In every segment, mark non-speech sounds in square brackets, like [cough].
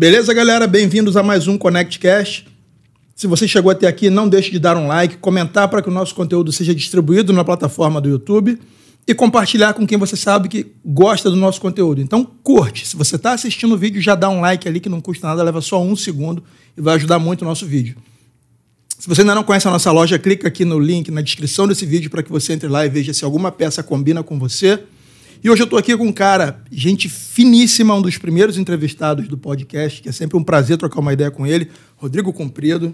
Beleza, galera? Bem-vindos a mais um Connectcast. Se você chegou até aqui, não deixe de dar um like, comentar para que o nosso conteúdo seja distribuído na plataforma do YouTube e compartilhar com quem você sabe que gosta do nosso conteúdo. Então, curte. Se você está assistindo o vídeo, já dá um like ali que não custa nada, leva só um segundo e vai ajudar muito o nosso vídeo. Se você ainda não conhece a nossa loja, clica aqui no link na descrição desse vídeo para que você entre lá e veja se alguma peça combina com você. E hoje eu estou aqui com um cara, gente finíssima, um dos primeiros entrevistados do podcast, que é sempre um prazer trocar uma ideia com ele, Rodrigo Comprido.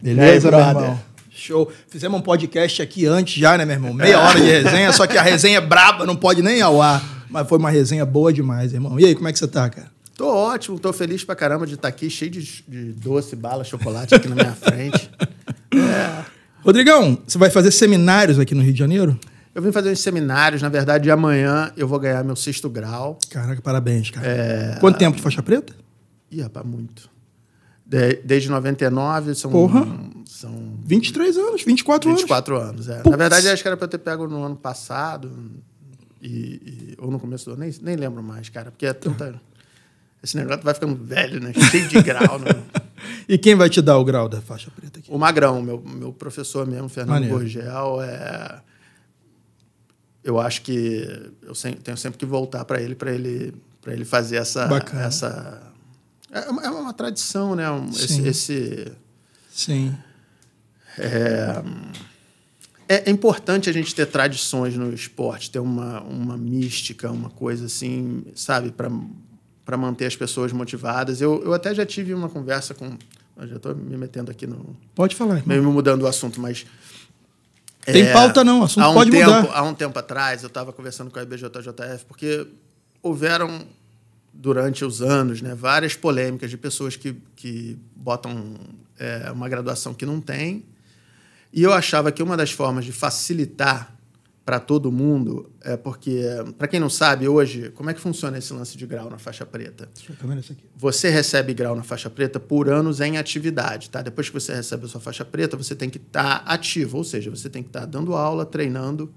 Beleza, aí, brother? Irmão? Show. Fizemos um podcast aqui antes já, né, meu irmão? Meia hora de resenha, só que a resenha é braba, não pode nem ao ar. Mas foi uma resenha boa demais, irmão. E aí, como é que você tá, cara? Tô ótimo, tô feliz pra caramba de estar tá aqui, cheio de, de, doce, bala, chocolate aqui na minha frente. [laughs] É. Rodrigão, você vai fazer seminários aqui no Rio de Janeiro? Eu vim fazer uns seminários, na verdade, amanhã eu vou ganhar meu sexto grau. Caraca, parabéns, cara. É... Quanto tempo de faixa preta? Ih, rapaz, muito. De, desde 99, são. Porra! São 23 anos, 24, anos. 24 anos, é. Puts. Na verdade, acho que era pra eu ter pego no ano passado, e, e, ou no começo do ano, nem, nem lembro mais, cara, porque é tanta. Esse negócio vai ficando velho, né? Cheio de grau. Né. [laughs] e quem vai te dar o grau da faixa preta aqui? O Magrão, meu, meu professor mesmo, Fernando Borgel, é eu acho que eu tenho sempre que voltar para ele para ele para ele fazer essa Bacana. essa é, é uma, é uma, tradição né um, sim. Esse, esse sim é, é, é, importante a gente ter tradições no esporte ter uma, uma mística uma coisa assim sabe para para manter as pessoas motivadas eu, eu até já tive uma conversa com eu já estou me metendo aqui no pode falar mesmo me mudando o assunto mas tem é, pauta não, o assunto um pode tempo, mudar. Há um tempo atrás, eu estava conversando com a IBJJF, porque houveram, durante os anos, né, várias polêmicas de pessoas que, que botam é, uma graduação que não tem. E eu achava que uma das formas de facilitar para todo mundo, é porque, para quem não sabe, hoje, como é que funciona esse lance de grau na faixa preta? Deixa eu aqui. Você recebe grau na faixa preta por anos em atividade, tá? Depois que você recebe a sua faixa preta, você tem que estar tá ativo, ou seja, você tem que estar tá dando aula, treinando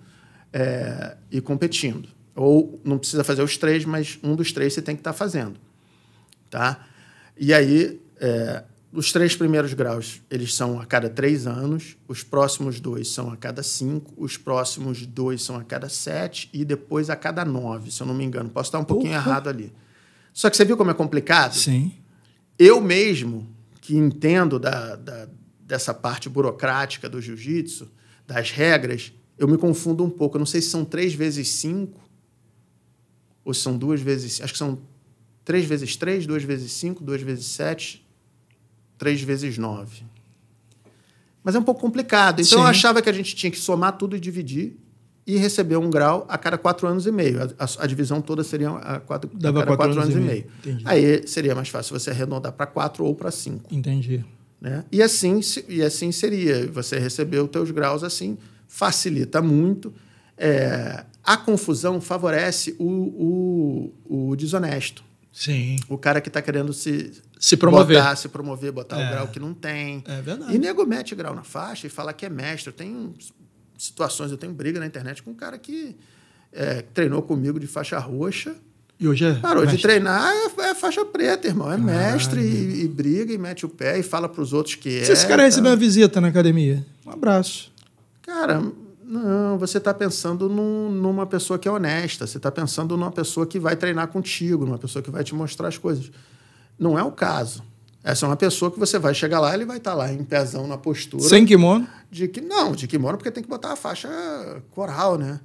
é, e competindo. Ou não precisa fazer os três, mas um dos três você tem que estar tá fazendo, tá? E aí, é, os três primeiros graus, eles são a cada três anos, os próximos dois são a cada cinco, os próximos dois são a cada sete e depois a cada nove, se eu não me engano. Posso estar um pouquinho Opa. errado ali. Só que você viu como é complicado? Sim. Eu mesmo, que entendo da, da dessa parte burocrática do jiu-jitsu, das regras, eu me confundo um pouco. Eu não sei se são três vezes cinco ou se são duas vezes... Acho que são três vezes três, duas vezes cinco, duas vezes sete 3 vezes 9. Mas é um pouco complicado. Então Sim. eu achava que a gente tinha que somar tudo e dividir e receber um grau a cada quatro anos e meio. A, a, a divisão toda seria a, quatro, a cada quatro, anos, anos, e meio. meio. Aí seria mais fácil você arredondar para quatro ou para cinco. Entendi. Né? E, assim, se, e assim seria. Você receber os seus graus assim, facilita muito. É, a confusão favorece o, o, o desonesto. Sim. O cara que está querendo se, se promover. Botar, se promover, botar é. o grau que não tem. É verdade. E nego mete grau na faixa e fala que é mestre. Eu tenho situações, eu tenho briga na internet com um cara que é, treinou comigo de faixa roxa. E hoje é. Parou mestre. de treinar, é, é, faixa preta, irmão. É Caralho. mestre e, e, briga e mete o pé e fala para os outros que Se é. Se esse cara é, receber tá. uma visita na academia, um abraço. Cara, não, você está pensando num, numa pessoa que é honesta, você está pensando numa pessoa que vai treinar contigo, numa pessoa que vai te mostrar as coisas. Não é o caso. Essa é uma pessoa que você vai chegar lá, ele vai estar tá lá em pezão na postura. Sem kimono? De que não, de kimono porque tem que botar a faixa coral, né?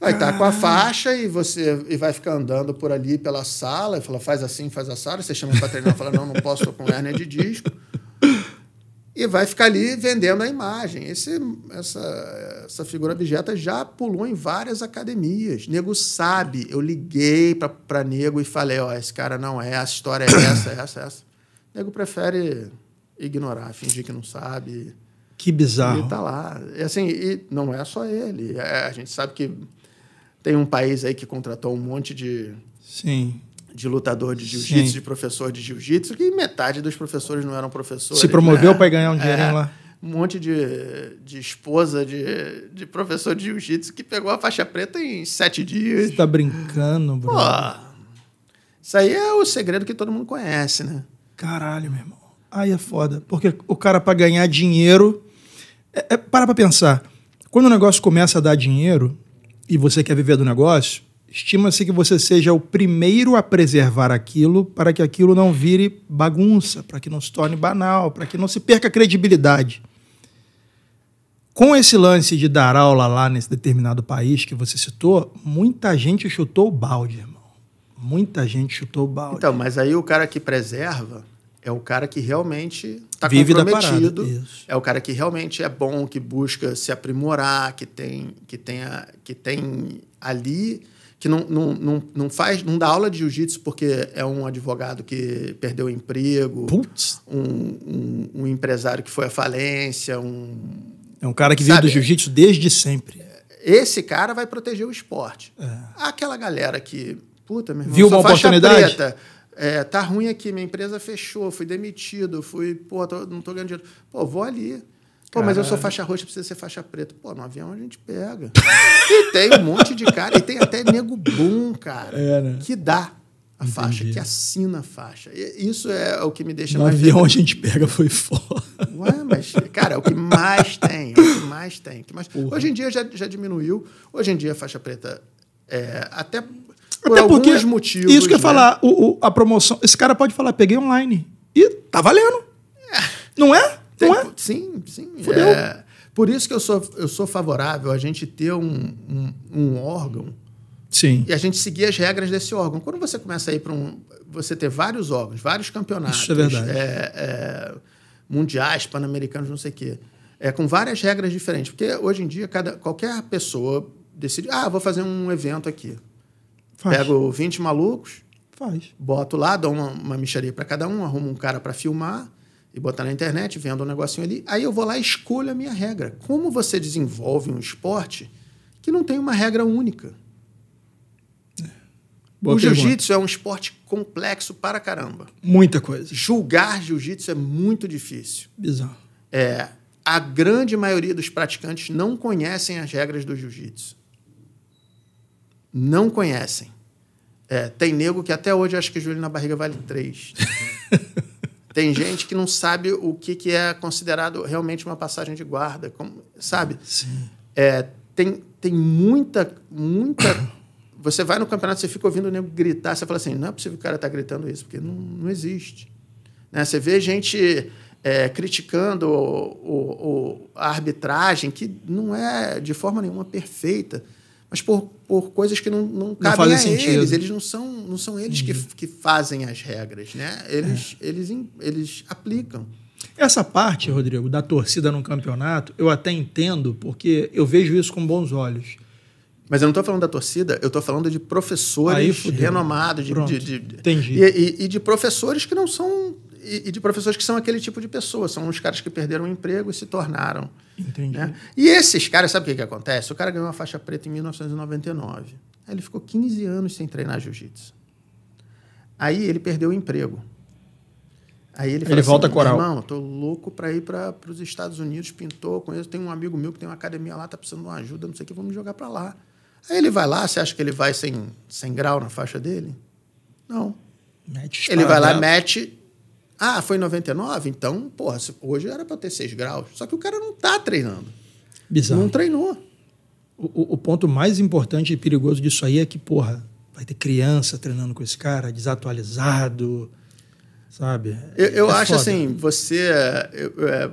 Vai estar tá com a ah. faixa e você e vai ficar andando por ali pela sala e fala faz assim, faz assim. você chama o para e fala não, não posso, estou com hérnia de disco e vai ficar ali vendendo a imagem. Esse, essa, essa figura abjeta já pulou em várias academias. Nego sabe. Eu liguei para Nego e falei: ó, oh, esse cara não é, a história é essa, é essa, é essa. Nego prefere ignorar, fingir que não sabe. Que bizarro. E tá lá. E, assim, e não é só ele. É, a gente sabe que tem um país aí que contratou um monte de. Sim de lutador de jiu-jitsu, de professor de jiu-jitsu, que metade dos professores não eram professores. Se promoveu né? para ganhar um dinheiro é, lá. Um monte de, de esposa de, de professor de jiu-jitsu que pegou a faixa preta em sete dias. Você tá brincando, bro? Pô, isso aí é o segredo que todo mundo conhece, né? Caralho, meu irmão. Aí é foda. Porque o cara, para ganhar dinheiro. É, é, para pra pensar. Quando o negócio começa a dar dinheiro e você quer viver do negócio, estima-se que você seja o primeiro a preservar aquilo para que aquilo não vire bagunça, para que não se torne banal, para que não se perca a credibilidade. Com esse lance de dar aula lá nesse determinado país que você citou, muita gente chutou o balde, irmão. Muita gente chutou o balde. Então, mas aí o cara que preserva é o cara que realmente está comprometido. Parada, é o cara que realmente é bom, que busca se aprimorar, que tem, que tenha que tem ali que não, não, não, não faz, não dá aula de jiu-jitsu porque é um advogado que perdeu o emprego, um, um, um, empresário que foi à falência, um. É um cara que veio do é jiu-jitsu desde sempre. Esse cara vai proteger o esporte. É. Aquela galera que, puta, meu irmão, Viu uma oportunidade? Preta, é, tá ruim aqui, minha empresa fechou, fui demitido, fui, pô, tô, não tô ganhando dinheiro. Pô, vou ali Pô, mas eu sou faixa roxa, precisa ser faixa preta. Pô, no avião a gente pega. [laughs] e tem um monte de cara, e tem até nego boom, cara, é, né? que dá a Entendi. faixa, que assina a faixa. E isso é o que me deixa no mais. No avião feliz. a gente pega, foi foda. Ué, mas, cara, é o que mais tem, é o que mais tem. Que mais... Hoje em dia já, já diminuiu. Hoje em dia a faixa preta é, até por Até porque, alguns motivos. Isso que eu né? falar, o, o, a promoção. Esse cara pode falar, peguei online. E tá valendo. É. Não é? Sim, sim. Fudeu. É, por isso que eu sou, eu sou favorável a gente ter um, um, um órgão Sim. E a gente seguir as regras desse órgão. Quando você começa a ir para um. Você ter vários órgãos, vários campeonatos. Isso é verdade. É, é, mundiais, pan-americanos, não sei o quê. É, com várias regras diferentes. Porque hoje em dia, cada, qualquer pessoa decide: ah, vou fazer um evento aqui. Faz. Pego 20 malucos. Faz. Boto lá, dou uma, uma micharia para cada um, arrumo um cara para filmar e botar na internet, vendo um negocinho ali. Aí eu vou lá e escolho a minha regra. Como você desenvolve um esporte que não tem uma regra única? É. Boa o jiu-jitsu é um esporte complexo para caramba. Muita coisa. Julgar jiu-jitsu é muito difícil. Bizarro. É, a grande maioria dos praticantes não conhecem as regras do jiu-jitsu. Não conhecem. É, tem nego que até hoje acha que o joelho na barriga vale três. [laughs] Tem gente que não sabe o que, que é considerado realmente uma passagem de guarda, como, sabe? Sim. É, tem, tem muita, muita. [coughs] Você vai no campeonato, você fica ouvindo o nego gritar, você fala assim: não é possível que o cara tá gritando isso, porque não, não existe. Né? Você vê gente é, criticando o, o, o, a arbitragem, que não é de forma nenhuma perfeita mas por, por coisas que não, não, não cabem a sentido. eles. Eles não são, não são eles uhum. que, que fazem as regras, né? Eles, é. eles, eles aplicam. Essa parte, Rodrigo, da torcida no campeonato, eu até entendo, porque eu vejo isso com bons olhos. Mas eu não estou falando da torcida, eu estou falando de professores renomados, de, de, de, Entendi. E, e, e de professores que não são e, e, de professores que são aquele tipo de pessoa, são os caras que perderam o emprego e se tornaram. Entendi. Né? E esses caras, sabe o que, que acontece? O cara ganhou uma faixa preta em 1999. Aí ele ficou 15 anos sem treinar jiu-jitsu. Aí ele perdeu o emprego. Aí ele, ele volta assim, coral. Irmão, tô louco para ir para os Estados Unidos, pintou, conheço, tem um amigo meu que tem uma academia lá, tá precisando de uma ajuda, não sei o que, vamos jogar para lá. Aí ele vai lá, você acha que ele vai sem, sem grau na faixa dele? Não. Mete ele vai lá, mete ah, foi em 99? Então, porra, hoje era para ter 6 graus. Só que o cara não tá treinando. Bizarro. Não treinou. O, o ponto mais importante e perigoso disso aí é que, porra, vai ter criança treinando com esse cara, desatualizado, sabe? Eu, eu é acho foda. assim, você. Eu, eu, é,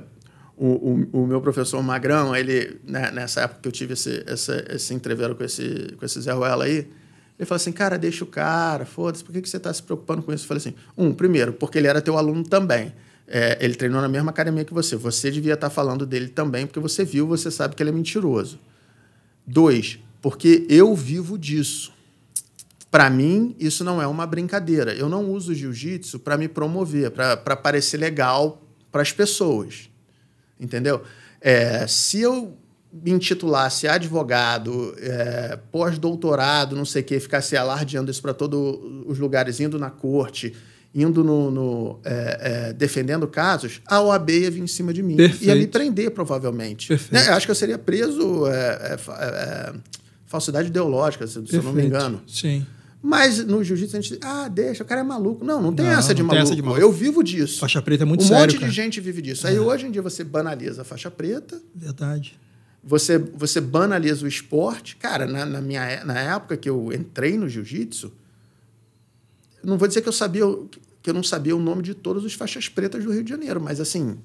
o, o, o, meu professor Magrão, ele, né, nessa época que eu tive esse, essa, esse entreveiro com esse, com esse Zé Ruela aí, ele falou assim, cara, deixa o cara, foda-se, por que, que você está se preocupando com isso? Eu falei assim, um, primeiro, porque ele era teu aluno também. É, ele treinou na mesma academia que você. Você devia estar tá falando dele também, porque você viu, você sabe que ele é mentiroso. Dois, porque eu vivo disso. Para mim, isso não é uma brincadeira. Eu não uso jiu-jitsu para me promover, para parecer legal para as pessoas. Entendeu? É, se eu me intitulasse advogado, é, pós-doutorado, não sei o quê, ficasse alardeando isso para todos os lugares, indo na corte, indo no, no é, é, defendendo casos, a OAB ia vir em cima de mim Perfeito. ia me prender, provavelmente. Né? acho que eu seria preso é, é, é, é falsidade ideológica, se, eu não me engano. Sim. Mas no jiu-jitsu a gente ah, deixa, o cara é maluco. Não, não tem, não, essa, de não tem essa, de maluco. Eu vivo disso. Faixa preta é muito um sério. Um monte cara. de gente vive disso. Aí hoje em dia você banaliza a faixa preta. Verdade. Você, você banaliza o esporte. Cara, na, na minha, é, na época que eu entrei no jiu-jitsu, não vou dizer que eu sabia que eu não sabia o nome de todos os faixas pretas do Rio de Janeiro, mas assim,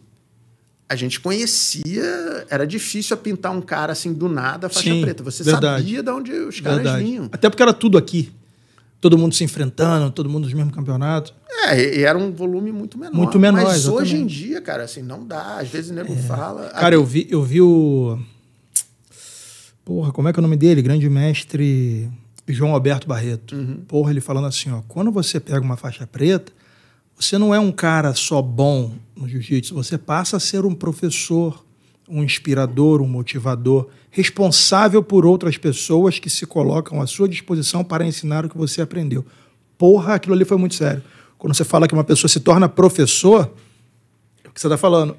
a gente conhecia, era difícil pintar um cara assim do nada, faixa Sim, preta. Você verdade. sabia de onde os caras verdade. vinham. Até porque era tudo aqui. Todo mundo se enfrentando, todo mundo no mesmo campeonato É, e era um volume muito menor. Muito menor, Mas exatamente. hoje em dia, cara, assim, não dá. Às vezes o nego é. fala... Cara, a... eu vi, eu vi o... Porra, como é que é o nome dele? Grande mestre João Alberto Barreto. Uhum. Porra, ele falando assim, ó, quando você pega uma faixa preta, você não é um cara só bom no jiu-jitsu, você passa a ser um professor, um inspirador, um motivador, responsável por outras pessoas que se colocam à sua disposição para ensinar o que você aprendeu. Porra, aquilo ali foi muito sério. Quando você fala que uma pessoa se torna professor, é o que você está falando.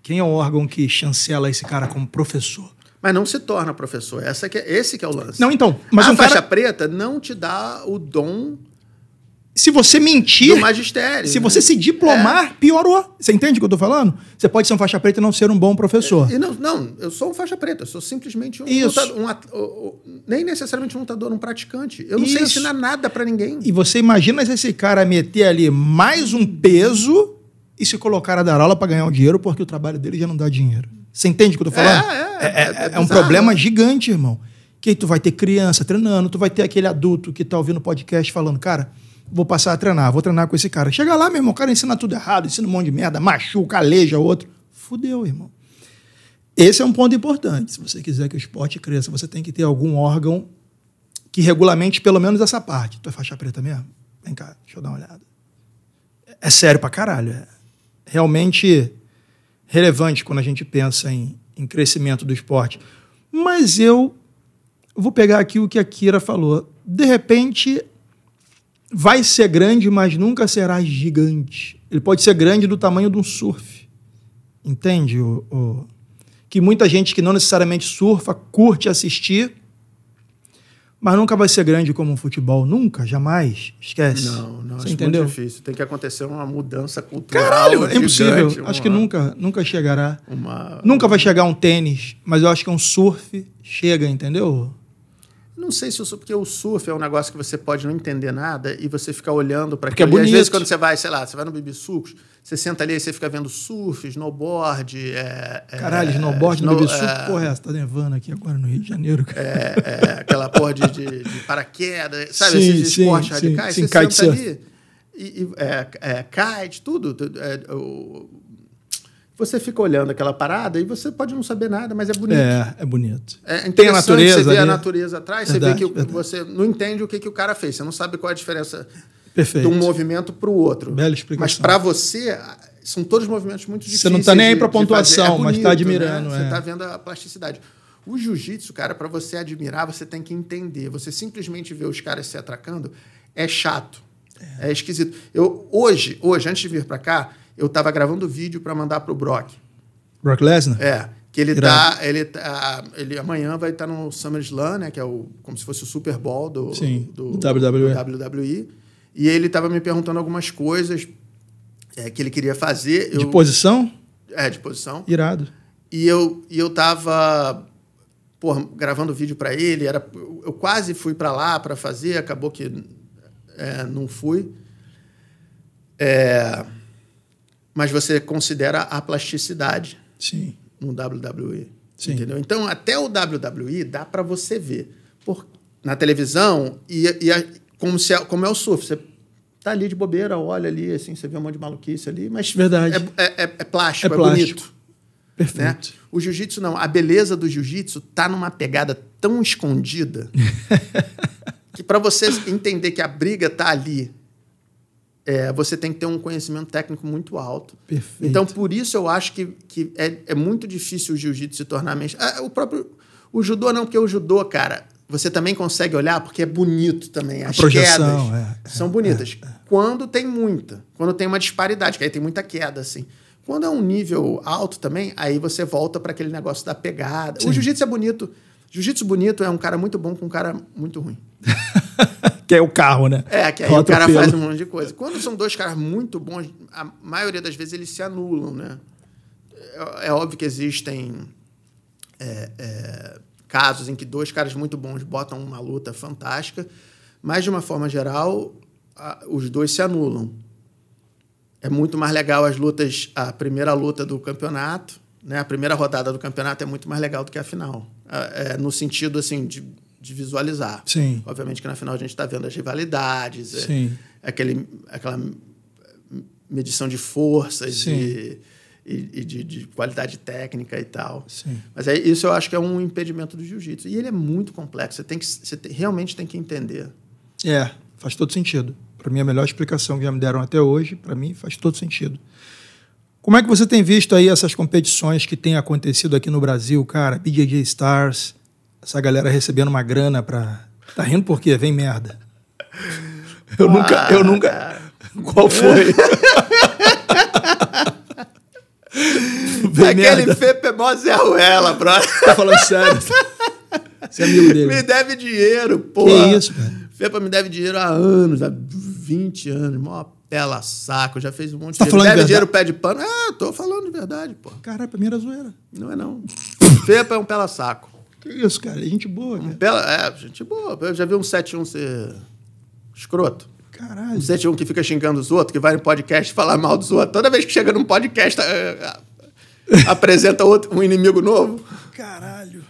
Quem é o órgão que chancela esse cara como professor? mas não se torna professor. Essa que é, esse que é o lance. Não, então. Mas a um faixa cara... preta não te dá o dom. Se você mentir. Do magistério. Se né? você se diplomar, é. piorou. Você entende o que eu estou falando? Você pode ser um faixa preta e não ser um bom professor. E, não, não, eu sou um faixa preta, eu sou simplesmente um, Isso. Lutador, um, nem necessariamente um lutador, um praticante. Eu não Isso. sei ensinar nada para ninguém. E você imagina se esse cara meter ali mais um peso e se colocar a dar aula para ganhar um dinheiro, porque o trabalho dele já não dá dinheiro. Você entende o que eu tô falando? É, é, é, é um problema gigante, irmão. Que tu vai ter criança treinando, tu vai ter aquele adulto que tá ouvindo podcast falando, cara, vou passar a treinar, vou treinar com esse cara. Chega lá, meu irmão, o cara ensina tudo errado, ensina um monte de merda, machuca, aleja o outro. Fudeu, irmão. Esse é um ponto importante. Se você quiser que o esporte cresça, você tem que ter algum órgão que regulamente pelo menos essa parte. Tu é faixa preta mesmo? Vem cá, deixa eu dar uma olhada. É sério pra caralho. É. Realmente relevante quando a gente pensa em, em crescimento do esporte. Mas eu vou pegar aqui o que a Kira falou. De repente, vai ser grande, mas nunca será gigante. Ele pode ser grande do tamanho de um surf. Entende? O, o... Que muita gente que não necessariamente surfa curte assistir mas nunca vai ser grande como um futebol, nunca, jamais. Esquece. Não, não, entendeu? muito difícil. Tem que acontecer uma mudança cultural. Caralho, é impossível. acho que nunca, nunca chegará. Uma... Nunca vai chegar um tênis, mas eu acho que um surf chega, entendeu? Não sei se o surf, porque o surf é um negócio que você pode não entender nada e você fica olhando para é aquilo. É bonito. e às vezes quando você vai, sei lá, você vai no Bibi Sucos, você senta ali e você fica vendo surf, snowboard. É, é Caralho, é, snowboard snow, no Bibi Sucos, é, porra, essa tá nevando aqui agora no Rio de Janeiro. Cara. É, é aquela porra de, de, de paraquedas, sabe, sim, esses sim, esportes sim, radicais. Sim, você senta ali e, e é, é, kite, tudo. tudo é, o, você fica olhando aquela parada e você pode não saber nada, mas é bonito. É, é bonito. É Tem a natureza. Você vê ali. a natureza atrás, verdade, você vê que verdade. você não entende o que, que o cara fez, você não sabe qual é a diferença Perfeito. de um movimento para o outro. Bela explicação. Mas para você, são todos movimentos muito difíceis. Você não está nem aí para pontuação, é tá bonito, mas está admirando. Né? Você está é. vendo a plasticidade. O jiu-jitsu, cara, para você admirar, você tem que entender. Você simplesmente ver os caras se atracando é chato. É, é esquisito. Eu hoje, hoje, antes de vir para cá, eu estava gravando vídeo para mandar para o Brock. Brock Lesnar? É. Que ele tá, Irado. tá. Ele tá. Ele amanhã vai estar tá no SummerSlam, né? Que é o, como se fosse o Super Bowl do, Sim, do, WWE. do WWE. E ele estava me perguntando algumas coisas é, que ele queria fazer. De posição? É, de posição. Irado. E eu, e eu tava porra, gravando vídeo para ele. Era, eu quase fui para lá para fazer, acabou que é, não fui. É, mas você considera a plasticidade Sim. no WWE. Sim. Entendeu? Então, até o WWE dá para você ver por, na televisão e, e a, como, se, é, como é o surf. Você tá ali de bobeira, olha ali, assim, você vê um monte de maluquice ali, mas. Verdade. É, é, é, é plástico, é, é, plástico. bonito. Perfeito. Né? O jiu-jitsu não. A beleza do jiu-jitsu tá numa pegada tão escondida [laughs] que para você entender que a briga tá ali é, você tem que ter um conhecimento técnico muito alto. Perfeito. Então, por isso eu acho que, que é, é muito difícil o jiu-jitsu se tornar mente. Ah, o próprio. O judô não, porque o judô, cara, você também consegue olhar porque é bonito também. As projeção, quedas é, são bonitas. É, é, é. Quando tem muita, quando tem uma disparidade, que aí tem muita queda, assim. Quando é um nível alto também, aí você volta para aquele negócio da pegada. Sim. O jiu-jitsu é bonito. Jiu-jitsu bonito é um cara muito bom com um cara muito ruim. [laughs] que é o carro, né? É, que aí o cara faz um monte de coisa. Quando são dois caras muito bons, a maioria das vezes eles se anulam, né? É, é óbvio que existem é, é, casos em que dois caras muito bons botam uma luta fantástica, mas de uma forma geral, a, os dois se anulam. É muito mais legal as lutas, a primeira luta do campeonato, né? A primeira rodada do campeonato é muito mais legal do que a final, é, é, no sentido assim de de visualizar. Sim. Obviamente que na final a gente está vendo as rivalidades, é Sim. É, aquele, aquela medição de forças Sim. e, e, e de, de, qualidade técnica e tal. Sim. Mas é, isso eu acho que é um impedimento do jiu-jitsu. E ele é muito complexo, você, tem que, você realmente tem que entender. É, faz todo sentido. Para mim, a melhor explicação que já me deram até hoje, para mim, faz todo sentido. Como é que você tem visto aí essas competições que têm acontecido aqui no Brasil, cara? BJJ Stars, essa galera recebendo uma grana pra. Tá rindo por quê? Vem merda. Eu ah, nunca. Eu nunca. Qual foi? Vem Aquele merda. Fepe mó Zé Ruela, bro. Tá falando sério. Você é amigo dele. Me deve dinheiro, pô. Que isso, cara? Fepa me deve dinheiro há anos, há 20 anos, mó pela saco, já fez um monte tá de Me Deve de dinheiro, pé de pano. Ah, tô falando de verdade, pô. Caralho, pra mim era zoeira. Não é não. Fepa é um pela saco. Que isso, cara? É gente boa, cara. Bela, é, gente boa. Eu já vi um 7-1 ser escroto. Caralho. Um 7 que fica xingando os outros, que vai no podcast falar mal dos outros. Toda vez que chega num podcast, eh, eh, apresenta outro, um inimigo novo. Caralho.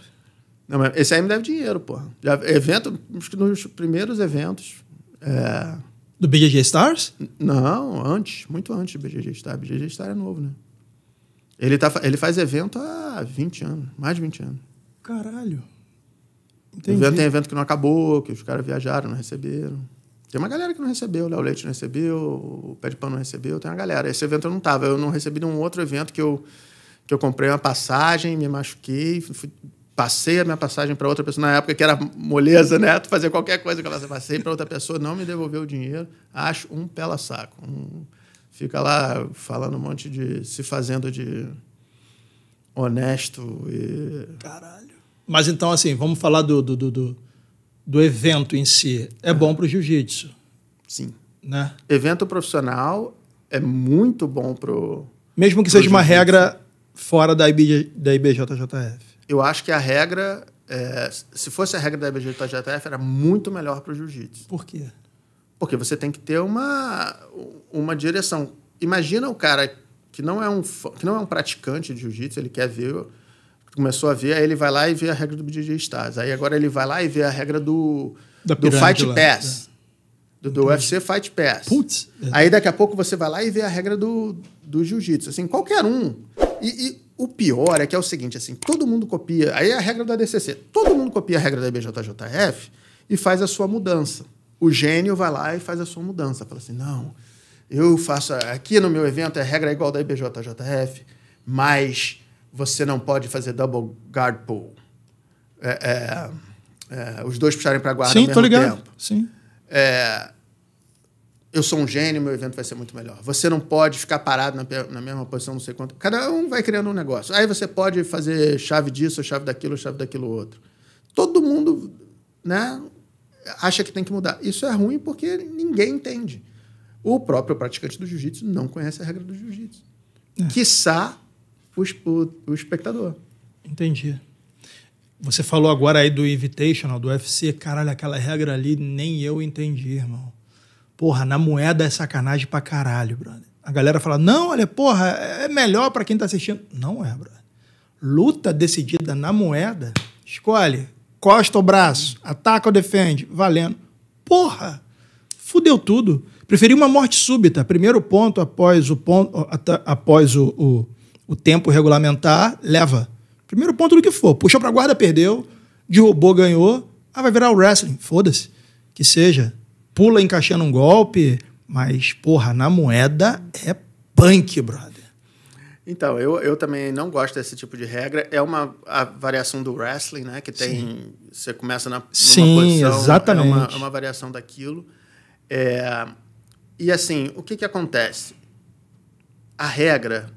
Não, mas esse aí me deve dinheiro, porra. Já, evento, nos primeiros eventos. É... Do BGG Stars? Não, antes, muito antes do BGG Stars. BGG Stars é novo, né? Ele, tá, ele faz evento há 20 anos, mais de 20 anos. Caralho. Entendi. Evento, tem evento que não acabou, que os caras viajaram, não receberam. Tem uma galera que não recebeu, o Léo Leite não recebeu, o Pé de Pão não recebeu, tem uma galera. Esse evento eu não tava, eu não recebi um outro evento que eu, que eu comprei uma passagem, me machuquei, fui, passei a minha passagem para outra pessoa, na época que era moleza, né? Tu fazia qualquer coisa que eu passei para outra pessoa, não me devolveu o dinheiro, acho um pela saco. Um, fica lá falando um monte de. se fazendo de honesto e. Caralho. Mas então, assim, vamos falar do, do, do, do evento em si. É, bom para o jiu-jitsu. Sim. Né? Evento profissional é muito bom para Mesmo que seja uma regra fora da, IB, da IBJJF. Eu acho que a regra, é, se fosse a regra da IBJJF, era muito melhor para o jiu-jitsu. Por quê? Porque você tem que ter uma, uma direção. Imagina o cara que não é um, que não é um praticante de jiu-jitsu, ele quer ver começou a ver, aí ele vai lá e vê a regra do BJJ Stars. Aí agora ele vai lá e vê a regra do, do Fight lá. Pass. É. Do, do UFC Fight Pass. Putz. É. Aí daqui a pouco você vai lá e vê a regra do, do Jiu-Jitsu. Assim, qualquer um. E, e, o pior é que é o seguinte, assim, todo mundo copia. Aí é a regra da DCC. Todo mundo copia a regra da BJJF e faz a sua mudança. O gênio vai lá e faz a sua mudança. Fala assim, não, eu faço... Aqui no meu evento a é regra é igual da IBJJF, mas você não pode fazer double guard pull. É, é, é, os dois puxarem para a guarda Sim, ao mesmo tô ligado. tempo. Sim. É, eu sou um gênio, meu evento vai ser muito melhor. Você não pode ficar parado na, na, mesma posição, não sei quanto. Cada um vai criando um negócio. Aí você pode fazer chave disso, chave daquilo, chave daquilo outro. Todo mundo né, acha que tem que mudar. Isso é ruim porque ninguém entende. O próprio praticante do jiu-jitsu não conhece a regra do jiu-jitsu. É. Quiçá o, o, o espectador. Entendi. Você falou agora aí do Invitational, do UFC. Caralho, aquela regra ali nem eu entendi, irmão. Porra, na moeda é sacanagem pra caralho, brother. A galera fala, não, olha, porra, é melhor para quem tá assistindo. Não é, brother. Luta decidida na moeda, escolhe, costa o braço, ataca ou defende, valendo. Porra, fudeu tudo. Preferi uma morte súbita. Primeiro ponto após o ponto, após o, o o tempo regulamentar leva. Primeiro ponto do que for. Puxou pra guarda, perdeu. Derrubou, ganhou. Ah, vai virar o wrestling. Foda-se. Que seja. Pula encaixando um golpe. Mas, porra, na moeda é punk, brother. Então, eu, eu também não gosto desse tipo de regra. É uma a variação do wrestling, né? Que tem. Sim. Você começa na, numa Sim, posição. Exatamente. É uma, é uma variação daquilo. É, e assim, o que, que acontece? A regra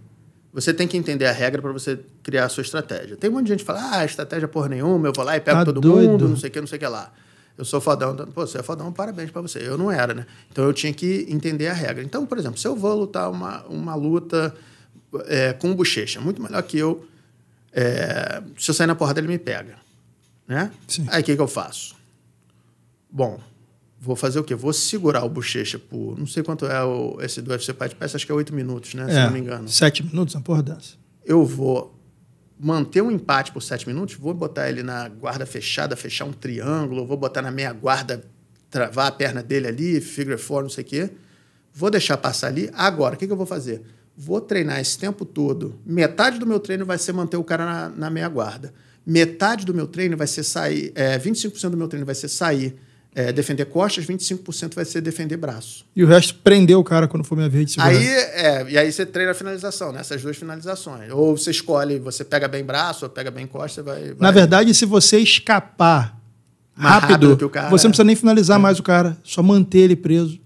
você tem que entender a regra para você criar a sua estratégia. Tem um monte de gente que fala, ah, estratégia porra nenhuma, eu vou lá e pego tá todo doido. mundo, não sei o que, não sei o que lá. Eu sou fodão. Então, pô, você é fodão, parabéns para você. Eu não era, né? Então eu tinha que entender a regra. Então, por exemplo, se eu vou lutar uma, uma luta é, com bochecha, muito melhor que eu. É, se eu sair na porrada, ele me pega. Né? Sim. Aí o que, que eu faço? Bom, vou fazer o quê? Vou segurar o bochecha por. Não sei quanto é o, esse do UFC Fight Pass, acho que é oito minutos, né? É, se não me engano. Sete minutos, uma porra dessa. Eu vou manter um empate por sete minutos, vou botar ele na guarda fechada, fechar um triângulo, vou botar na meia guarda, travar a perna dele ali, figure four, não sei o quê. Vou deixar passar ali. Agora, o que, que eu vou fazer? Vou treinar esse tempo todo. Metade do meu treino vai ser manter o cara na, na meia guarda. Metade do meu treino vai ser sair. É, 25% do meu treino vai ser sair é, defender costas, 25% vai ser defender braço. E o resto prender o cara quando for minha vez de Aí, é, e aí você treina a finalização, né? duas finalizações. Ou você escolhe, você pega bem braço, ou pega bem costas vai, vai... Na verdade, se você escapar rápido, rápido cara, você não é. precisa nem finalizar é. mais o cara, só manter ele preso.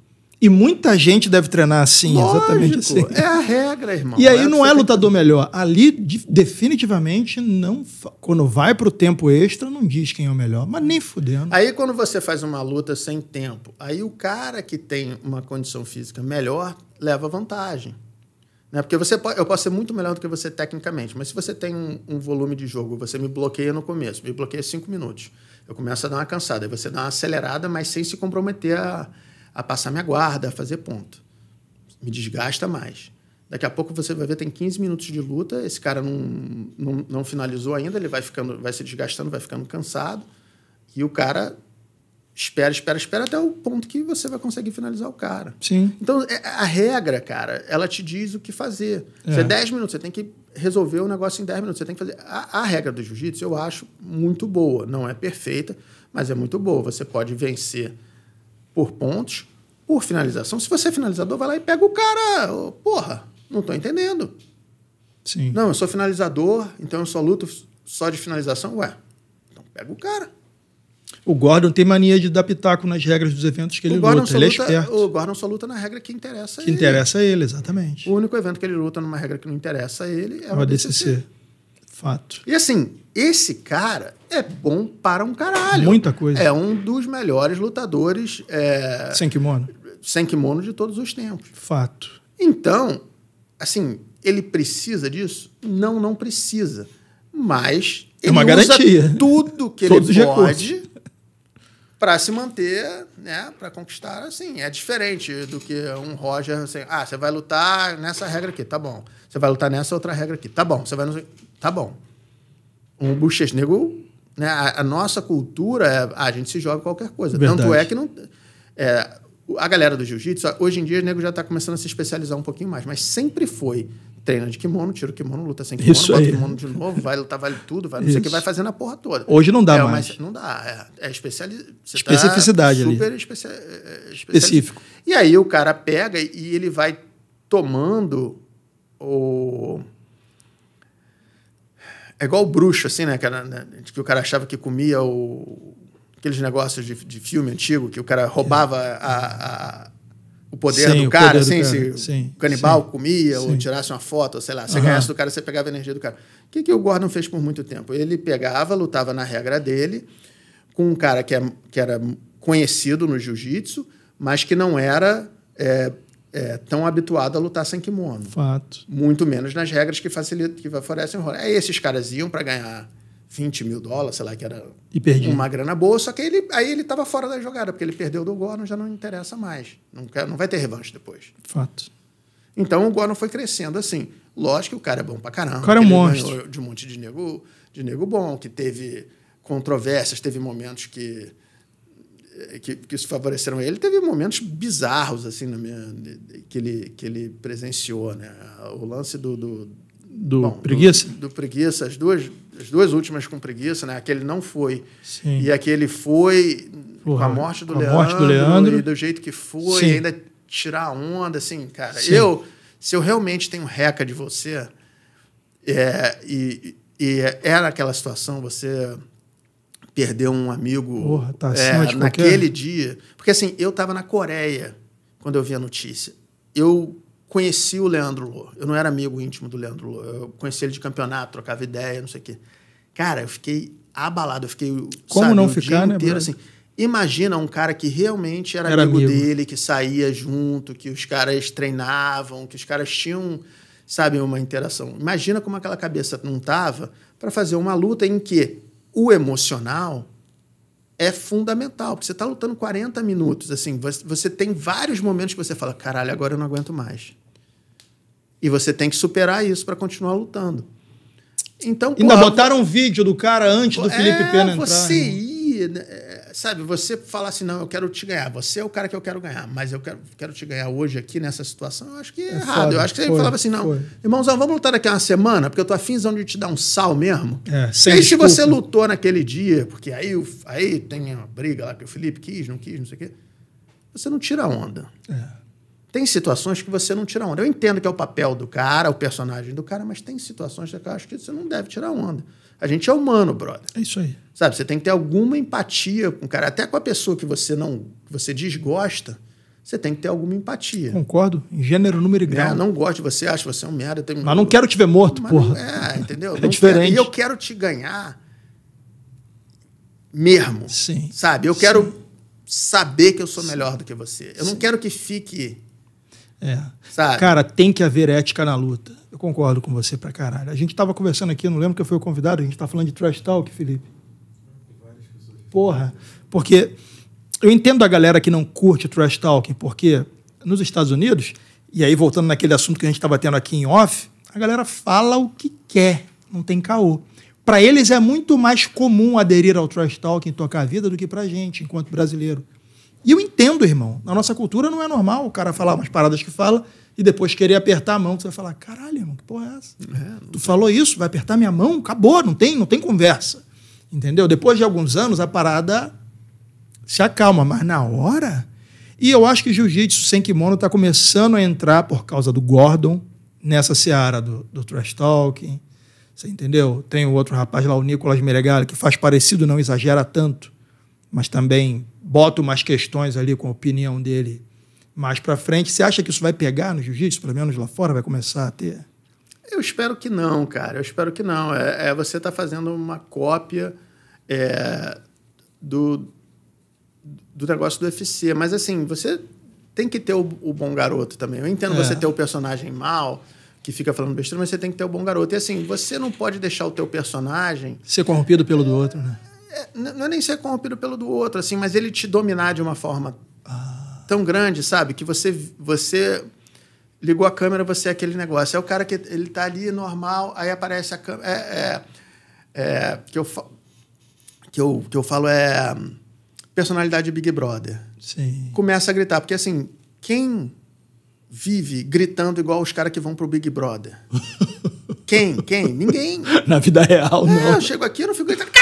E muita gente deve treinar assim, Lógico, exatamente assim. É a regra, irmão. E aí é não é lutador melhor. Ali, definitivamente, não. Quando vai pro tempo extra, não diz quem é o melhor, mas nem fudendo. Aí, quando você faz uma luta sem tempo, aí o cara que tem uma condição física melhor leva vantagem. Né? Porque você pode, eu posso ser muito melhor do que você tecnicamente, mas se você tem um, um volume de jogo, você me bloqueia no começo, me bloqueia cinco minutos. Eu começo a dar uma cansada, aí você dá uma acelerada, mas sem se comprometer a a passar minha guarda, a fazer ponto. Me desgasta mais. Daqui a pouco você vai ver, tem 15 minutos de luta, esse cara não, não, não finalizou ainda, ele vai ficando, vai se desgastando, vai ficando cansado, e o cara espera, espera, espera até o ponto que você vai conseguir finalizar o cara. Sim. Então, é, a regra, cara, ela te diz o que fazer. Você é 10 é minutos, você tem que resolver o negócio em 10 minutos, você tem que fazer. A, a regra do jiu-jitsu eu acho muito boa, não é perfeita, mas é muito boa. Você pode vencer por pontos, por finalização. Se você é finalizador, vai lá e pega o cara. porra, não estou entendendo. Sim. Não, eu sou finalizador, então eu só luto só de finalização. Ué, então pega o cara. O Gordon tem mania de dar pitaco nas regras dos eventos que ele luta. luta. Ele é esperto. O Gordon só luta na regra que interessa que ele. Que interessa a ele, exatamente. O único evento que ele luta numa regra que não interessa a ele é, é o ADCC. DCC. Fato. E assim, esse cara, é bom para um caralho. Muita coisa. É um dos melhores lutadores. É... Sem kimono. Sem kimono de todos os tempos. Fato. Então, assim, ele precisa disso? Não, não precisa. Mas é ele é uma garantia. tudo que [laughs] ele pode para se manter, né, para conquistar, assim, é diferente do que um Roger, assim, ah, você vai lutar nessa regra aqui, tá bom. Você vai lutar nessa outra regra aqui, tá bom. Você vai no... tá bom. Um Buchesnego né? A, a nossa cultura, é, ah, a gente se joga qualquer coisa. Verdade. Tanto é que não. É, a galera do jiu-jitsu, hoje em dia, o nego já está começando a se especializar um pouquinho mais, mas sempre foi treina de kimono, tira o kimono, luta sem kimono, Isso bota aí. o kimono de novo, vai lutar, vale tudo, vai não Isso. sei o que, vai fazendo a porra toda. Hoje não dá é, mais. não dá. É, é especiali... Tá Especificidade tá super ali. Especi... É, é, Específico. E aí o cara pega e ele vai tomando o... É igual o bruxo, assim, né? Que, era, né? que o cara achava que comia o... aqueles negócios de, de filme antigo, que o cara roubava é. a, a, o poder sim, do cara, poder assim, do cara. se sim, o canibal sim, comia ou tirasse uma foto, sei lá, você uhum. ganhasse do cara, você pegava a energia do cara. O que, que o Gordon fez por muito tempo? Ele pegava, lutava na regra dele, com um cara que, é, que era conhecido no jiu-jitsu, mas que não era é, é, tão habituado a lutar sem kimono. Fato. Muito menos nas regras que facilitam, que favorecem o rolo. Aí é, esses caras iam para ganhar 20 mil dólares, sei lá, que era e perdi. uma grana boa, só que ele, aí ele estava fora da jogada, porque ele perdeu do Gordon, já não interessa mais. Não, quer, não vai ter revanche depois. Fato. Então o Gordon foi crescendo assim. Lógico que o cara é bom pra caramba. O cara é um monstro. De um monte de nego, de nego bom, que teve controvérsias, teve momentos que eh, que, que favoreceram ele, teve momentos bizarros assim que, ele, que ele presenciou. Né? O lance do. Do, do bom, preguiça? Do, do, preguiça, as duas, as duas últimas com preguiça, né? Aquele não foi. Sim. E aquele foi Porra, com a, morte do, a Leandro, morte do Leandro. E do jeito que foi, ainda tirar onda, assim, cara. Sim. Eu, se eu realmente tenho reca de você, é, e, e era é, é aquela situação, você perdeu um amigo Porra, tá é, naquele qualquer. dia. Porque assim, eu estava na Coreia quando eu vi a notícia. Eu conheci o Leandro Lô. Eu não era amigo íntimo do Leandro Lô. Eu conheci ele de campeonato, trocava ideia, não sei o quê. Cara, eu fiquei abalado. Eu fiquei, Como sabe, não ficar, né, inteiro, assim. Imagina um cara que realmente era, era amigo, amigo, dele, que saía junto, que os caras treinavam, que os caras tinham, sabe, uma interação. Imagina como aquela cabeça não tava para fazer uma luta em que o emocional é fundamental, porque você está lutando 40 minutos, assim, você tem vários momentos que você fala, caralho, agora eu não aguento mais. E você tem que superar isso para continuar lutando. Então, Ainda botaram um vídeo do cara antes do é, Felipe Pena entrar. Você né? Né, eh, sabe, você falar assim, não, eu quero te ganhar, você é o cara que eu quero ganhar, mas eu quero, quero te ganhar hoje aqui nessa situação, eu acho que é, é errado. eu acho que foi, ele falava assim, não, foi. irmãozão, vamos lutar daqui a uma semana, porque eu tô afimzão de te dar um sal mesmo. É, sem e se você lutou naquele dia, porque aí, aí tem uma briga lá que o Felipe quis, não quis, não sei o quê, você não tira onda. É. Tem situações que você não tira onda. Eu entendo que é o papel do cara, o personagem do cara, mas tem situações que eu acho que você não deve tirar onda. A gente é humano, brother. É isso aí. Sabe, você tem que ter alguma empatia com o cara, até com a pessoa que você não, que você desgosta, você tem que ter alguma empatia. Concordo, em gênero, número e é, grau. É, não gosto de você, acho você um merda. Tem... Mas não quero te ver morto, Mas porra. Não, é, entendeu? [laughs] É, é não diferente. Quero, e eu quero te ganhar mesmo. Sim. Sabe, eu quero saber que eu sou Sim. melhor do que você. Eu Sim. não quero que fique... É. Sabe? Cara, tem que haver ética na luta. Eu concordo com você pra caralho. A gente estava conversando aqui, não lembro que eu fui o convidado, a gente está falando de trash talk, Felipe. Porra, porque eu entendo a galera que não curte trash talking, porque nos Estados Unidos, e aí voltando naquele assunto que a gente estava tendo aqui em off, a galera fala o que quer, não tem caô. Para eles é muito mais comum aderir ao trash talk e tocar a vida, do que para gente, enquanto brasileiro. E eu entendo, irmão. Na nossa cultura não é normal o cara falar umas paradas que fala e depois querer apertar a mão, você vai falar: caralho, irmão, que porra é essa? É, tu falou isso, vai apertar minha mão? Acabou, não tem, não tem conversa. Entendeu? Depois de alguns anos, a parada se acalma, mas na hora. E eu acho que jiu-jitsu sem kimono está começando a entrar, por causa do Gordon, nessa seara do, do trash talking. Você entendeu? Tem o outro rapaz lá, o Nicolas Meregali, que faz parecido, não exagera tanto, mas também bota umas questões ali com a opinião dele mais para frente. Você acha que isso vai pegar no jiu-jitsu, pelo menos lá fora, vai começar a ter? Eu espero que não, cara. Eu espero que não. É, é você tá fazendo uma cópia é, do, do negócio do UFC. Mas assim, você tem que ter o, o bom garoto também. Eu entendo é. você ter o personagem mal que fica falando besteira, mas você tem que ter o bom garoto. E assim, você não pode deixar o teu personagem... Ser corrompido pelo do outro, né? É, não é nem ser corrompido pelo do outro, assim, mas ele te dominar de uma forma ah tão grande, sabe? Que você, você ligou a câmera, você é aquele negócio. É o cara que ele tá ali normal, aí aparece a câmera. É, é, é, que, eu, que, eu, que eu falo é personalidade Big Brother. Sim. Começa a gritar, porque assim, quem vive gritando igual os caras que vão pro Big Brother? [laughs] quem? Quem? Ninguém. Na vida real, é, não. Eu chego aqui, eu não fico gritando.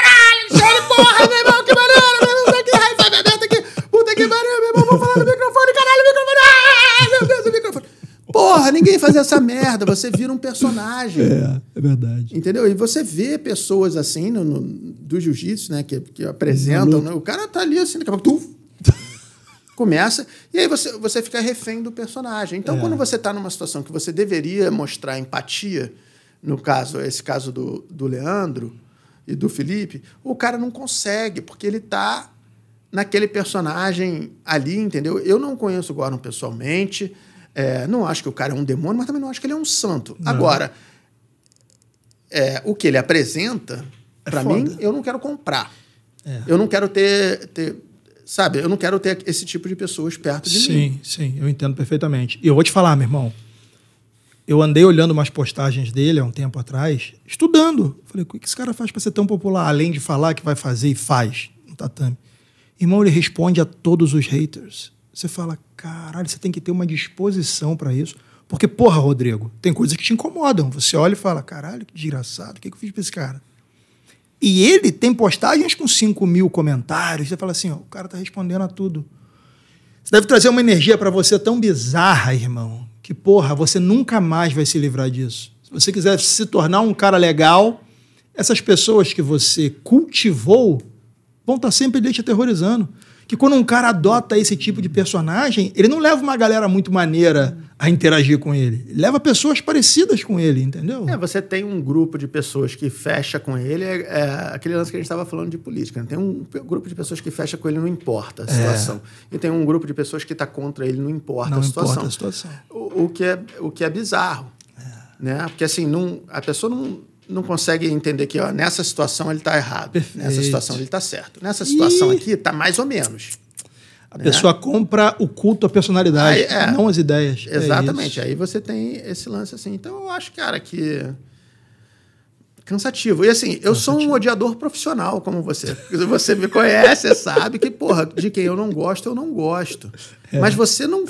Porra, ninguém fazia essa merda. Você vira um personagem. [laughs] É, é verdade. Entendeu? E você vê pessoas assim no, no do jiu-jitsu, né? Que, que apresentam. Né? O cara tá ali assim, daqui a pouco. Tu, começa. E aí você, você fica refém do personagem. Então, é. quando você tá numa situação que você deveria mostrar empatia, no caso, esse caso do, do Leandro e do Felipe, o cara não consegue, porque ele tá naquele personagem ali, entendeu? Eu não conheço o Gordon pessoalmente. É, não acho que o cara é um demônio, mas também não acho que ele é um santo. Não. Agora, é, o que ele apresenta, é para mim, eu não quero comprar. É. Eu não quero ter, ter, Sabe, eu não quero ter esse tipo de pessoas perto de sim, mim. Sim, sim, eu entendo perfeitamente. E eu vou te falar, meu irmão. Eu andei olhando umas postagens dele há um tempo atrás, estudando. Falei, o que esse cara faz para ser tão popular? Além de falar que vai fazer e faz no tatame. Tá, irmão, ele responde a todos os haters. Você fala, caralho, você tem que ter uma disposição para isso. Porque, porra, Rodrigo, tem coisas que te incomodam. Você olha e fala, caralho, que desgraçado, o que, que eu fiz pra esse cara? E ele tem postagens com 5 mil comentários. Você fala assim, ó, o cara tá respondendo a tudo. Você deve trazer uma energia para você tão bizarra, irmão, que, porra, você nunca mais vai se livrar disso. Se você quiser se tornar um cara legal, essas pessoas que você cultivou vão estar tá sempre ali te aterrorizando que quando um cara adota esse tipo de personagem, ele não leva uma galera muito maneira a interagir com ele. ele leva pessoas parecidas com ele, entendeu? É, você tem um grupo de pessoas que fecha com ele, é, é aquele lance que a gente estava falando de política. Né? Tem um, grupo de pessoas que fecha com ele, não importa a é. situação. É. E tem um grupo de pessoas que está contra ele, não importa não a situação. Importa a situação. O, o, que é, o que é bizarro. É. Né? Porque assim, não, a pessoa não não consegue entender que ó, nessa situação ele está errado, Perfeito. nessa situação ele está certo, nessa situação e... aqui está mais ou menos. A né? pessoa compra o culto à personalidade, Aí, é. não as ideias. É Exatamente. É Aí você tem esse lance assim. Então eu acho, cara, que cansativo. E assim, eu cansativo. sou um odiador profissional como você. Você me conhece, sabe que, porra, de quem eu não gosto, eu não gosto. É. Mas você não.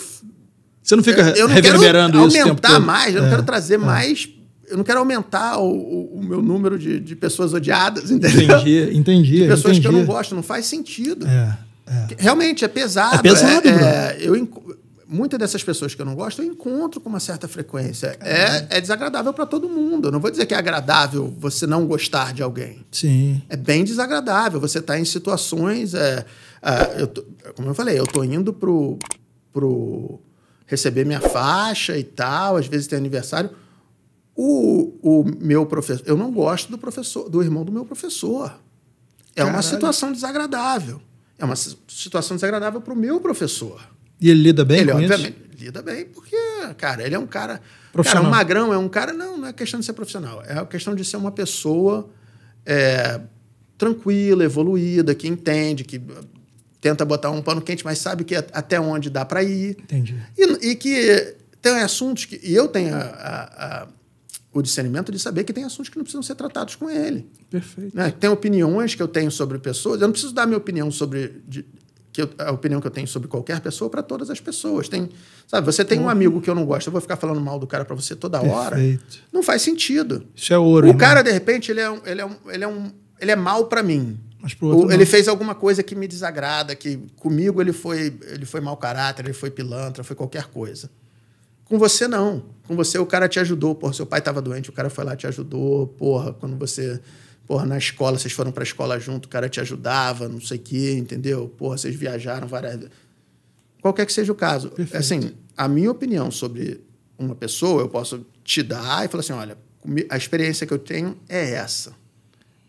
Você não fica eu, eu não reverberando isso. aumentar mais, eu não quero é, trazer é. mais eu não quero aumentar o, o, o meu número de, de, pessoas odiadas, [laughs] entendeu? Entendi, entendi. De pessoas entendi. que eu não gosto, não faz sentido. É, é. Realmente, é pesado. É pesado, é, é eu Muitas dessas pessoas que eu não gosto, eu encontro com uma certa frequência. É, é desagradável para todo mundo. Eu não vou dizer que é agradável você não gostar de alguém. Sim. É bem desagradável. Você estar tá em situações... É, é, eu tô, como eu falei, eu estou indo pro, pro receber minha faixa e tal. Às vezes tem aniversário o, o meu professor, eu não gosto do professor, do irmão do meu professor. É Caralho. uma situação desagradável. É uma situação desagradável para o meu professor. E ele lida bem ele, obviamente, isso? lida bem porque, cara, ele é um cara... Cara, um Magrão é um cara... Não, não é questão de ser profissional. É a questão de ser uma pessoa é, tranquila, evoluída, que entende, que tenta botar um pano quente, mas sabe que até onde dá para ir. Entendi. E, e, que tem assuntos que... E eu tenho a, a, a o discernimento de saber que tem assuntos que não precisam ser tratados com ele. Perfeito. Né? Tem opiniões que eu tenho sobre pessoas. Eu não preciso dar minha opinião sobre. De, que eu, a opinião que eu tenho sobre qualquer pessoa para todas as pessoas. Tem, sabe, você tem um uhum. amigo que eu não gosto, eu vou ficar falando mal do cara para você toda hora. Perfeito. Não faz sentido. Isso é ouro. O irmão. cara, de repente, ele é, um, ele é, um, ele é, um, ele é mal para mim. Mas pro outro Ou, ele fez alguma coisa que me desagrada, que comigo ele foi, ele foi mau caráter, ele foi pilantra, foi qualquer coisa. Com você, não. Com você, o cara te ajudou. Porra, seu pai estava doente, o cara foi lá te ajudou. Porra, quando você. Porra, na escola, vocês foram para a escola junto, o cara te ajudava, não sei o quê, entendeu? Porra, vocês viajaram várias vezes. Qualquer que seja o caso. Perfeito. Assim, a minha opinião sobre uma pessoa, eu posso te dar e falar assim: olha, a experiência que eu tenho é essa.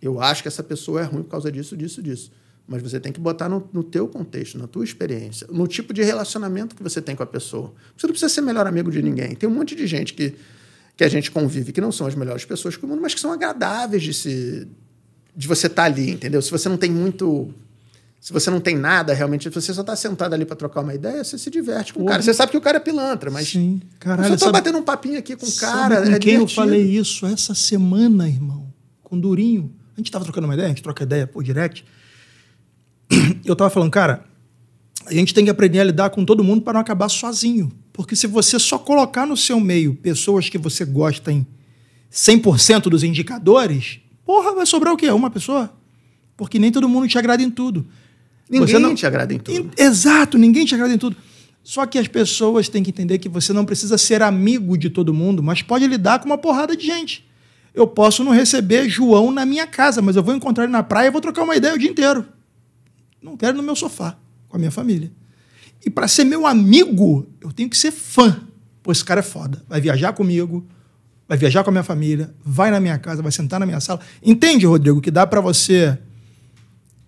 Eu acho que essa pessoa é ruim por causa disso, disso, disso. Mas você tem que botar no, no teu contexto, na tua experiência, no tipo de relacionamento que você tem com a pessoa. Você não precisa ser melhor amigo de ninguém. Tem um monte de gente que, que a gente convive que não são as melhores pessoas do mundo, mas que são agradáveis de se de você estar tá ali, entendeu? Se você não tem muito se você não tem nada realmente, se você só está sentado ali para trocar uma ideia, você se diverte com o cara. Você sabe que o cara é pilantra, mas. Sim, caralho. Eu só tô sabe, batendo um papinho aqui com o cara. Com é quem divertido. eu falei isso essa semana, irmão? Com Durinho. A gente tava trocando uma ideia, a gente troca ideia por direct. [clears throat] eu tava falando, cara, a gente tem que aprender a lidar com todo mundo para não acabar sozinho. Porque se você só colocar no seu meio pessoas que você gosta em 100% dos indicadores, porra, vai sobrar o quê? Uma pessoa? Porque nem todo mundo te agrada em tudo. Ninguém não... te agrada em tudo. Exato, ninguém te agrada em tudo. Só que as pessoas têm que entender que você não precisa ser amigo de todo mundo, mas pode lidar com uma porrada de gente. Eu posso não receber João na minha casa, mas eu vou encontrar ele na praia e vou trocar uma ideia o dia inteiro. Não quero no meu sofá, com a minha família. E para ser meu amigo, eu tenho que ser fã. Pô, esse cara é foda. Vai viajar comigo, vai viajar com a minha família, vai na minha casa, vai sentar na minha sala. Entende, Rodrigo, que dá para você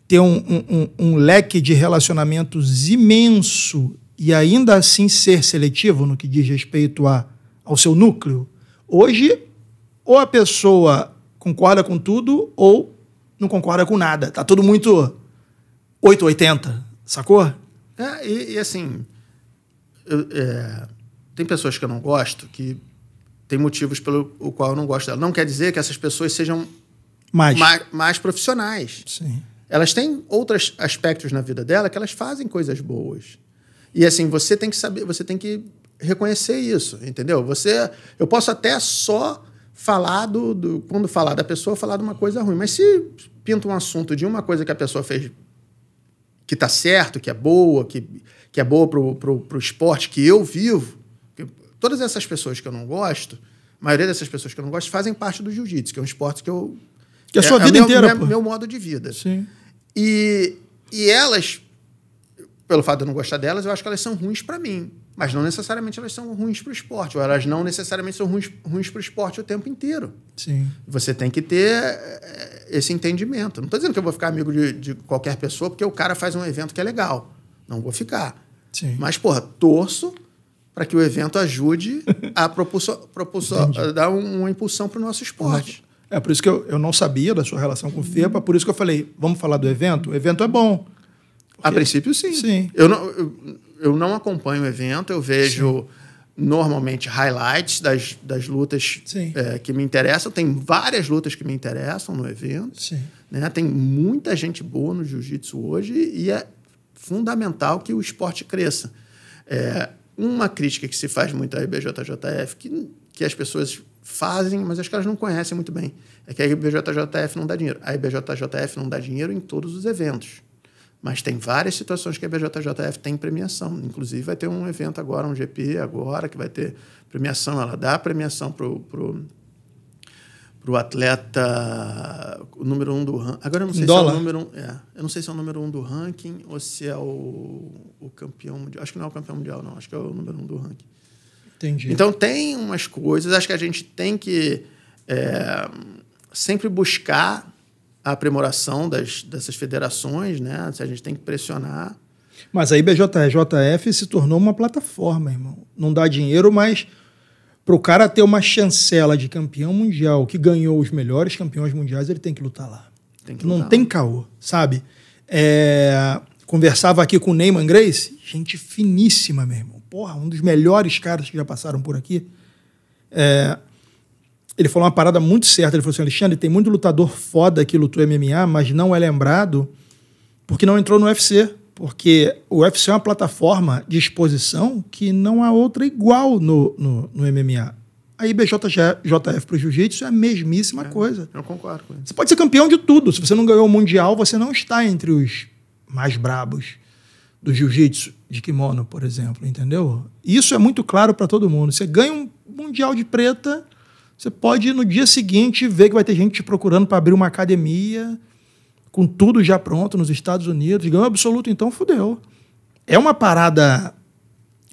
ter um, um, um, um, leque de relacionamentos imenso e ainda assim ser seletivo no que diz respeito a, ao seu núcleo? Hoje, ou a pessoa concorda com tudo ou não concorda com nada. Tá tudo muito 880, sacou? É, e, e assim, eu, é, tem pessoas que eu não gosto que tem motivos pelo qual eu não gosto dela. Não quer dizer que essas pessoas sejam mais, mais, mais profissionais. Sim. Elas têm outros aspectos na vida dela que elas fazem coisas boas. E assim, você tem que saber, você tem que reconhecer isso, entendeu? Você, eu posso até só falar do, do quando falar da pessoa, falar de uma coisa ruim, mas se pinta um assunto de uma coisa que a pessoa fez que tá certo, que é boa, que, que é boa pro, pro, pro esporte que eu vivo, que todas essas pessoas que eu não gosto, a maioria dessas pessoas que eu não gosto fazem parte do jiu-jitsu, que é um esporte que eu. Que é a é, sua é, vida é inteira. meu modo de vida. Sim. E, e elas, pelo fato de eu não gostar delas, eu acho que elas são ruins para mim. Mas não necessariamente elas são ruins para o esporte, ou elas não necessariamente são ruins, ruins para o esporte o tempo inteiro. Sim. Você tem que ter esse entendimento. Não estou dizendo que eu vou ficar amigo de, de, qualquer pessoa porque o cara faz um evento que é legal. Não vou ficar. Sim. Mas, porra, torço para que o evento ajude a propulsar, propulsor, dar um, uma impulsão para o nosso esporte. Uhum. É, por isso que eu, eu não sabia da sua relação com o FEPA, por isso que eu falei, vamos falar do evento? O evento é bom. Porque... A princípio, sim. sim. Eu, não, eu, eu não acompanho o evento, eu vejo... Sim normalmente highlights das, das lutas é, que me interessam. Tem várias lutas que me interessam no evento. Né? Tem muita gente boa no jiu-jitsu hoje e é fundamental que o esporte cresça. É, uma crítica que se faz muito à IBJJF, que, que as pessoas fazem, mas acho que elas não conhecem muito bem, é que a IBJJF não dá dinheiro. A IBJJF não dá dinheiro em todos os eventos. Mas tem várias situações que a BJJF tem premiação. Inclusive, vai ter um evento agora, um GP agora, que vai ter premiação. Ela dá premiação para o. Pro, pro atleta o número um do ranking. Agora eu não sei Dólar. se é o número um. É, eu não sei se é o número um do ranking ou se é o, o campeão mundial. Acho que não é o campeão mundial, não. Acho que é o número um do ranking. Entendi. Então tem umas coisas, acho que a gente tem que é, sempre buscar a aprimoração das, dessas federações, né? A gente tem que pressionar. Mas a IBJJF se tornou uma plataforma, irmão. Não dá dinheiro, mas para o cara ter uma chancela de campeão mundial que ganhou os melhores campeões mundiais, ele tem que lutar lá. Tem que Não tem caô, sabe? É... Conversava aqui com o Neyman Grace, gente finíssima, meu irmão. Porra, um dos melhores caras que já passaram por aqui. É ele falou uma parada muito certa. Ele falou assim: Alexandre, tem muito lutador foda que lutou MMA, mas não é lembrado porque não entrou no UFC. Porque o UFC é uma plataforma de exposição que não há outra igual no, no, no MMA. Aí IBJJF para o jiu-jitsu é a mesmíssima é, coisa. Eu concordo com isso. Você pode ser campeão de tudo. Se você não ganhou o Mundial, você não está entre os mais brabos do jiu-jitsu de kimono, por exemplo, entendeu? Isso é muito claro para todo mundo. Você ganha um Mundial de preta, você pode no dia seguinte ver que vai ter gente te procurando para abrir uma academia com tudo já pronto nos Estados Unidos. Ganhou absoluto, então fudeu. É uma parada.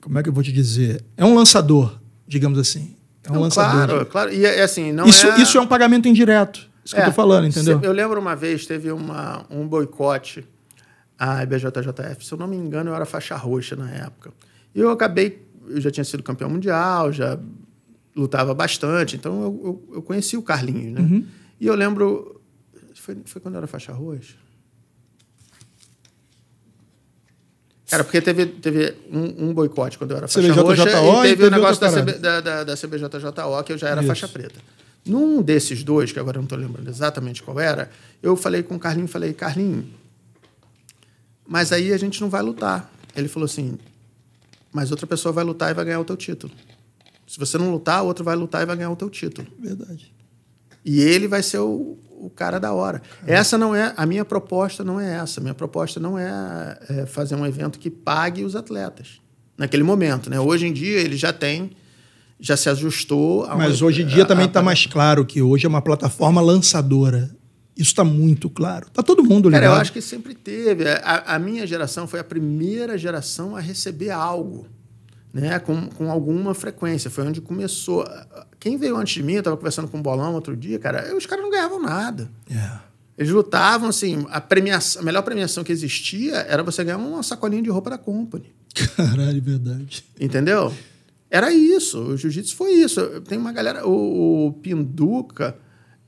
Como é que eu vou te dizer? É um lançador, digamos assim. É um não, lançador. Claro, claro. E é, é assim, não isso, é... isso é um pagamento indireto. Isso é, que eu tô é, falando, entendeu? Eu lembro uma vez, teve uma, um boicote à IBJJF. Se eu não me engano, eu era faixa roxa na época. E eu acabei, eu já tinha sido campeão mundial, já lutava bastante, então eu, eu, eu conheci o Carlinhos, né? Uhum. E eu lembro. Foi, foi quando era faixa roxa? Cara, porque teve, teve um, um, boicote quando eu era faixa CBJ, roxa e teve o um negócio da, CB, da, da, da, CBJJO, que eu já era Isso. faixa preta. Num desses dois, que agora eu não estou lembrando exatamente qual era, eu falei com o Carlinho, falei, Carlinho, mas aí a gente não vai lutar. Ele falou assim, mas outra pessoa vai lutar e vai ganhar o teu título. Se você não lutar, o outro vai lutar e vai ganhar o teu título. Verdade. E ele vai ser o, o cara da hora. Caramba. É. Essa não é a minha proposta, não é essa. Minha proposta não é, é, fazer um evento que pague os atletas naquele momento, né? Hoje em dia ele já tem, já se ajustou. Mas uma, hoje em dia a, também está mais claro que hoje é uma plataforma lançadora. Isso está muito claro. Está todo mundo ligado. Cara, eu acho que sempre teve. A, a minha geração foi a primeira geração a receber algo né, com, com alguma frequência. Foi onde começou. Quem veio antes de mim, eu estava conversando com o Bolão outro dia, cara, os caras não ganhavam nada. Yeah. É. Eles lutavam, assim, a, premiação, a melhor premiação que existia era você ganhar uma sacolinha de roupa da Company. Caralho, verdade. Entendeu? Era isso. O jiu-jitsu foi isso. Tem uma galera, o, o Pinduca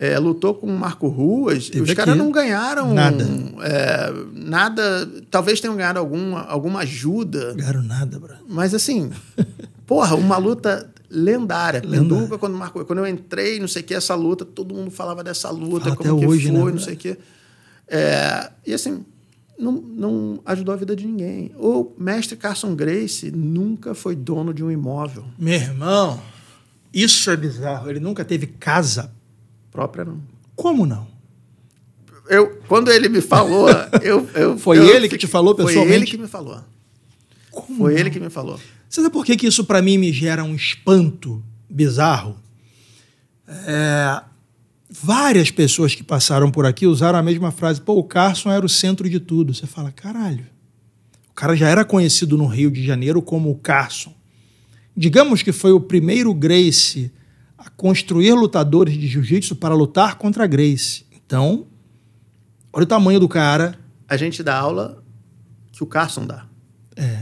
é, lutou com o Marco Ruas, Teve os caras não ganharam nada. É, nada. Talvez tenham ganhado alguma, alguma ajuda. Ganharam nada, bro. Mas assim, [laughs] porra, uma luta lendária. Penduca, quando, Marco, quando eu entrei, não sei o que, essa luta, todo mundo falava dessa luta, Fala como que hoje, foi, né, não sei o que. É, e assim, não, não ajudou a vida de ninguém. O mestre Carson Grace nunca foi dono de um imóvel. Meu irmão, isso é bizarro. Ele nunca teve casa, Própria não. Como não? Eu, quando ele me falou, [laughs] eu, eu Foi eu ele que te falou pessoalmente? Foi ele que me falou. Como foi não? ele que me falou. Você sabe por que, que isso para mim me gera um espanto bizarro? É, várias pessoas que passaram por aqui usaram a mesma frase. Pô, o Carson era o centro de tudo. Você fala, caralho. O cara já era conhecido no Rio de Janeiro como o Carson. Digamos que foi o primeiro Grace a construir lutadores de jiu-jitsu para lutar contra a Grace. Então, olha o tamanho do cara. A gente dá aula que o Carson dá. É.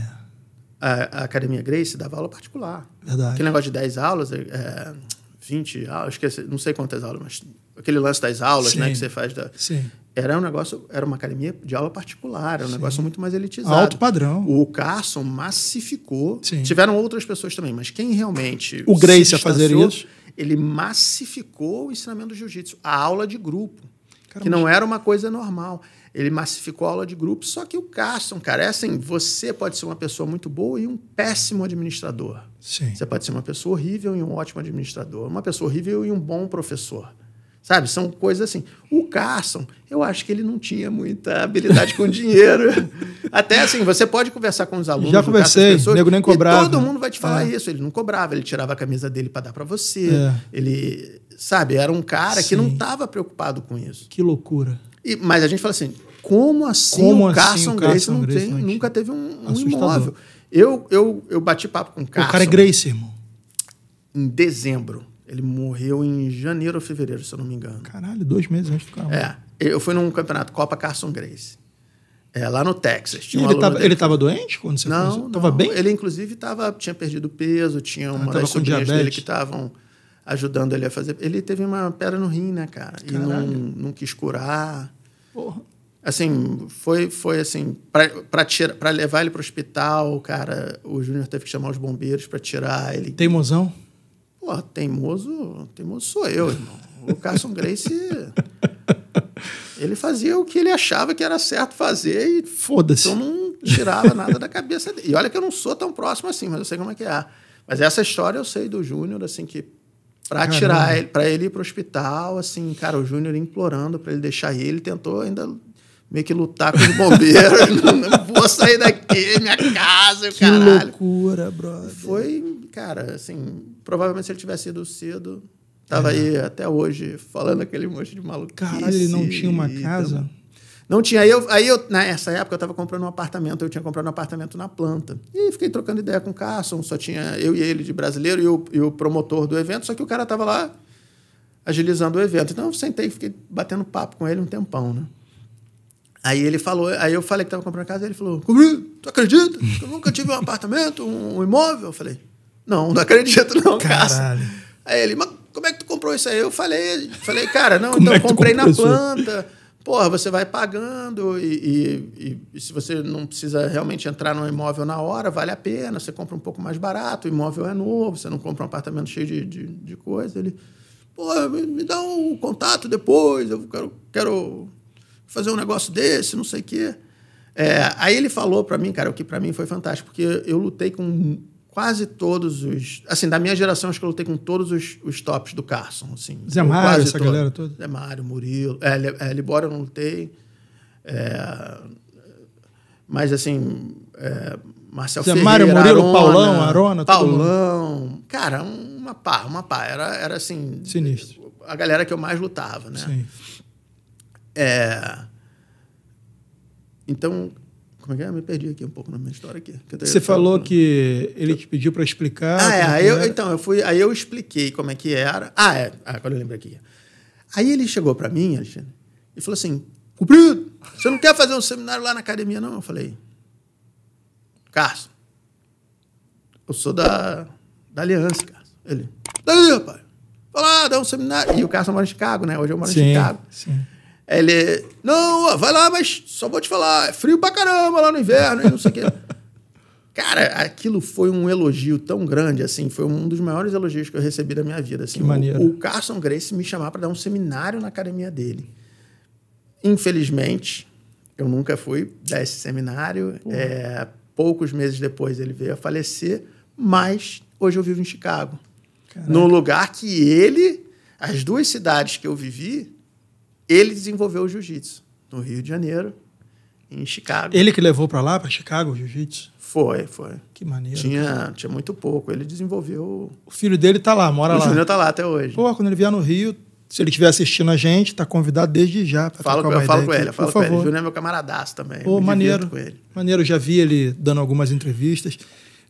A, a Academia Grace dava aula particular. Verdade. Aquele negócio de 10 aulas, é, 20 é, aulas, esqueci, não sei quantas aulas, mas aquele lance das aulas né, Sim. né, que você faz. Da, Sim. Era um negócio, era uma academia de aula particular, era um Sim. negócio muito mais elitizado. Alto padrão. O Carson massificou. Sim. Tiveram outras pessoas também, mas quem realmente. O Grace a fazer isso ele massificou o ensinamento do jiu-jitsu, a aula de grupo, Caramba. que não era uma coisa normal. Ele massificou a aula de grupo, só que o Carson, cara, é assim, você pode ser uma pessoa muito boa e um péssimo administrador. Sim. Você pode ser uma pessoa horrível e um ótimo administrador, uma pessoa horrível e um bom professor. Sabe? São coisas assim. O Carson, eu acho que ele não tinha muita habilidade com [laughs] dinheiro. Até assim, você pode conversar com os alunos. Já conversei, o nego nem cobrava. todo mundo vai te falar é. isso. Ele não cobrava, ele tirava a camisa dele para dar para você. É. Ele, sabe, era um cara Sim. que não estava preocupado com isso. Que loucura. E, mas a gente fala assim, como assim como o Carson, assim, o Carson Grace, não Grace nunca teve um, um imóvel? Eu, eu, eu bati papo com o Carson. O cara é Grace, irmão. Em dezembro. Ele morreu em janeiro ou fevereiro, se eu não me engano. Caralho, dois meses antes do carro. É. Eu fui num campeonato, Copa Carson Grace. É, lá no Texas. Tinha um ele estava doente quando você não, conheceu? Não, tava bem? Ele, inclusive, tava, tinha perdido peso, tinha ah, uma das sobrinhas dele que estavam ajudando ele a fazer. Ele teve uma pedra no rim, né, cara? Caralho. E não, não quis curar. Porra. Assim, foi, foi assim, para levar ele para o hospital, cara, o Júnior teve que chamar os bombeiros para tirar ele. Teimosão? Pô, teimoso, teimoso sou eu, irmão. O Carson Grace. ele fazia o que ele achava que era certo fazer e. Foda-se. Eu não tirava nada da cabeça dele. E olha que eu não sou tão próximo assim, mas eu sei como é que é. Mas essa história eu sei do Júnior, assim, que para tirar ele, para ele ir pro hospital, assim, cara, o Júnior implorando para ele deixar ele, ele tentou ainda meio que lutar com os bombeiros. [laughs] não, vou sair daqui, minha casa, que caralho. Que loucura, brother. Foi, cara, assim, provavelmente se ele tivesse ido cedo, tava é. aí até hoje falando aquele monte de maluco. Caralho, ele não tinha uma então, casa? não tinha. Aí eu, aí eu, nessa época, eu estava comprando um apartamento, eu tinha comprado um apartamento na planta. E fiquei trocando ideia com o Carson, só tinha eu e ele de brasileiro e o, e o promotor do evento, só que o cara tava lá agilizando o evento. Então eu sentei e fiquei batendo papo com ele um tempão, né? Aí ele falou, aí eu falei que tava comprando casa, ele falou: tu acredita? Eu nunca tive um apartamento, um, imóvel? Eu falei, não, não acredito, não, Cara. Aí ele, mas como é que tu comprou isso aí? Eu falei, falei, cara, não, [laughs] então é comprei na planta. Porra, você vai pagando e, e, e, se você não precisa realmente entrar no imóvel na hora, vale a pena, você compra um pouco mais barato, o imóvel é novo, você não compra um apartamento cheio de, de, de coisa. Ele, pô, me, me dá um contato depois, eu quero, quero fazer um negócio desse, não sei o quê. É, aí ele falou para mim, cara, o que para mim foi fantástico, porque eu lutei com quase todos os. Assim, da minha geração, acho que eu lutei com todos os, os tops do Carson. Assim, Zé Mário, essa todo. galera toda. Zé Mário, Murilo. É, é, eu não lutei. É, mas, assim, é, Marcel Zé Ferreira, Mário, Murilo, Arona, Paulão, Arona. Paulão. Cara, uma pá, uma pá. Era, era assim. Sinistro. A galera que eu mais lutava, né? Sim. É... Então, como é que é? me perdi aqui um pouco na minha história aqui. Você tá. falou falando. que ele te pediu para explicar. Ah, é. Aí eu, então, eu fui, aí eu expliquei como é que era. Ah, é. quando ah, agora eu lembro aqui. Aí ele chegou para mim, Alexandre, e falou assim: Cumprido, você não quer fazer um seminário lá na academia, não? Eu falei: Carlos, eu sou da, da Aliança, Carlos. Ele: Daí, rapaz, vai lá, dá um seminário. E o Carlos mora em Chicago, né? Hoje eu moro sim, em Chicago. Sim. Ele, não, vai lá, mas só vou te falar, é frio pra caramba lá no inverno e não sei o quê. [laughs] Cara, aquilo foi um elogio tão grande, assim, foi um dos maiores elogios que eu recebi da minha vida. Assim, que maneiro. O, o Carson Grace me chamar para dar um seminário na academia dele. Infelizmente, eu nunca fui dar esse seminário. É, poucos meses depois ele veio a falecer, mas hoje eu vivo em Chicago. Caraca. No lugar que ele, as duas cidades que eu vivi, ele desenvolveu o jiu-jitsu no Rio de Janeiro, em Chicago. Ele que levou para lá, para Chicago, o jiu-jitsu? Foi, foi. Que maneiro. Tinha, tinha muito pouco. Ele desenvolveu. O filho dele tá lá, mora o lá. O Júnior tá lá até hoje. Pô, quando ele vier no Rio, se ele estiver assistindo a gente, tá convidado desde já. com com ele, Fala com ele, fala com ele. O Júnior é meu camaradaço também. Pô, maneiro. Com ele. Maneiro, já vi ele dando algumas entrevistas.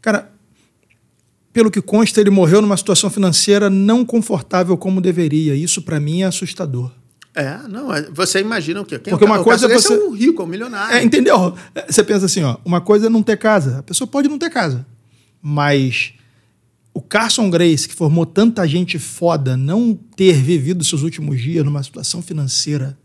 Cara, pelo que consta, ele morreu numa situação financeira não confortável como deveria. Isso, para mim, é assustador. É, não, é, você imagina o quê? Quem Porque tá uma o coisa é você é um rico, é um milionário. É, entendeu? É, você pensa assim, ó, uma coisa é não ter casa. A pessoa pode não ter casa, mas o Carson Grace, que formou tanta gente foda, não ter vivido seus últimos dias numa situação financeira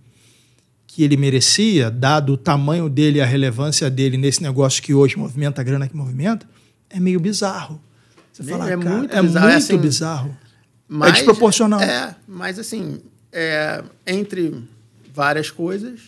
que ele merecia, dado o tamanho dele e a relevância dele nesse negócio que hoje movimenta a grana que movimenta, é meio bizarro. Você fala, é, cara, muito é muito assim, bizarro. Mas, é desproporcional. É, mas assim, é, entre várias coisas,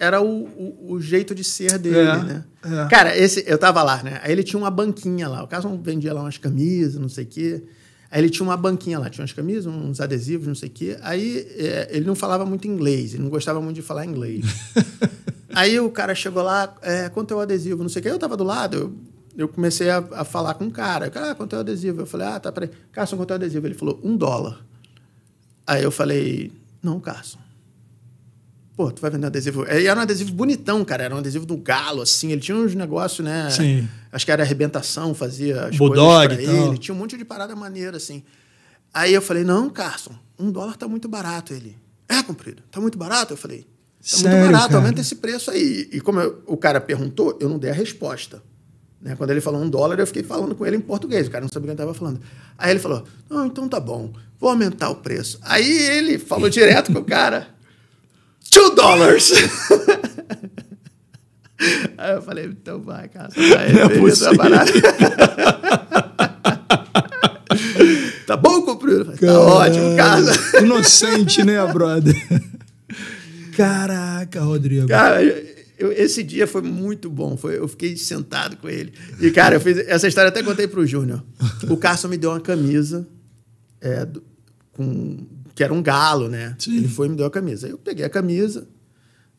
era o, o, o jeito de ser dele, é, né? É. Cara, esse, eu tava lá, né? Aí ele tinha uma banquinha lá. O Carson vendia lá umas camisas, não sei o quê. Aí ele tinha uma banquinha lá, tinha umas camisas, uns adesivos, não sei o quê. Aí é, ele não falava muito inglês, ele não gostava muito de falar inglês. [laughs] Aí o cara chegou lá, é, quanto é o adesivo, não sei o quê. Eu tava do lado, eu, eu comecei a, a, falar com o cara. cara, ah, quanto é o adesivo? Eu falei, ah, tá, peraí. Carson, quanto é o adesivo? Ele falou, um dólar. Aí eu falei, não, Carson. Pô, tu vai vender um adesivo. É, e era um adesivo bonitão, cara. Era um adesivo do galo, assim. Ele tinha uns negócios, né? Sim. Acho que era arrebentação, fazia as Bulldog, coisas pra ele. Tinha um monte de parada maneira, assim. Aí eu falei, não, Carson, um dólar tá muito barato. Ele, é, comprido, tá muito barato? Eu falei, tá Sério, muito barato, cara? aumenta esse preço aí. E como eu, o cara perguntou, eu não dei a resposta. Né? Quando ele falou um dólar, eu fiquei falando com ele em português, o cara não sabia o que ele estava falando. Aí ele falou: então tá bom, vou aumentar o preço. Aí ele falou direto com o cara: Two dollars! [laughs] Aí eu falei: Então vai, cara, vai, não é barato. [laughs] tá bom, comprou? Tá ótimo, cara. Inocente, né, brother? Caraca, Rodrigo. Cara, eu, esse dia foi muito bom. Foi, eu fiquei sentado com ele. E, cara, eu fiz. Essa história até contei pro Júnior. O Carson me deu uma camisa é, do, com, que era um galo, né? Sim. Ele foi e me deu a camisa. Eu peguei a camisa,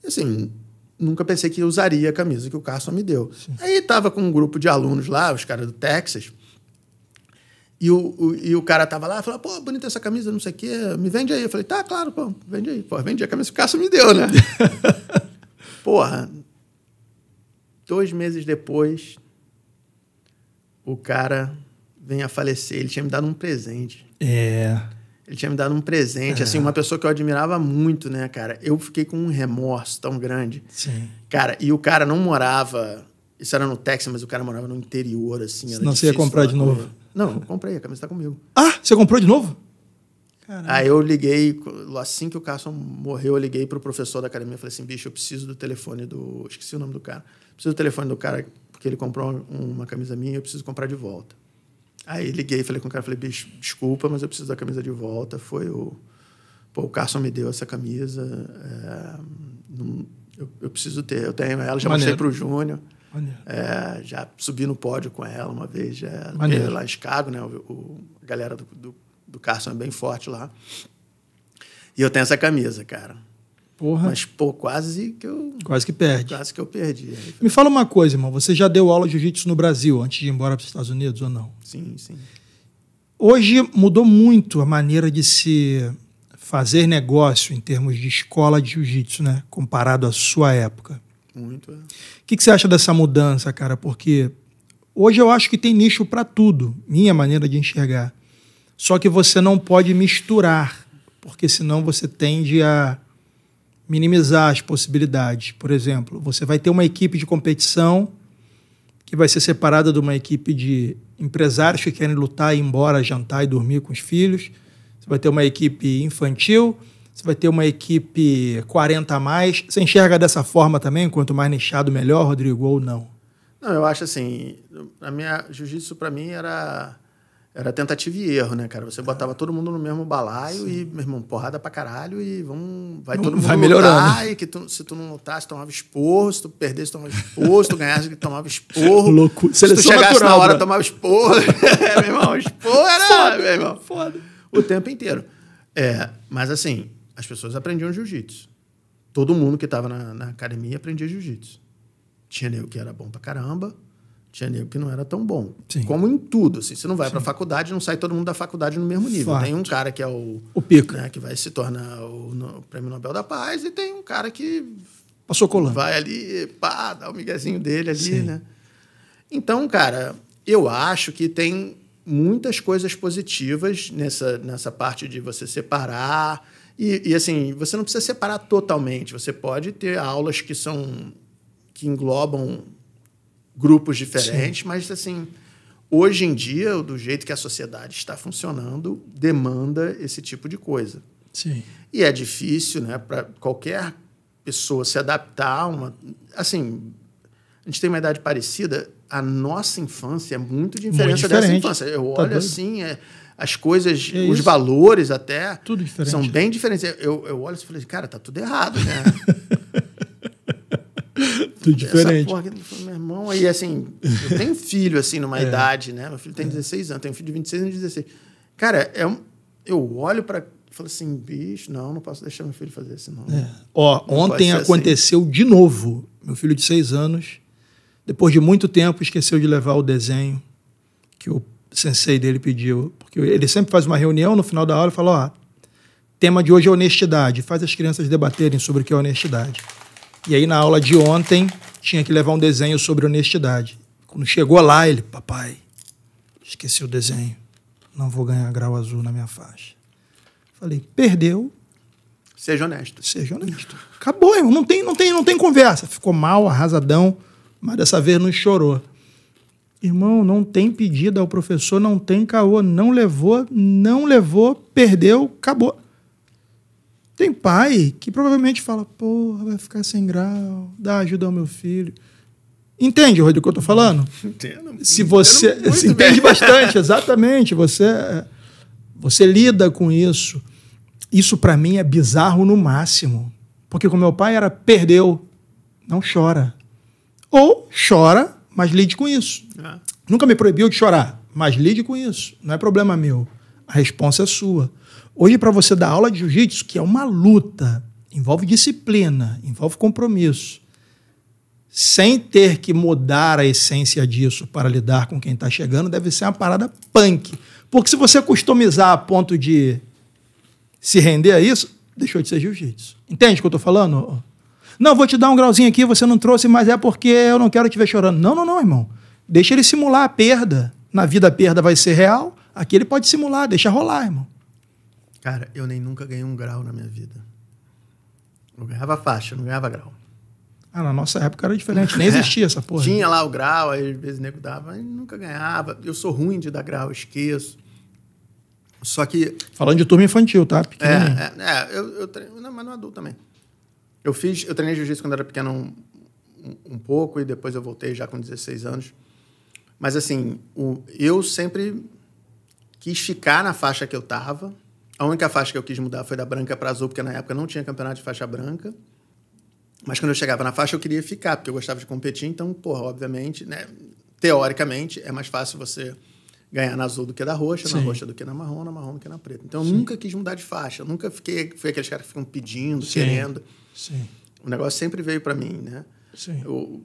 assim, nunca pensei que usaria a camisa que o Carson me deu. Sim. Aí tava com um grupo de alunos lá, os caras do Texas. E o, o, e o cara tava lá, falou, pô, bonita essa camisa, não sei o quê, me vende aí. Eu falei, tá, claro, pô, vende aí. Pô, vendi a camisa que o Cássio me deu, né? [laughs] Porra, dois meses depois, o cara vem a falecer. Ele tinha me dado um presente. É. Ele tinha me dado um presente, assim, é. assim, uma pessoa que eu admirava muito, né, cara? Eu fiquei com um remorso tão grande. Sim. Cara, e o cara não morava. Isso era no Texas, mas o cara morava no interior, assim. não, você ia comprar de novo? Coisa. Não, comprei, a camisa tá comigo. Ah, você comprou de novo? Caramba. Aí eu liguei, assim que o Carson morreu, eu liguei pro professor da academia e falei assim: bicho, eu preciso do telefone do. Esqueci o nome do cara. Preciso do telefone do cara, porque ele comprou uma camisa minha e eu preciso comprar de volta. Aí liguei, falei com o cara, falei, bicho, desculpa, mas eu preciso da camisa de volta. Foi o. Pô, o Carson me deu essa camisa. É, eu, eu, preciso ter, eu tenho ela, já Maneiro. mostrei o Júnior. É, já subi no pódio com ela uma vez, já lá em Chicago, né? O, o a galera do, do do Carson é bem forte lá. E eu tenho essa camisa, cara. Porra. Mas, pô, quase que eu. Quase que perde. Quase que eu perdi. Me fala uma coisa, irmão. Você já deu aula de jiu-jitsu no Brasil antes de ir embora para os Estados Unidos ou não? Sim, sim. Hoje mudou muito a maneira de se fazer negócio em termos de escola de jiu-jitsu, né? Comparado à sua época. Muito. É. O que, que você acha dessa mudança, cara? Porque hoje eu acho que tem nicho para tudo, minha maneira de enxergar. Só que você não pode misturar, porque senão você tende a minimizar as possibilidades. Por exemplo, você vai ter uma equipe de competição que vai ser separada de uma equipe de empresários que querem lutar e ir embora, jantar e dormir com os filhos. Você vai ter uma equipe infantil, você vai ter uma equipe 40 a mais. Você enxerga dessa forma também? Quanto mais nichado, melhor, Rodrigo, ou não? Não, eu acho assim, a minha jiu-jitsu para mim era era tentativa e erro, né, cara? Você é. botava todo mundo no mesmo balaio Sim. e, meu irmão, porrada pra caralho e vamos. Vai todo mundo [laughs] vai melhorando. lutar. E que tu, se tu não lutasse, tomava esporro. Se tu perdesse, tomava esporro. se tu ganhasse, tomava esporro. [laughs] Louco. se tu chegasse natural, na hora, né? tomava esporro. [laughs] é, meu irmão, esporro era. Foda, meu irmão. Foda. O tempo inteiro. É, mas assim, as pessoas aprendiam jiu-jitsu. Todo mundo que tava na, na academia aprendia jiu-jitsu. Tinha nego que era bom pra caramba, tinha nego que não era tão bom. Sim. Como em tudo. Assim, você não vai para a faculdade, não sai todo mundo da faculdade no mesmo nível. Tem um cara que é o. O pico Né, que vai se tornar o, no, o, Prêmio Nobel da Paz, e tem um cara que. Passou colando. Vai ali, pá, dá o miguezinho dele ali, Sim. né? Então, cara, eu acho que tem muitas coisas positivas nessa, nessa parte de você separar. E, e assim, você não precisa separar totalmente. Você pode ter aulas que são. que englobam grupos diferentes, Sim. mas assim, hoje em dia, do jeito que a sociedade está funcionando, demanda esse tipo de coisa. Sim. E é difícil, né, para qualquer pessoa se adaptar a uma, assim, a gente tem uma idade parecida, a nossa infância é muito diferente, muito diferente. dessa infância. Eu tá olho doido. assim, é, as coisas, é os valores até, são bem diferentes. Eu, eu olho assim e falei, cara, tá tudo errado, né? [laughs] Tudo diferente. Porra, meu irmão, aí assim, eu tenho [laughs] filho assim numa é. idade, né? Meu filho tem é. 16 anos, tem um filho de 26 e 16. Cara, é um, eu olho para falo assim, bicho, não, não posso deixar meu filho fazer isso não. É. Ó, não ontem assim. aconteceu assim. de novo. Meu filho de 6 anos, depois de muito tempo, esqueceu de levar o desenho que o sensei dele pediu, porque ele sempre faz uma reunião no final da aula e fala, ó, tema de hoje é honestidade, faz as crianças debaterem sobre o que é honestidade. E aí, na aula de ontem, tinha que levar um desenho sobre honestidade. Quando chegou lá, ele, papai, esqueci o desenho. Não vou ganhar grau azul na minha faixa. Falei, perdeu. Seja honesto. Seja honesto. Acabou, irmão. Não tem, não tem, não tem conversa. Ficou mal, arrasadão, mas dessa vez não chorou. Irmão, não tem pedida ao professor, não tem caô, não levou, não levou, perdeu, acabou. Tem pai que provavelmente fala, porra, vai ficar sem grau, dá ajuda ao meu filho. Entende, Rodrigo, o que eu tô falando? Entendo. Se você entendo se entende bem. bastante, exatamente. Você, você lida com isso. Isso para mim é bizarro no máximo. Porque com meu pai era perdeu, não chora. Ou chora, mas lide com isso. É. Nunca me proibiu de chorar, mas lide com isso. Não é problema meu. A resposta é sua. Hoje, para você dar aula de jiu-jitsu, que é uma luta, envolve disciplina, envolve compromisso, sem ter que mudar a essência disso para lidar com quem está chegando, deve ser uma parada punk. Porque se você customizar a ponto de se render a isso, deixou de ser jiu-jitsu. Entende o que eu estou falando? Não, vou te dar um grauzinho aqui, você não trouxe, mas é porque eu não quero te ver chorando. Não, não, não, irmão. Deixa ele simular a perda. Na vida a perda vai ser real, aqui ele pode simular, deixa rolar, irmão. Cara, eu nem nunca ganhei um grau na minha vida. Eu ganhava faixa, eu não ganhava grau. Ah, na nossa época era diferente, nem existia essa porra. [laughs] Tinha lá o grau, aí às vezes o nego dava, e nunca ganhava. Eu sou ruim de dar grau, esqueço. Só que. Falando de turma infantil, tá? É, é, é, eu, eu treino, não, mas no é adulto também. Eu fiz, eu treinei jiu-jitsu quando era pequeno um, um, um, pouco, e depois eu voltei já com 16 anos. Mas assim, o, eu sempre quis ficar na faixa que eu tava a única faixa que eu quis mudar foi da branca para azul, porque na época não tinha campeonato de faixa branca. Mas quando eu chegava na faixa, eu queria ficar, porque eu gostava de competir. Então, porra, obviamente, né? teoricamente, é mais fácil você ganhar na azul do que na roxa, Sim. na roxa do que na marrom, na marrom do que na preta. Então, eu nunca quis mudar de faixa. Eu nunca fiquei, fui aqueles caras que ficam pedindo, Sim. querendo. Sim. O negócio sempre veio para mim, né? Sim. Eu,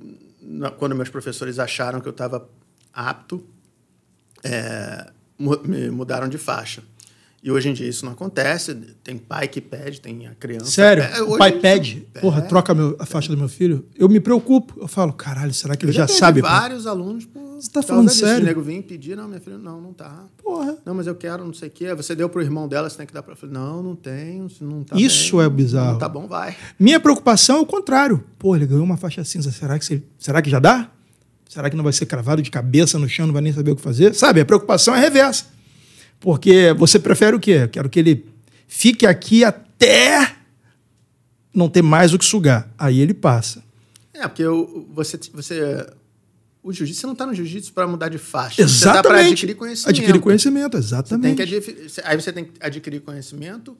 quando meus professores acharam que eu estava apto, é, me mudaram de faixa. E hoje em dia isso não acontece. Tem pai que pede, tem a criança. Sério? Pede. É, o pai pede. pede. Porra, é. troca meu, a faixa do meu filho. Eu me preocupo. Eu falo, caralho, será que eu ele já, já sabe? vários alunos, pô. Você tá falando sério? O nego vinha pedir, não, minha filha, não, não tá. Porra. Não, mas eu quero, não sei o quê. Você deu pro irmão dela, você tem que dar pra. Falei, não, não tenho, não tá. Isso bem, é bizarro. Não tá bom, vai. Minha preocupação é o contrário. Pô, ele ganhou uma faixa cinza. Será que, você, será que já dá? Será que não vai ser cravado de cabeça no chão, não vai nem saber o que fazer? Sabe, a preocupação é reversa. Porque você prefere o quê? quero que ele fique aqui até não ter mais o que sugar. Aí ele passa. É, porque eu, você, você. O jiu-jitsu, você não está no jiu-jitsu para mudar de faixa. Exatamente. Você tá adquirir conhecimento. Adquirir conhecimento, exatamente. Você adquirir, aí você tem que adquirir conhecimento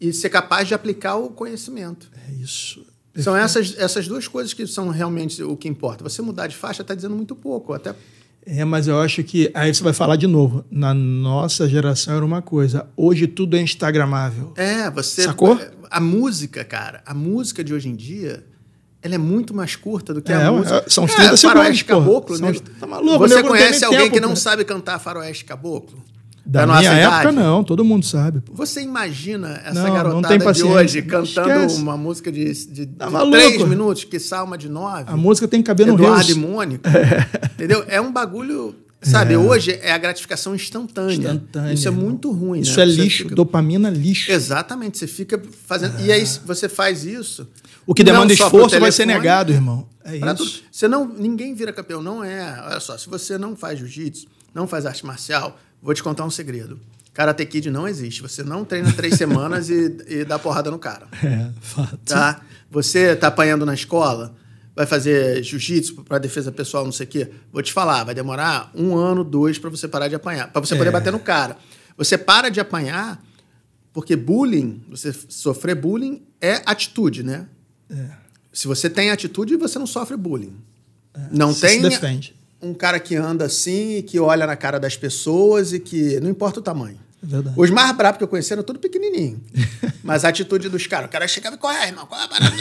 e ser capaz de aplicar o conhecimento. É isso. São essas, essas duas coisas que são realmente o que importa. Você mudar de faixa está dizendo muito pouco, até é, mas eu acho que. Aí você vai falar de novo. Na nossa geração era uma coisa. Hoje tudo é Instagramável. É, você. Sacou? É, a música, cara, a música de hoje em dia ela é muito mais curta do que é, a é, música. São os 30 é, segundos, faroeste porra. caboclo, são, né? Tá maluco, Você conhece alguém tempo, que não cara. Né? sabe cantar faroeste caboclo? Da minha época, não, todo mundo sabe. Pô. Você imagina essa não, garotada não de hoje cantando esquece. uma música de, de, tá de três minutos, que salma de nove. A música tem cabelo Eduardo rios. e Mônica. É. Entendeu? É um bagulho. Sabe, é. hoje é a gratificação instantânea. instantânea. Isso é muito ruim. Isso né? é lixo, fica... dopamina é lixo. Exatamente, você fica fazendo. E aí ah. você faz isso. O que demanda esforço vai ser negado, irmão. É isso. Você não, ninguém vira campeão, não é. Olha só, se você não faz jiu-jitsu, não faz arte marcial, Vou te contar um segredo. Karate Kid não existe. Você não treina três semanas e, e dá porrada no cara. É, fato. Tá? Você tá apanhando na escola, vai fazer jiu-jitsu para defesa pessoal, não sei o quê. Vou te falar, vai demorar um ano, dois para você parar de apanhar, para você é. poder bater no cara. Você para de apanhar porque bullying, você sofrer bullying é atitude, né? É. Se você tem atitude, você não sofre bullying. É, não tem. Se defende um cara que anda assim e que olha na cara das pessoas e que não importa o tamanho. É verdade. Os mais bravos que eu conheci eram tudo pequenininho. [laughs] Mas a atitude dos caras, o cara chegava e corre, é, irmão, qual é a parada?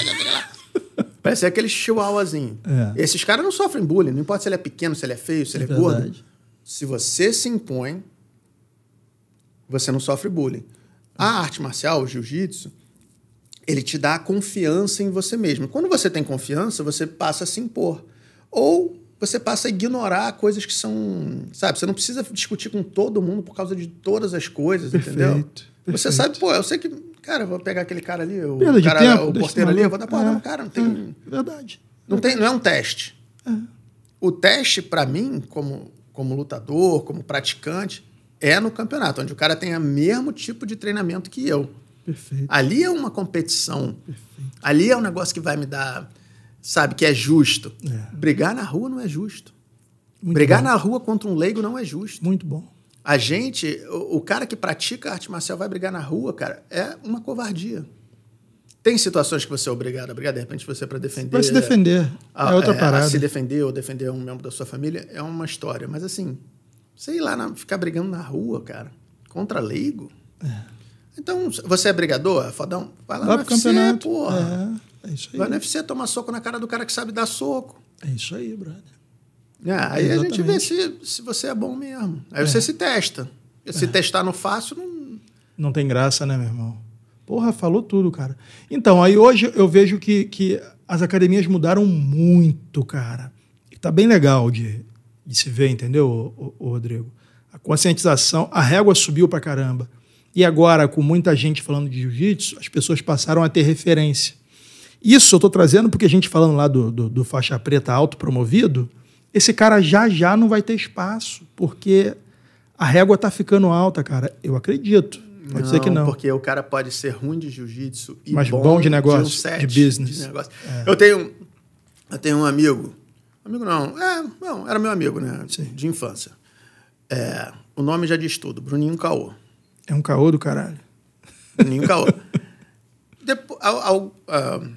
Parecia aquele chihuahuazinho. É. Esses caras não sofrem bullying, não importa se ele é pequeno, se ele é feio, se ele é, é gordo. Se você se impõe, você não sofre bullying. A arte marcial, o jiu-jitsu, ele te dá confiança em você mesmo. Quando você tem confiança, você passa a se impor. Ou você passa a ignorar coisas que são. Sabe, você não precisa discutir com todo mundo por causa de todas as coisas, perfeito, entendeu? Perfeito. Você sabe, pô, eu sei que. Cara, eu vou pegar aquele cara ali, o, cara, tempo, o porteiro ali, eu vou dar porra, é, não, cara, não é, tem. É, verdade. Não, Tem, não é um teste. É. O teste, para mim, como, como lutador, como praticante, é no campeonato, onde o cara tem o mesmo tipo de treinamento que eu. Perfeito. Ali é uma competição. Perfeito. Ali é um negócio que vai me dar sabe que é justo. É. Brigar na rua não é justo. Muito Brigar bom. na rua contra um leigo não é justo. Muito bom. A gente, o, cara que pratica arte marcial vai brigar na rua, cara, é uma covardia. Tem situações que você é obrigado a brigar, de repente você é para defender. Para se defender. A, é outra é, parada. se defender ou defender um membro da sua família é uma história. Mas assim, sei lá, na, ficar brigando na rua, cara, contra leigo. É. Então, você é brigador? É fodão? Vai lá Vai no UFC, campeonato. porra. É. É isso aí. Vai no UFC tomar soco na cara do cara que sabe dar soco. É isso aí, brother. É, aí a gente vê se, se você é bom mesmo. Aí é. você se testa. Se é. testar no fácil, não. Não tem graça, né, meu irmão? Porra, falou tudo, cara. Então, aí hoje eu vejo que, que as academias mudaram muito, cara. E tá bem legal de, de se ver, entendeu, o, o, o Rodrigo? A conscientização, a régua subiu pra caramba. E agora, com muita gente falando de jiu-jitsu, as pessoas passaram a ter referência. Isso eu estou trazendo porque a gente falando lá do, do, do faixa preta autopromovido, esse cara já já não vai ter espaço, porque a régua está ficando alta, cara. Eu acredito. Pode não, ser que não. Porque o cara pode ser ruim de jiu-jitsu e Mas bom, bom de negócio, de, um set, de business. De negócio. É. Eu, tenho, eu tenho um amigo, amigo não, é, não era meu amigo, né? Sim. De infância. É, o nome já diz tudo, Bruninho Caô. É um caô do caralho. Bruninho Caô. [laughs] Depois, ao, ao, uh,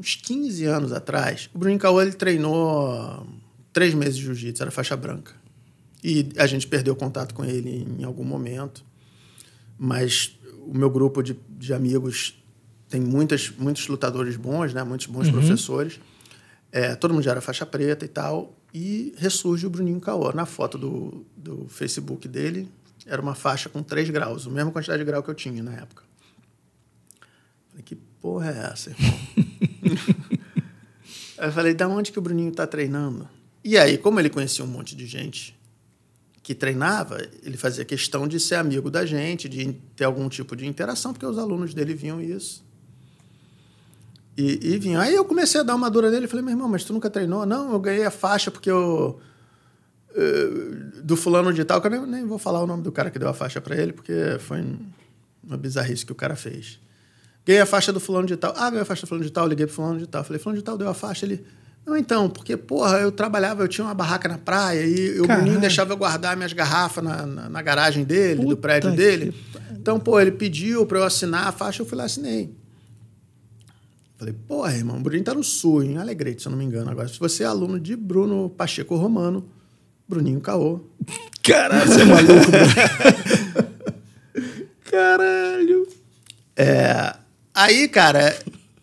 uns 15 anos atrás, o Bruninho Caô, ele treinou três meses de jiu-jitsu, era faixa branca. E a gente perdeu contato com ele em algum momento. Mas o meu grupo de, de amigos tem muitas, muitos lutadores bons, né? muitos bons uhum. professores. É, todo mundo já era faixa preta e tal. E ressurge o Bruninho Caô. Na foto do, do Facebook dele, era uma faixa com três graus, a mesma quantidade de grau que eu tinha na época. Falei, que porra é essa, irmão? [laughs] aí eu falei, da onde que o Bruninho tá treinando? E aí, como ele conhecia um monte de gente que treinava, ele fazia questão de ser amigo da gente, de ter algum tipo de interação, porque os alunos dele viam isso. E, e Aí eu comecei a dar uma dura nele. Falei, meu irmão, mas tu nunca treinou? Não, eu ganhei a faixa porque eu. Eh, do fulano de tal, que eu nem, nem, vou falar o nome do cara que deu a faixa para ele, porque foi uma bizarrice que o cara fez ganhei a faixa do fulano de tal. Ah, ganhei a faixa do fulano de tal, liguei pro fulano de tal. Falei, fulano de tal deu a faixa, ele... Não, então, porque, porra, eu trabalhava, eu tinha uma barraca na praia e o menino deixava eu guardar minhas garrafas na, na, na garagem dele, Puta do prédio que... dele. Então, pô, ele pediu para eu assinar a faixa, eu fui lá assinei. Falei, porra, irmão, o Bruninho tá no Sul, em Alegrete, se eu não me engano. Agora, se você é aluno de Bruno Pacheco Romano, Bruninho Caô. [laughs] Caralho, você é maluco, [laughs] Caralho. É, Aí, cara,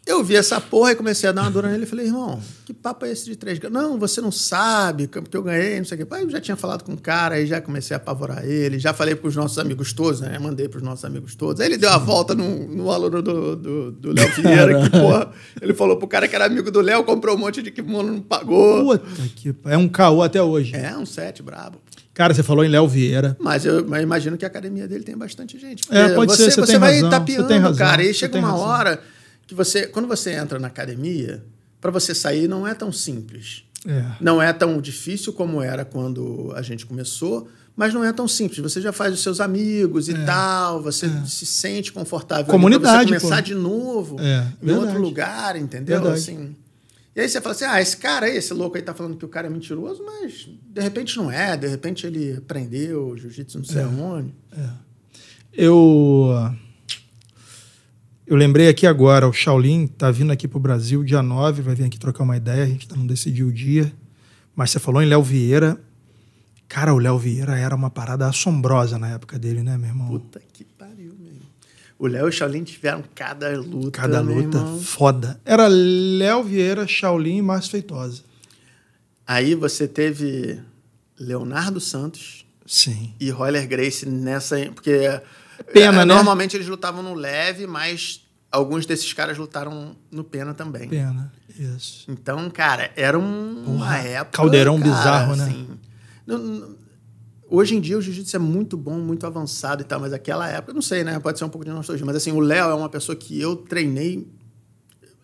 eu vi essa porra e comecei a dar uma dura nele. Falei, irmão, que papo é esse de três gramas? Não, você não sabe, que eu ganhei, não sei o quê. Pai, eu já tinha falado com o cara, aí já comecei a apavorar ele, já falei para os nossos amigos todos, né? Mandei para os nossos amigos todos. Aí ele deu a volta no, no aluno do Léo Vieira, que, porra, ele falou pro cara que era amigo do Léo, comprou um monte de kimono, não pagou. Puta que É um caô até hoje. É, um sete brabo. Cara, você falou em Léo Vieira. Mas eu, imagino que a academia dele tem bastante gente. É, pode você, ser, você, você tem vai razão. tapeando, você tem razão, cara. E chega uma razão. hora que você, quando você entra na academia, para você sair não é tão simples. É. Não é tão difícil como era quando a gente começou, mas não é tão simples. Você já faz os seus amigos e é. tal, você é. se sente confortável. Comunidade. você começar pô. de novo, é, em Verdade. outro lugar, entendeu? Assim. E aí você fala assim: ah, esse cara aí, esse louco aí tá falando que o cara é mentiroso, mas de repente não é, de repente ele aprendeu jiu-jitsu não sei é. é. Eu eu lembrei aqui agora, o Shaolin está vindo aqui para o Brasil dia 9, vai vir aqui trocar uma ideia, a gente tá não decidiu o dia. Mas você falou em Léo Vieira. Cara, o Léo Vieira era uma parada assombrosa na época dele, né, meu irmão? Puta que pariu, meu O Léo e o Shaolin tiveram cada luta. Cada luta foda. Era Léo Vieira, Shaolin e Márcio Feitosa. Aí você teve Leonardo Santos. Sim. E Roller Grace nessa. Porque Pena, é, né? Normalmente eles lutavam no leve, mas alguns desses caras lutaram no Pena também. Pena, isso. Então, cara, era um, uma época. Caldeirão cara, bizarro, né? Assim, no, no, hoje em dia o jiu-jitsu é muito bom, muito avançado e tal, mas aquela época, não sei, né? Pode ser um pouco de nostalgia, mas assim, o Léo é uma pessoa que eu treinei,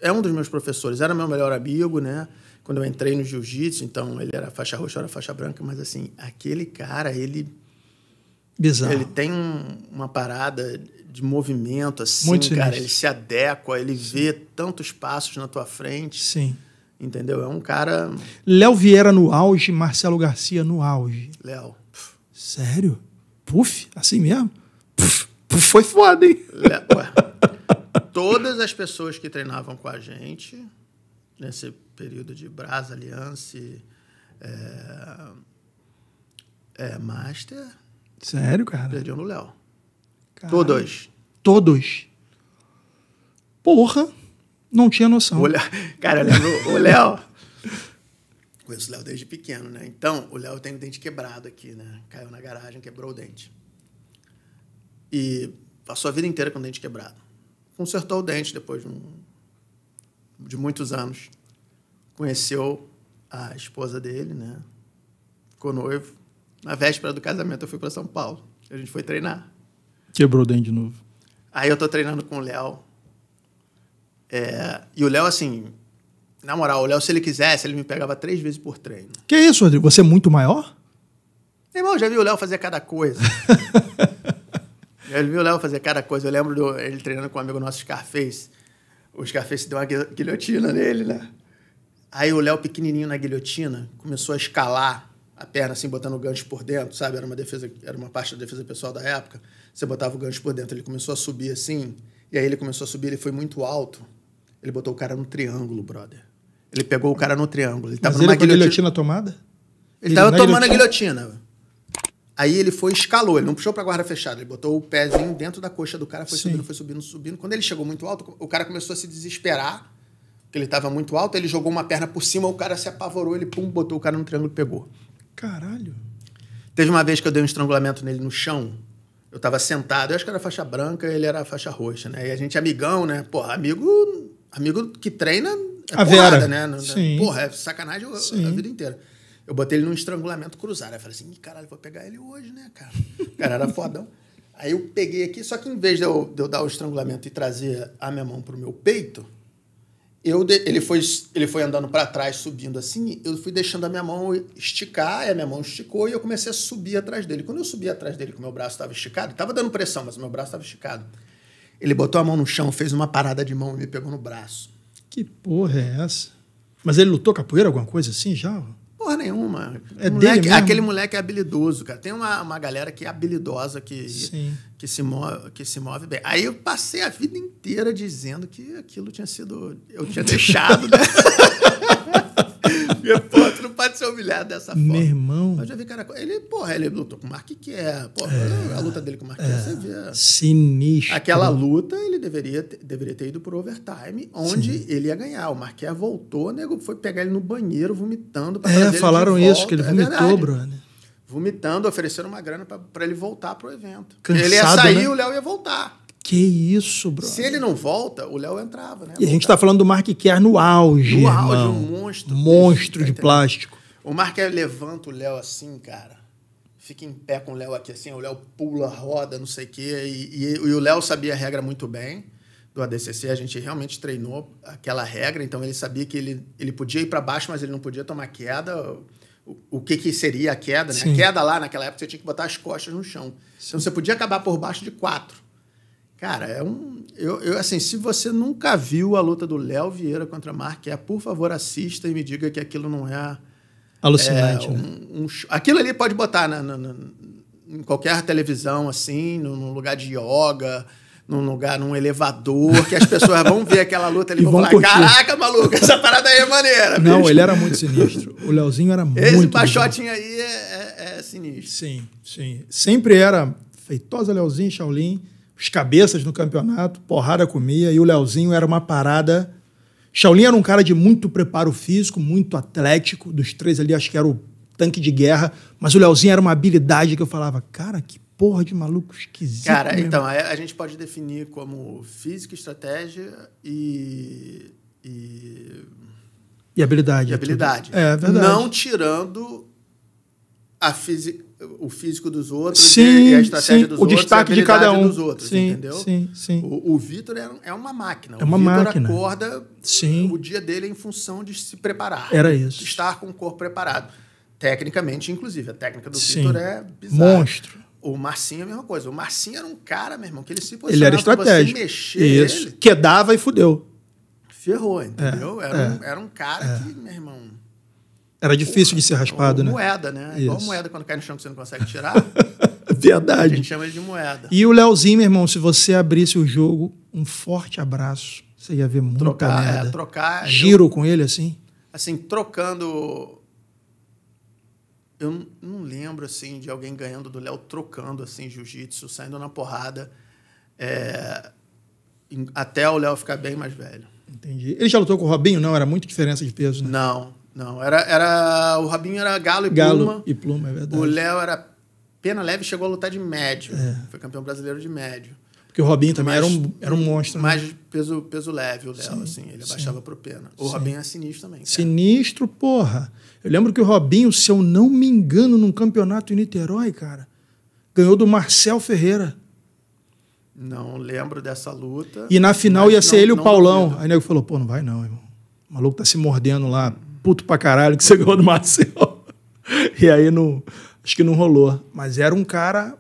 é um dos meus professores, era meu melhor amigo, né? Quando eu entrei no jiu-jitsu, então ele era faixa roxa, eu era faixa branca, mas assim, aquele cara, ele Bizarro. Ele tem uma parada de movimento, assim, Muito cara. Sinistro. Ele se adequa, ele vê tantos passos na tua frente. Sim. Entendeu? É um cara. Léo Vieira no auge, Marcelo Garcia no auge. Léo. Sério? Puf, assim mesmo? Puf, puf foi foda, hein? Léo, Todas as pessoas que treinavam com a gente, nesse período de Brasa, Aliança, é, é, Master, Sério, cara? Perdi no Léo. Todos. Todos. Porra, não tinha noção. O Léo, cara, eu lembro, o Léo. [laughs] Conheço o Léo desde pequeno, né? Então, o Léo tem o dente quebrado aqui, né? Caiu na garagem, quebrou o dente. E passou a vida inteira com o dente quebrado. Consertou o dente depois de, um, de muitos anos. Conheceu a esposa dele, né? Ficou noivo na véspera do casamento, eu fui para São Paulo. A gente foi treinar. Quebrou o dente de novo. Aí eu tô treinando com o Léo. É, e o Léo, assim, na moral, o Léo, se ele quisesse, ele me pegava três vezes por treino. Que isso, Rodrigo? Você é muito maior? Meu irmão, já vi o Léo fazer cada coisa. [laughs] Já vi o Léo fazer cada coisa. Eu lembro ele treinando com um amigo nosso, Scarface. O Scarface deu uma guilhotina nele, né? Aí o Léo, pequenininho na guilhotina, começou a escalar a perna assim, botando o gancho por dentro, sabe? Era uma defesa, era uma parte da defesa pessoal da época. Você botava o gancho por dentro, ele começou a subir assim, e aí ele começou a subir, ele foi muito alto. Ele botou o cara no triângulo, brother. Ele pegou o cara no triângulo. Ele tava Mas ele guilhotina... guilhotina tomada? Ele, ele tava tomando guilhotina. a guilhotina. Aí ele foi, escalou, ele não puxou pra guarda fechada, ele botou o pezinho dentro da coxa do cara, foi Sim. subindo, foi subindo, subindo. Quando ele chegou muito alto, o cara começou a se desesperar, porque ele tava muito alto, ele jogou uma perna por cima, o cara se apavorou, ele pum, botou o cara no triângulo e pegou. Caralho. Teve uma vez que eu dei um estrangulamento nele no chão. Eu tava sentado, eu acho que era faixa branca, ele era faixa roxa, né? E a gente é amigão, né? Porra, amigo, amigo que treina é a porrada, Vera. né? Sim. Porra, é sacanagem a vida inteira. Eu botei ele num estrangulamento cruzado. Eu falei assim, caralho, vou pegar ele hoje, né, cara? O cara era fodão. Aí eu peguei aqui, só que em vez de eu, de eu dar o estrangulamento e trazer a minha mão pro meu peito, eu de... ele, foi, ele foi andando para trás, subindo assim. Eu fui deixando a minha mão esticar, a minha mão esticou e eu comecei a subir atrás dele. Quando eu subi atrás dele, que o meu braço estava esticado, estava dando pressão, mas o meu braço estava esticado. Ele botou a mão no chão, fez uma parada de mão e me pegou no braço. Que porra é essa? Mas ele lutou capoeira, alguma coisa assim já? porra nenhuma. É moleque, aquele moleque é habilidoso, cara. Tem uma, uma galera que é habilidosa, que, que, se move, que se move bem. Aí eu passei a vida inteira dizendo que aquilo tinha sido. Eu tinha [laughs] deixado, né? Porque, [laughs] pô, pode ser humilhado dessa forma. Meu irmão. Eu já vi cara. Ele, porra, ele lutou com o Mark Kerr. Porra, é, a luta dele com o Mark é, você vê. Sinistro. Aquela luta, ele deveria, ter, deveria ter ido pro overtime, onde Sim. ele ia ganhar. O Mark Kerr voltou, nego, foi pegar ele no banheiro, vomitando. Pra é, falaram isso, que ele é vomitou, é brother vomitando, oferecendo uma grana para ele voltar pro evento. Cansado, ele ia sair, né? o Léo ia voltar. Que isso, bro. Se ele não volta, o Léo entrava, né? E a gente tá falando do Mark Kerr no auge. No auge, um monstro. Monstro de tá plástico. O Mark levanta o Léo assim, cara. Fica em pé com o Léo aqui assim, o Léo pula, roda, não sei o quê. E, e, e o Léo sabia a regra muito bem do ADCC, a gente realmente treinou aquela regra, então ele sabia que ele, ele podia ir para baixo, mas ele não podia tomar queda. O, o que, que seria a queda? Né? A queda lá, naquela época, você tinha que botar as costas no chão. Então, Sim. Então você podia acabar por baixo de quatro. Cara, é um. Eu, eu, assim, se você nunca viu a luta do Léo Vieira contra Mark, é por favor assista e me diga que aquilo não é. Alucinante. É, um, né? um, aquilo ali pode botar na, na, na, em qualquer televisão, assim, num lugar de yoga, num lugar, num elevador, que as pessoas vão ver aquela luta ali [laughs] e vão, vão falar: curtir. caraca, maluco, essa parada aí é maneira. Não, bicho. ele era muito sinistro. O Léozinho era Esse muito. Esse baixotinho aí é, é, é sinistro. Sim, sim. Sempre era Feitosa, Léozinho, Shaolin os cabeças no campeonato, porrada comia, e o Leozinho era uma parada. Shaolin era um cara de muito preparo físico, muito atlético, dos três ali, acho que era o tanque de guerra, mas o Leozinho era uma habilidade que eu falava, cara, que porra de maluco esquisito. Cara, mesmo. então, é, a, gente pode definir como física, estratégia e. e... E habilidade. E habilidade. É, é verdade. Não tirando a física o físico dos outros sim, e a estratégia sim, dos o outros, destaque de cada um. dos outros, sim, entendeu? Sim, sim. O, o Vitor é, é uma máquina. É uma o Vitor máquina. acorda sim. o dia dele é em função de se preparar. Era isso. Estar com o corpo preparado. Tecnicamente, inclusive. A técnica do Vitor é bizarra. Monstro. O Marcinho é a mesma coisa. O Marcinho era um cara, meu irmão, que ele se posicionava. Ele era estratégico. Você mexer Isso. Ele, Quedava e fudeu. Ferrou, entendeu? É, era, é, um, era um cara é. que, meu irmão era difícil de ser raspado, né? Moeda, né? É Igual moeda quando cai no chão que você não consegue tirar. [laughs] Verdade. A gente chama de moeda. E o Leozinho, meu irmão, se você abrisse o jogo, um forte abraço. Você ia ver muita trocar, é, merda. É, trocar. Giro eu, com ele assim? Assim, trocando. Eu não lembro assim de alguém ganhando do Léo trocando assim jiu-jitsu, saindo na porrada. É, até o Léo ficar bem mais velho. Entendi. Ele já lutou com o Robinho? Não, era muita diferença de peso, né? Não. Não, era, era. O Robinho era galo e galo pluma. Galo e pluma, é verdade. O Léo era pena leve chegou a lutar de médio. É. Foi campeão brasileiro de médio. Porque o Robinho também mas, era, um, era um monstro. Né? Mais peso, peso leve, o Léo, assim. Ele sim, abaixava pro pena. O sim. Robinho é sinistro também. Cara. Sinistro, porra. Eu lembro que o Robinho, se eu não me engano, num campeonato em Niterói, cara, ganhou do Marcel Ferreira. Não lembro dessa luta. E na final ia ser não, ele e o Paulão. Duvido. Aí o nego falou: pô, não vai não, irmão. O maluco tá se mordendo lá, puto pra caralho que você ganhou do Marcel. e aí não, acho que não rolou. Mas era um cara.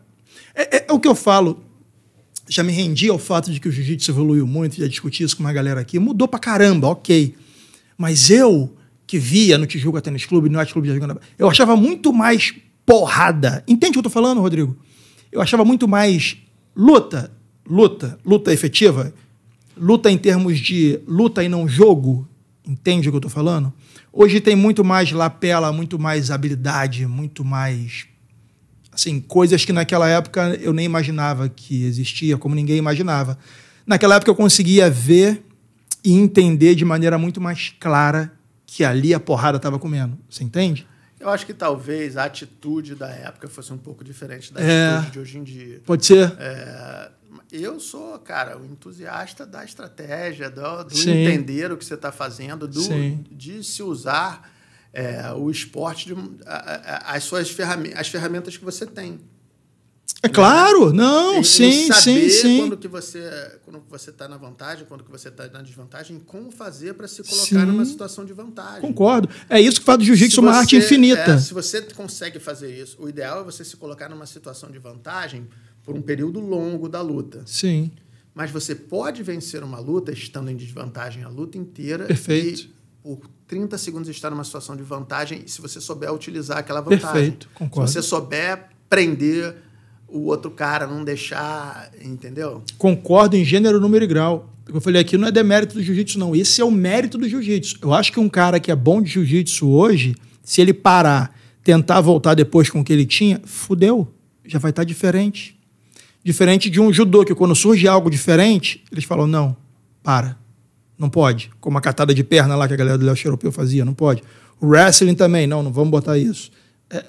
É, é, é o que eu falo. Já me rendi ao fato de que o jiu-jitsu evoluiu muito, já discuti isso com uma galera aqui. Mudou pra caramba, ok. Mas eu, que via no Tijuca Tênis Clube, no Arte Clube de Jogando, eu achava muito mais porrada. Entende o que eu tô falando, Rodrigo? Eu achava muito mais luta, luta, luta efetiva, luta em termos de luta e não jogo. Entende o que eu tô falando? Hoje tem muito mais lapela, muito mais habilidade, muito mais assim, coisas que naquela época eu nem imaginava que existia, como ninguém imaginava. Naquela época eu conseguia ver e entender de maneira muito mais clara que ali a porrada estava comendo. Você entende? Eu acho que talvez a atitude da época fosse um pouco diferente da é, atitude de hoje em dia. Pode ser. É, eu sou, cara, o entusiasta da estratégia, do, do entender o que você está fazendo, do, de se usar é, o esporte, de, a, a, as suas ferramentas, as ferramentas que você tem. É claro, não, e, sim, saber sim, sim. Quando que você, quando você está na vantagem, quando que você está na desvantagem, como fazer para se colocar sim. numa situação de vantagem. Concordo. É isso que faz do jiu-jitsu uma arte infinita. É, se você consegue fazer isso, o ideal é você se colocar numa situação de vantagem por um período longo da luta. Sim. Mas você pode vencer uma luta estando em desvantagem a luta inteira. Perfeito. E por 30 segundos estar numa situação de vantagem se você souber utilizar aquela vantagem. Perfeito, concordo. Se você souber prender o outro cara, não deixar, entendeu? Concordo em gênero, número e grau. Eu falei aqui não é demérito do jiu-jitsu, não. Esse é o mérito do jiu-jitsu. Eu acho que um cara que é bom de jiu-jitsu hoje, se ele parar, tentar voltar depois com o que ele tinha, fudeu. Já vai estar diferente. Diferente de um judô, que quando surge algo diferente, eles falam: não, para. Não pode. Como a catada de perna lá que a galera do leste europeu fazia, não pode. O wrestling também, não, não vamos botar isso. É,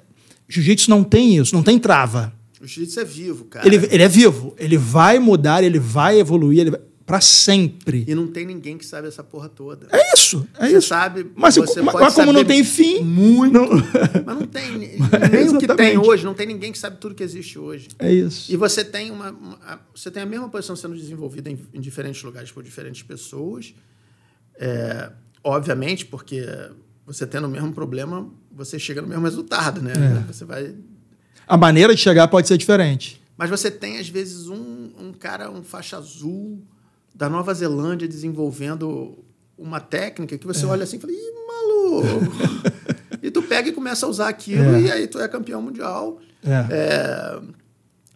jiu-jitsu não tem isso, não tem trava. O jiu-jitsu é vivo, cara. Ele, ele, é vivo. Ele vai mudar, ele vai evoluir. Ele vai... Pra sempre. E não tem ninguém que sabe essa porra toda. É isso, é você isso. sabe, mas, você mas, mas como não tem fim. Muito. Não... Mas não tem. [laughs] Mas, nem o que tem hoje, não tem ninguém que sabe tudo que existe hoje. É isso. E você tem uma. uma você tem a mesma posição sendo desenvolvida em, em diferentes lugares por diferentes pessoas. É, obviamente, porque você tendo o mesmo problema, você chega no mesmo resultado, né? É. Você vai. A maneira de chegar pode ser diferente. Mas você tem, às vezes, um, um cara, um faixa azul da Nova Zelândia desenvolvendo uma técnica que você é. olha assim e fala, Ih, maluco! [laughs] e tu pega e começa a usar aquilo é. e aí tu é campeão mundial. É. é.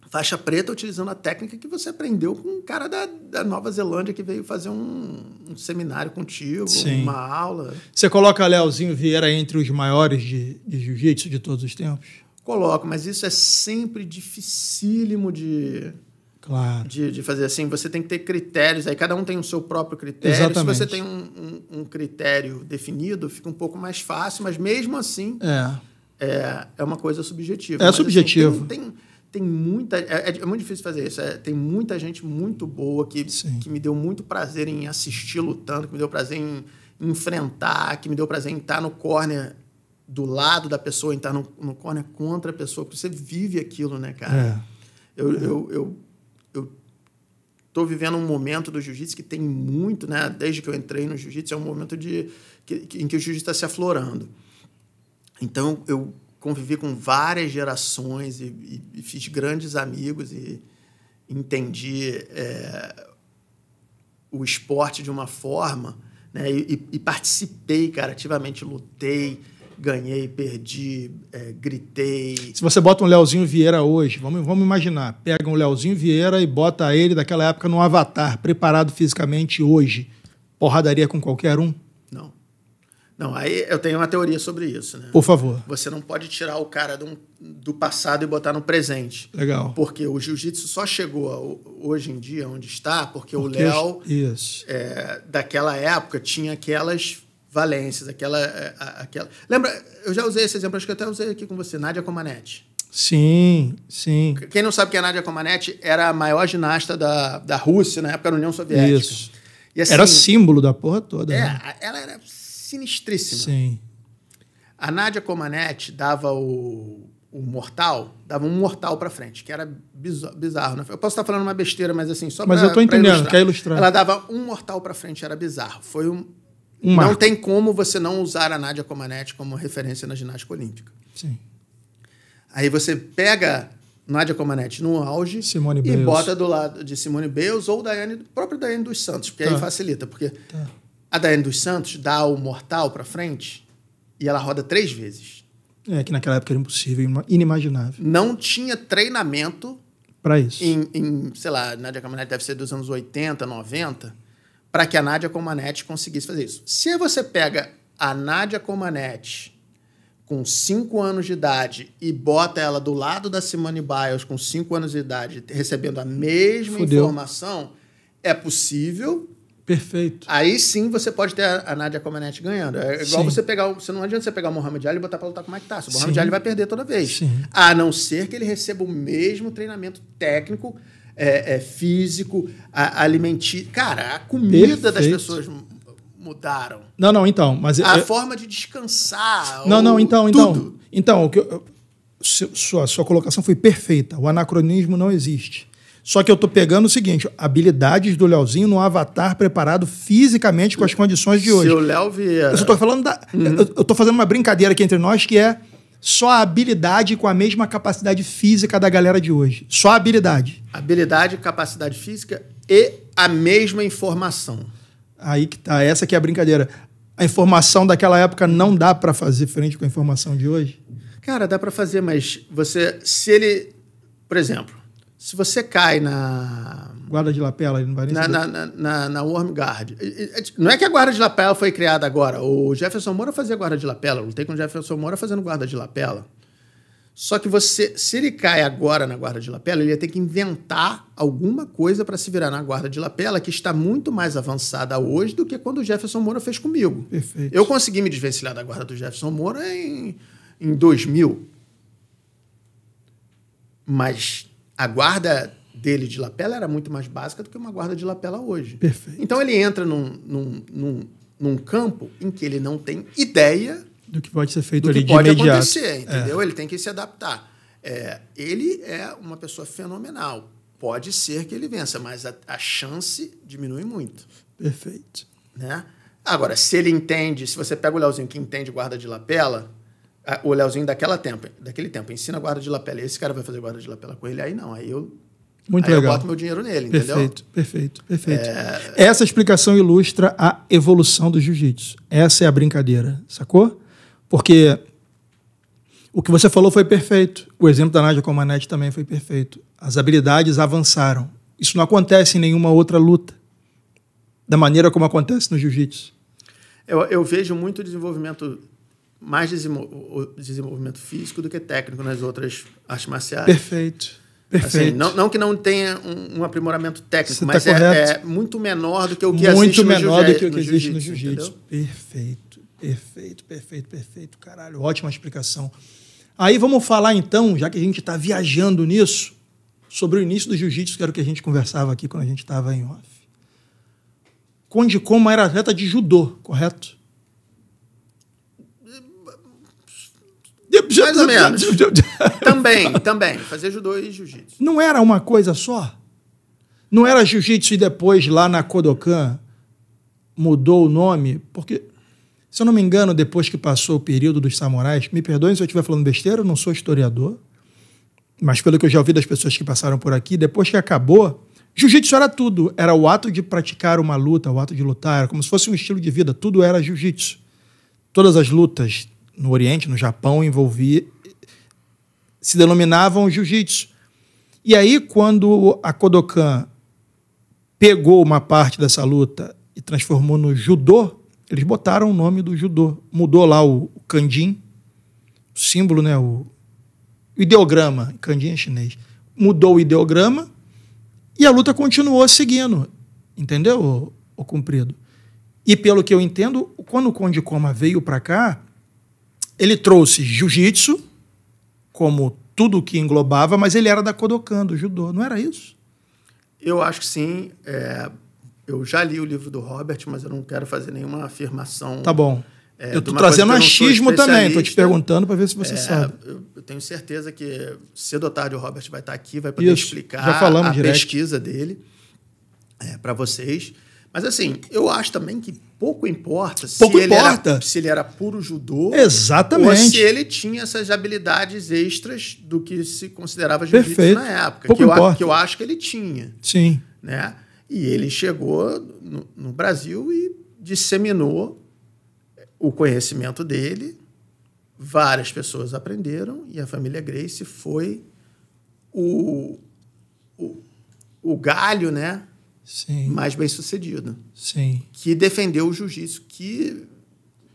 faixa preta utilizando a técnica que você aprendeu com um cara da, da Nova Zelândia que veio fazer um, um seminário contigo, Sim. uma aula. Você coloca Léozinho Vieira entre os maiores de, de jiu-jitsu de todos os tempos? Coloco, mas isso é sempre dificílimo de, Claro. De, de fazer assim, você tem que ter critérios, aí cada um tem o seu próprio critério. Exatamente. Se você tem um, um, um critério definido, fica um pouco mais fácil, mas mesmo assim é, é, é uma coisa subjetiva. É mas, assim, subjetivo. Assim, tem, tem, tem, muita. É, é, é, muito difícil fazer isso. É, tem muita gente muito boa que, que me deu muito prazer em assistir lutando, que me deu prazer em enfrentar, que me deu prazer em estar no córner do lado da pessoa, em estar no, no corner contra a pessoa, porque você vive aquilo, né, cara? É. Eu, eu, eu Estou vivendo um momento do jiu-jitsu que tem muito, né? Desde que eu entrei no jiu-jitsu, é um momento de, que, em que o jiu-jitsu está se aflorando. Então, eu convivi com várias gerações e, e, e fiz grandes amigos e entendi é, o esporte de uma forma, né? E, e participei, cara, ativamente lutei ganhei, perdi, é, gritei. Se você bota um Leozinho Vieira hoje, vamos, vamos imaginar, pega um Leozinho Vieira e bota ele daquela época num avatar, preparado fisicamente hoje, porradaria com qualquer um? Não. Não, aí eu tenho uma teoria sobre isso, né? Por favor. Você não pode tirar o cara do, do passado e botar no presente. Legal. Porque o jiu-jitsu só chegou a, hoje em dia onde está, porque, porque o Léo, é, daquela época, tinha aquelas valências, aquela, é, aquela. Lembra, eu já usei esse exemplo, acho que eu até usei aqui com você, Nádia Comaneci. Sim, sim. Quem não sabe que a é Nádia Comaneci era a maior ginasta da, da Rússia, na época da União Soviética. Isso. Assim, era símbolo da porra toda. É, né? ela era sinistríssima. Sim. A Nádia Comaneci dava o, o mortal, dava um mortal para frente, que era bizarro. Né? Eu posso estar falando uma besteira, mas assim, só Mas pra, eu tô entendendo, ilustrar. quer ilustrar. Ela dava um mortal para frente, era bizarro. Foi um, um não tem como você não usar a Nádia Comaneci como referência na ginástica olímpica. Sim. Aí você pega Nádia Comaneci no auge Simone e bota do lado de Simone Biles ou Daiane, própria Daiane dos Santos, porque tá. aí facilita, porque tá. a Daiane dos Santos dá o mortal para frente e ela roda três vezes. É, que naquela época era impossível, inimaginável. Não tinha treinamento para isso. Em, em, sei lá, Nádia Comaneci deve ser dos anos 80, 90 para que a Nádia Comaneci conseguisse fazer isso. Se você pega a Nádia Comaneci com 5 anos de idade e bota ela do lado da Simone Biles com 5 anos de idade, recebendo a mesma Fudeu. informação, é possível. Perfeito. Aí sim você pode ter a, Nádia Comaneci ganhando. É igual sim. você pegar. Você não adianta você pegar o Mohamed Ali e botar para lutar com o Mike Tyson. O Mohamed Ali vai perder toda vez. Sim. A não ser que ele receba o mesmo treinamento técnico é, é físico, alimentício. Cara, a comida Perfeito. das pessoas mudaram. Não, não, então. Mas a eu, é- forma de descansar. Não, não, então, então, tudo. então. Então, o que eu, sua, sua colocação foi perfeita. O anacronismo não existe. Só que eu estou pegando o seguinte: habilidades do Leozinho no avatar preparado fisicamente com as condições de hoje. o Léo vier. Eu estou falando da. Uhum. Eu, estou fazendo uma brincadeira aqui entre nós que é só a habilidade com a mesma capacidade física da galera de hoje. Só a habilidade. Habilidade, capacidade física e a mesma informação. Aí que tá, essa que é a brincadeira. A informação daquela época não dá para fazer frente com a informação de hoje? Cara, dá para fazer, mas você se ele, por exemplo, se você cai na. Guarda de lapela, ele não vai nem na, na, na, na, na Worm Guard. É, não é que a guarda de lapela foi criada agora. O Jefferson Moura fazia guarda de lapela. Eu lutei com o Jefferson Moura fazendo guarda de lapela. Só que você, se ele cai agora na guarda de lapela, ele ia ter que inventar alguma coisa para se virar na guarda de lapela, que está muito mais avançada hoje do que quando o Jefferson Moura fez comigo. Perfeito. Eu consegui me desvencilhar da guarda do Jefferson Moura em, em 2000. Mas a guarda dele de lapela era muito mais básica do que uma guarda de lapela hoje. Perfeito. Então ele entra num, num, num, num campo em que ele não tem ideia do que pode ser feito do ali que de pode imediato. acontecer, é. entendeu? É. Ele tem que se adaptar. É, ele é uma pessoa fenomenal. Pode ser que ele vença, mas a, a chance diminui muito. Perfeito. Né? Agora, se ele entende, se você pega o Leozinho que entende guarda de lapela, o Leozinho daquela tempo, daquele tempo, ensina guarda de lapela. E esse cara vai fazer guarda de lapela com ele, aí não. Aí eu, Muito aí legal. eu boto meu dinheiro nele, perfeito, Perfeito, perfeito. É... Essa explicação ilustra a evolução do jiu-jitsu. Essa é a brincadeira, sacou? Porque o que você falou foi perfeito. O exemplo da Nádia Comanete também foi perfeito. As habilidades avançaram. Isso não acontece em nenhuma outra luta, da maneira como acontece no jiu-jitsu. Eu, eu vejo muito desenvolvimento mais desenvolvimento físico do que técnico nas outras artes marciais. Perfeito. Perfeito. Assim, não, não, que não tenha um, um aprimoramento técnico, tá mas é, é, muito menor do que o que existe no jiu-jitsu. Muito menor do que o que existe no jiu-jitsu. perfeito, perfeito, perfeito, perfeito. Caralho, ótima explicação. Aí vamos falar então, já que a gente está viajando nisso, sobre o início do jiu-jitsu, que era o que a gente conversava aqui quando a gente estava em off. Conde Como era atleta de judô, correto? Mais ou menos. [laughs] também, também. Fazer judô e jiu-jitsu. Não era uma coisa só? Não era jiu-jitsu e depois lá na Kodokan mudou o nome? Porque, se eu não me engano, depois que passou o período dos samurais, me perdoem se eu estiver falando besteira, eu não sou historiador, mas pelo que eu já ouvi das pessoas que passaram por aqui, depois que acabou, jiu-jitsu era tudo. Era o ato de praticar uma luta, o ato de lutar, era como se fosse um estilo de vida, tudo era jiu-jitsu. Todas as lutas, no Oriente, no Japão, envolvia se denominavam jiu-jitsu. E aí, quando a Kodokan pegou uma parte dessa luta e transformou no judô, eles botaram o nome do judô. Mudou lá o, o kanjin, o símbolo, né, o, o ideograma, kanjin é chinês. Mudou o ideograma e a luta continuou seguindo, entendeu, o, o cumprido. E pelo que eu entendo, quando o Conde Coma veio para cá, ele trouxe jiu-jitsu, como tudo que englobava, mas ele era da Kodokan, do judô, não era isso? Eu acho que sim. É, eu já li o livro do Robert, mas eu não quero fazer nenhuma afirmação. Tá bom. É, eu estou trazendo achismo também, estou te perguntando para ver se você é, sabe. Eu tenho certeza que cedo ou tarde o Robert vai estar tá aqui, vai poder Isso, explicar a pesquisa dele é, para vocês. Mas assim, eu acho também que pouco importa, pouco se, importa. Ele era, se ele era puro judô Exatamente. ou se ele tinha essas habilidades extras do que se considerava jiu-jitsu na época. Pouco que, eu, importa. que eu acho que ele tinha. Sim. Né? E ele chegou no, no Brasil e disseminou o conhecimento dele. Várias pessoas aprenderam e a família Grace foi o, o, o galho, né? Sim. mais bem sucedido. Sim. Que defendeu o jiu-jitsu, que,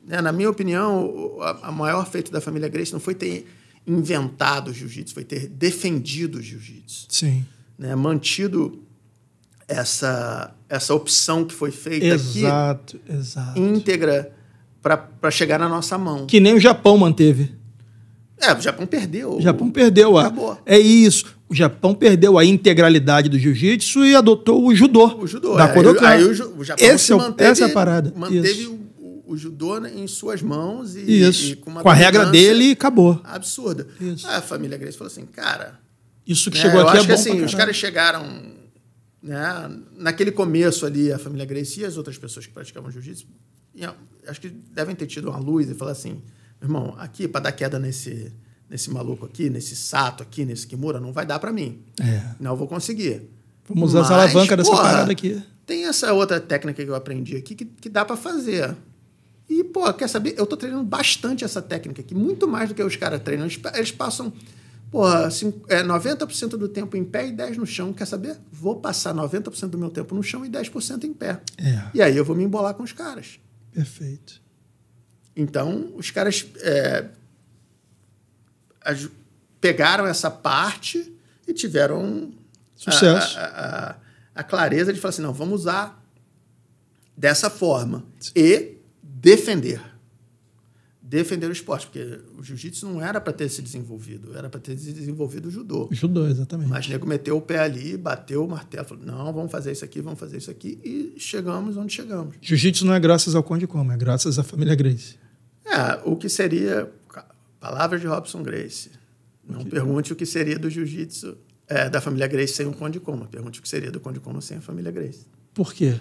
né, na minha opinião, a, a, maior feito da família Grace não foi ter inventado o jiu-jitsu, foi ter defendido o jiu-jitsu. Sim. Né, mantido essa, essa opção que foi feita exato, aqui, exato. íntegra para chegar na nossa mão. Que nem o Japão manteve. É, o Japão perdeu. O Japão perdeu. Acabou. É isso o Japão perdeu a integralidade do jiu-jitsu e adotou o judô. O judô. Da é. Kodokan. Aí, o, o Japão Esse, é manteve, essa é a parada. Manteve o, o, judô né, em suas mãos e, Isso. E com, com a regra dele acabou. Absurda. Isso. Aí a família Grace falou assim, cara. Isso que né, chegou aqui é bom. Que, assim, os caras chegaram né, naquele começo ali a família Grace e as outras pessoas que praticavam jiu-jitsu, acho que devem ter tido uma luz e falar assim, irmão, aqui para dar queda nesse nesse maluco aqui, nesse Sato aqui, nesse Kimura, não vai dar para mim. É. Não vou conseguir. Vamos usar Mas, essa alavanca dessa parada aqui. Tem essa outra técnica que eu aprendi aqui que, que dá para fazer. E, pô, quer saber? Eu tô treinando bastante essa técnica aqui, muito mais do que os caras treinam. Eles, eles passam, porra, cinco, é, 90% do tempo em pé e 10% no chão. Quer saber? Vou passar 90% do meu tempo no chão e 10% em pé. É. E aí eu vou me embolar com os caras. Perfeito. Então, os caras é, pegaram essa parte e tiveram ah, Sucesso. A, ah, a, ah, a, a, clareza de falar assim: não, vamos usar dessa forma Sim. e defender. Defender o esporte, porque o jiu-jitsu não era para ter se desenvolvido, era para ter se desenvolvido o judô. O judô, exatamente. Mas nego meteu o pé ali, bateu o martelo, falou: não, vamos fazer isso aqui, vamos fazer isso aqui, e chegamos onde chegamos. Jiu-jitsu não é graças ao Conde Como, é graças à família Grace. É, o que seria Palavras de Robson Grace. Não que pergunte o que seria do jiu-jitsu é, da família Grace sem o Conde Coma. Pergunte o que seria do Conde Coma sem a família Grace. Por quê?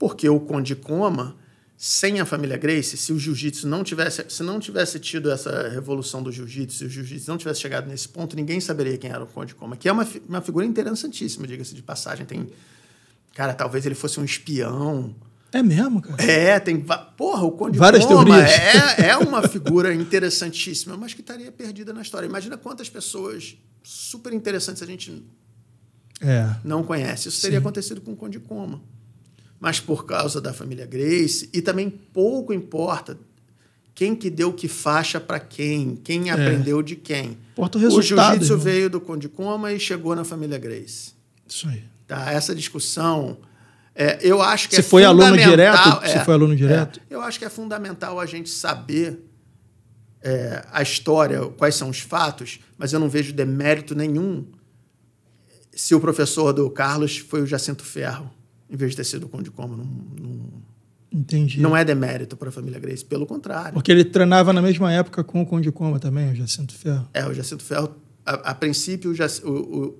Porque o Conde Coma, sem a família Grace, se o jiu-jitsu não tivesse, se não tivesse tido essa revolução do jiu-jitsu, se o jiu-jitsu não tivesse chegado nesse ponto, ninguém saberia quem era o Conde Coma, que é uma, uma figura interessantíssima, diga-se de passagem. Tem, cara, talvez ele fosse um espião, é mesmo, cara? É, tem. Porra, o Conde Várias Roma teorias. É, é uma figura interessantíssima, mas que estaria perdida na história. Imagina quantas pessoas super interessantes a gente é. não conhece. Isso Sim. teria acontecido com o Conde Coma. Mas por causa da família Grace, e também pouco importa quem que deu que faixa para quem, quem é. aprendeu de quem. Porta o resultado, o jiu-jitsu veio do Conde Coma e chegou na família Grace. Isso aí. Tá, essa discussão é, eu acho que você é foi aluno direto. É, você foi aluno é, direto. eu acho que é fundamental a gente saber é, a história, quais são os fatos, mas eu não vejo demérito nenhum se o professor do Carlos foi o Jacinto Ferro, em vez de ter sido o Conde Como. Não, não, Entendi. Não é demérito para a família Grace, pelo contrário. Porque ele treinava na mesma época com o Conde Coma também, o Jacinto Ferro. É, o Jacinto Ferro, a, a princípio, o, o,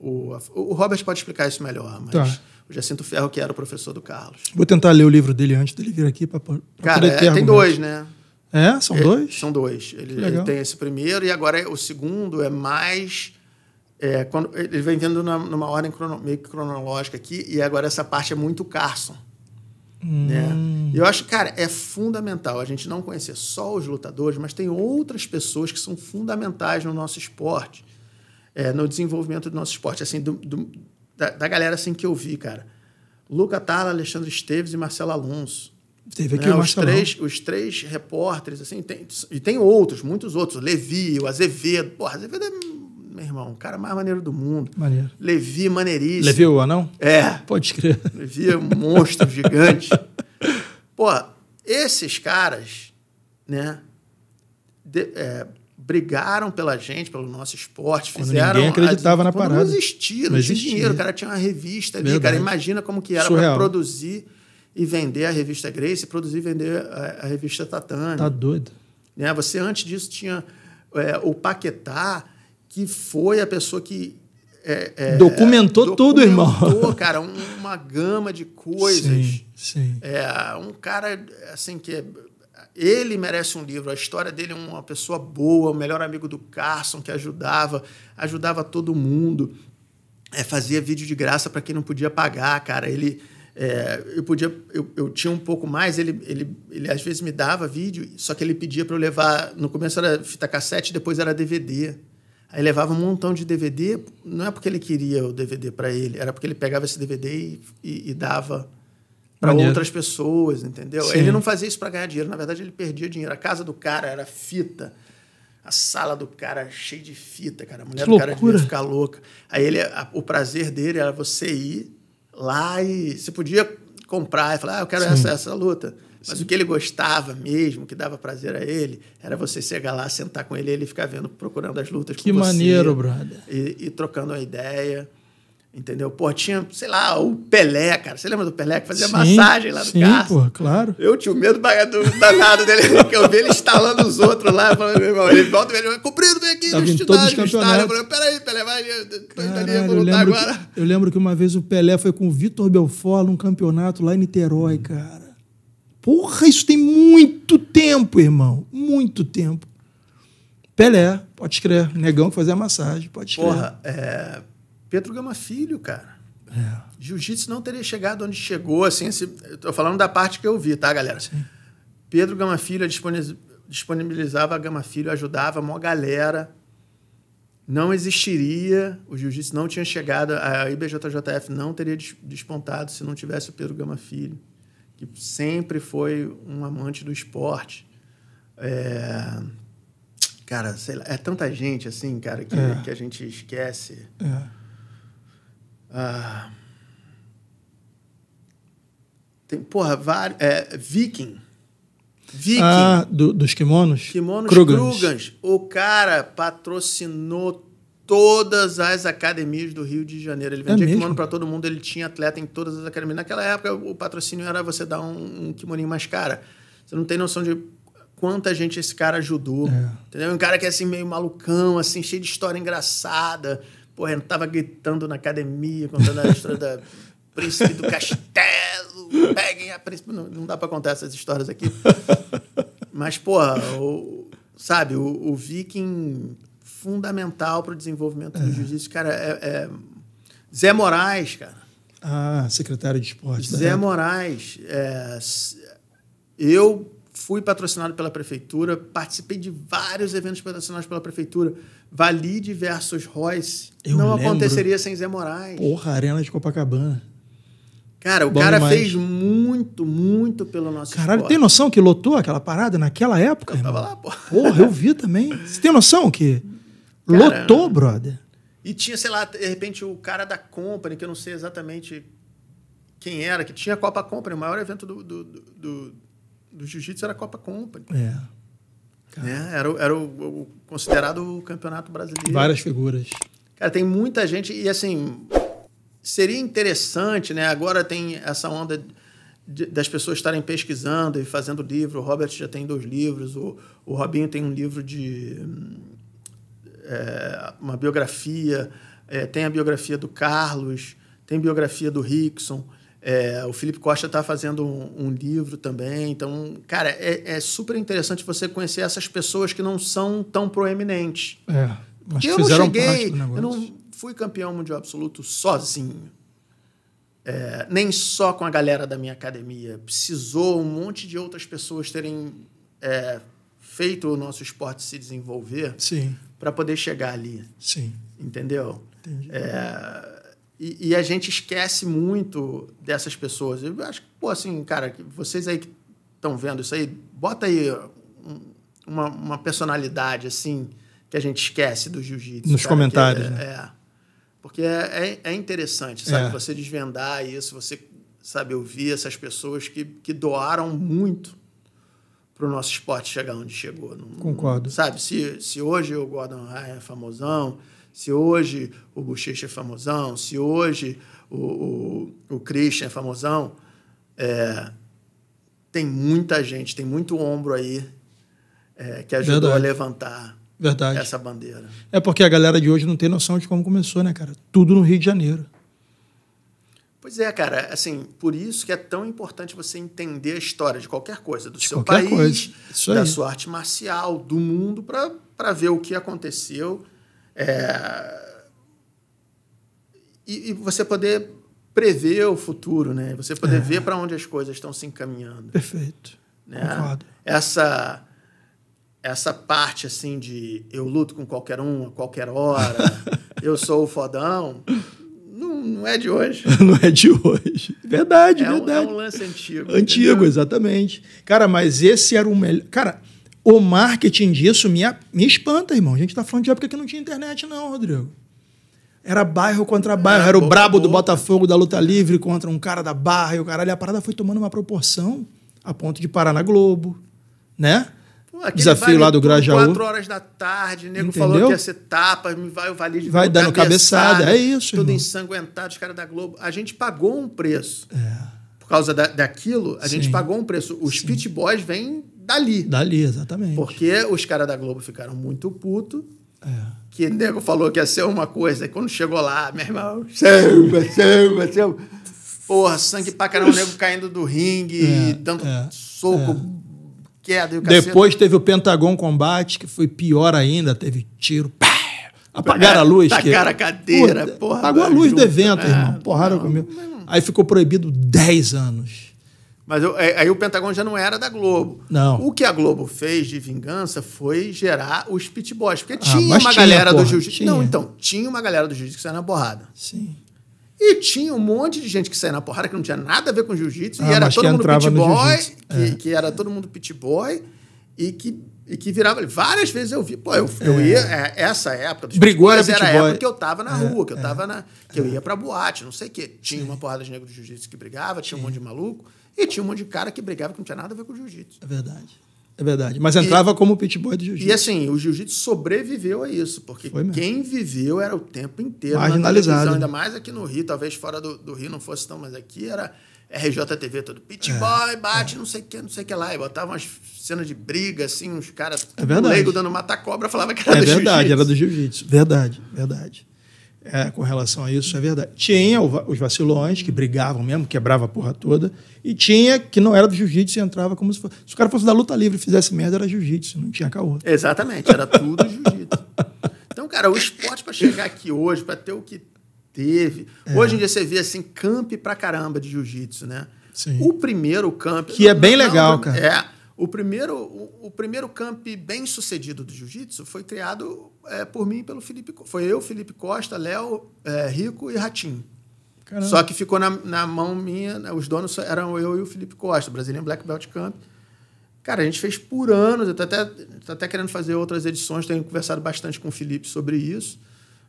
o, o, o Robert pode explicar isso melhor, mas. Tá o Jacinto Ferro, que era o professor do Carlos. Vou tentar ler o livro dele antes dele vir aqui para Cara, é, tem dois, né? É? São dois? São dois. Ele, ele, tem esse primeiro e agora é, o segundo é mais... É, quando, ele vem vindo na, numa ordem crono, meio cronológica aqui e agora essa parte é muito Carson. Né? Hum. Né? Eu acho, cara, é fundamental a gente não conhecer só os lutadores, mas tem outras pessoas que são fundamentais no nosso esporte, é, no desenvolvimento do nosso esporte. Assim, do, do, da, da galera assim que eu vi, cara. Luca Tala, Alexandre Esteves e Marcelo Alonso. Teve aqui né? os, três, os três repórteres, assim, tem, e tem outros, muitos outros. Levi, o Azevedo. Porra, Azevedo é, meu irmão, o cara mais maneiro do mundo. Maneiro. Levi, maneiríssimo. Levi é o anão? É. Pode crer. Levi é um monstro gigante. [laughs] Pô, esses caras, né, de, é, brigaram pela gente, pelo nosso esporte, quando fizeram. Ninguém acreditava a, na parada. Não existia, não, não existia, dinheiro. O cara tinha uma revista ali, cara. Imagina como que era para produzir e vender a revista Grace, produzir e vender a, a revista Tatame. Tá doido. Né? Você antes disso tinha é, o Paquetá, que foi a pessoa que. É, é, documentou, documentou tudo, documentou, irmão. [laughs] cara, uma gama de coisas. Sim, sim. É, um cara assim que é ele merece um livro. A história dele é uma pessoa boa, o melhor amigo do Carson, que ajudava, ajudava todo mundo. É, fazia vídeo de graça para quem não podia pagar, cara. Ele. É, eu podia eu, eu, tinha um pouco mais ele, ele, ele às vezes me dava vídeo só que ele pedia para eu levar no começo era fita cassete depois era DVD aí levava um montão de DVD não é porque ele queria o DVD para ele era porque ele pegava esse DVD e, e, e dava para outras pessoas, entendeu? Sim. Ele não fazia isso para ganhar dinheiro, na verdade ele perdia dinheiro. A casa do cara era fita. A sala do cara cheia de fita, cara. A mulher que do cara devia ficar louca. Aí ele, a, o prazer dele era você ir lá e você podia comprar e falar, ah, eu quero essa, essa luta. Mas Sim. o que ele gostava mesmo, que dava prazer a ele, era você chegar lá, sentar com ele, ele ficar vendo, procurando as lutas que maneiro, brother. E, e trocando a ideia. Entendeu? Pô, tinha, sei lá, o Pelé, cara. Você lembra do Pelé que fazia sim, massagem lá no sim, Sim, claro. Eu tinha o medo do danado dele, porque [laughs] eu vi ele instalando os outros lá, falando, meu irmão, ele volta e ele cumprido, vem aqui, tá no estádio, no estádio. Eu falei, peraí, Pelé, vai, vou lutar agora. Que, eu lembro que uma vez o Pelé foi com o Vitor Belfort num campeonato lá em Niterói, hum. cara. Porra, isso tem muito tempo, irmão. Muito tempo. Pelé, pode crer. Negão que fazia massagem, pode crer. Porra, é Pedro Gama Filho, cara. É. Jiu-jitsu não teria chegado onde chegou, assim, esse, eu falando da parte que eu vi, tá, galera? Sim. Pedro Gama Filho disponibilizava a Gama Filho, ajudava a maior galera. Não existiria, o jiu-jitsu não tinha chegado, a IBJJF não teria despontado se não tivesse o Pedro Gama Filho, que sempre foi um amante do esporte. É... Cara, sei lá, é tanta gente assim, cara, que, é. que a gente esquece. É. Ah, tem, porra, var É, Viking. Viking. Ah, do, dos kimonos? Kimonos Krugans. Krugans. O cara patrocinou todas as academias do Rio de Janeiro. Ele é vendia é kimono para todo mundo, ele tinha atleta em todas as academias. Naquela época, o patrocínio era você dar um, um kimoninho mais cara. Você não tem noção de quanta gente esse cara ajudou. É. Entendeu? Um cara que é assim, meio malucão, assim, cheio de história engraçada. Porra, eu tava gritando na academia, contando a história da príncipe do castelo, peguem a príncipe. Não, não dá para contar essas histórias aqui. Mas, porra, o, sabe, o, o viking fundamental para o desenvolvimento é. do jiu-jitsu, cara, é, é, Zé Moraes, cara. Ah, secretário de esporte. Zé Moraes. É, eu fui patrocinado pela prefeitura, participei de vários eventos patrocinados pela prefeitura. Valide versus Royce Eu não lembro. aconteceria sem Zé Moraes. Porra, Arena de Copacabana. Cara, o Bom cara demais. fez muito, muito pelo nosso Caralho, esporte. tem noção que lotou aquela parada naquela época? Eu irmão? tava lá, porra. Porra, eu vi também. Você tem noção que Caramba. lotou, né? brother? E tinha, sei lá, de repente o cara da Company, que eu não sei exatamente quem era, que tinha a Copa Company, o maior evento do, do, do, do do jiu-jitsu era a Copa Company. É. Né? Era, era o, o, considerado o campeonato brasileiro. Várias figuras. Cara, tem muita gente. E assim, seria interessante, né? Agora tem essa onda de, das pessoas estarem pesquisando e fazendo livro. O Robert já tem dois livros. O, o Robinho tem um livro de. É, uma biografia. É, tem a biografia do Carlos. Tem biografia do Rickson. É, o Felipe Costa está fazendo um, um, livro também. Então, cara, é, é, super interessante você conhecer essas pessoas que não são tão proeminentes. É, mas eu não cheguei, eu não fui campeão mundial absoluto sozinho. É, nem só com a galera da minha academia. Precisou um monte de outras pessoas terem é, feito o nosso esporte se desenvolver para poder chegar ali. Sim. Entendeu? Entendi. É, e, e, a gente esquece muito dessas pessoas. Eu acho que, pô, assim, cara, vocês aí que estão vendo isso aí, bota aí um, uma, uma, personalidade, assim, que a gente esquece do jiu-jitsu. Nos cara, comentários. É, né? é, Porque é, é, é, interessante, sabe? É. Você desvendar isso, você, sabe, ouvir essas pessoas que, que doaram muito para o nosso esporte chegar onde chegou. Não, Concordo. Não, sabe, se, se hoje o Gordon Ryan é famosão, se hoje o Bochecha é famosão, se hoje o, o, o Christian é famosão, é, tem muita gente, tem muito ombro aí é, que ajudou Verdade. a levantar Verdade. essa bandeira. É porque a galera de hoje não tem noção de como começou, né, cara? Tudo no Rio de Janeiro. Pois é, cara, assim, por isso que é tão importante você entender a história de qualquer coisa, do de seu país, da sua arte marcial, do mundo, para ver o que aconteceu é... E, e, você poder prever o futuro, né? Você poder é. ver para onde as coisas estão se encaminhando. Perfeito. Né? Concordo. Essa essa parte assim de eu luto com qualquer um a qualquer hora, [laughs] eu sou o fodão, não, não é de hoje. [laughs] não é de hoje. Verdade, é verdade. Um, é um lance antigo. Antigo, entendeu? exatamente. Cara, mas esse era o melhor. Cara, o marketing disso me, me espanta, irmão. A gente está falando de época que não tinha internet, não, Rodrigo. Era bairro contra bairro. Era, era o é, brabo do Botafogo da luta livre contra um cara da Barra e o caralho. A parada foi tomando uma proporção a ponto de parar na Globo, né? Desafio vale lá do Grajaú. 4 horas da tarde, o nego Entendeu? falou que ia ser tapa, me vai, vale de Vai dando cabeçada, cabeçada, é isso. Tudo irmão. ensanguentado, os caras da Globo. A gente pagou um preço. É. Por causa da, daquilo, a Sim. gente pagou um preço. Os Sim. Pit Boys vêm dali. Dali, exatamente. Porque os caras da Globo ficaram muito putos. É. Que nego falou que ia ser uma coisa, e quando chegou lá, meu irmão, samba, [laughs] samba, samba. Porra, sangue pra caramba, o nego caindo do ringue, é, dando é, soco, é. queda. Depois teve o Pentagon Combate, que foi pior ainda, teve tiro, pá, apagaram a é, luz. Tacaram que... a cadeira, porra. Apagou a luz junto, do evento, é, irmão, porraram não, comigo. Não. Aí ficou proibido 10 anos. Mas eu, é, aí o Pentagon já não era da Globo. Não. O que a Globo fez de vingança foi gerar os pit boys. Porque ah, tinha ah, uma tinha, galera porra, do jiu-jitsu. Não, então, tinha uma galera do jiu-jitsu que saía na porrada. Sim. E tinha um monte de gente que saía na porrada que não tinha nada a ver com jiu-jitsu. Ah, e era todo mundo pit boy, que, é. que, era todo mundo pit boy e que, e que virava. Várias vezes eu vi. Pô, eu, é. ia. É, essa época dos Brigou era, a época que eu tava na é, rua, que eu é. tava na. que eu ia pra boate, não sei o quê. Tinha uma porrada de negro do jiu-jitsu que brigava, tinha um monte de maluco. E tinha um monte de cara que brigava que não tinha nada a ver com o jiu-jitsu. É verdade. É verdade. Mas entrava e, como pit boy do jiu-jitsu. E assim, o jiu-jitsu sobreviveu a isso, porque quem viveu era o tempo inteiro marginalizado. ainda mais aqui no Rio, talvez fora do, do, Rio não fosse tão, mas aqui era RJTV todo pit é, boy, bate, é. não sei o que, não sei o que lá. E botava umas cenas de briga, assim, uns caras é um leigo dando mata-cobra, falava que era é do jiu-jitsu. É verdade, era do jiu-jitsu. Verdade, verdade é, com relação a isso, é verdade. Tinha os vacilões, que brigavam mesmo, quebrava a porra toda, e tinha que não era do jiu-jitsu e entrava como se fosse. Se o cara fosse da luta livre e fizesse merda, era jiu-jitsu, não tinha caô. Exatamente, era tudo jiu-jitsu. Então, cara, o esporte para chegar aqui hoje, para ter o que teve. É. Hoje em dia você vê assim, camp pra caramba de jiu-jitsu, né? Sim. O primeiro camp. Que é bem legal, não, cara. É o primeiro, o, o primeiro camp bem sucedido do jiu-jitsu foi criado é, por mim e pelo Felipe. Foi eu, Felipe Costa, Léo, é, Rico e Ratinho. Caramba. Só que ficou na, na mão minha, né, os donos eram eu e o Felipe Costa, Brasilian Black Belt Camp. Cara, a gente fez por anos, eu tô até, tô até querendo fazer outras edições, tenho conversado bastante com o Felipe sobre isso.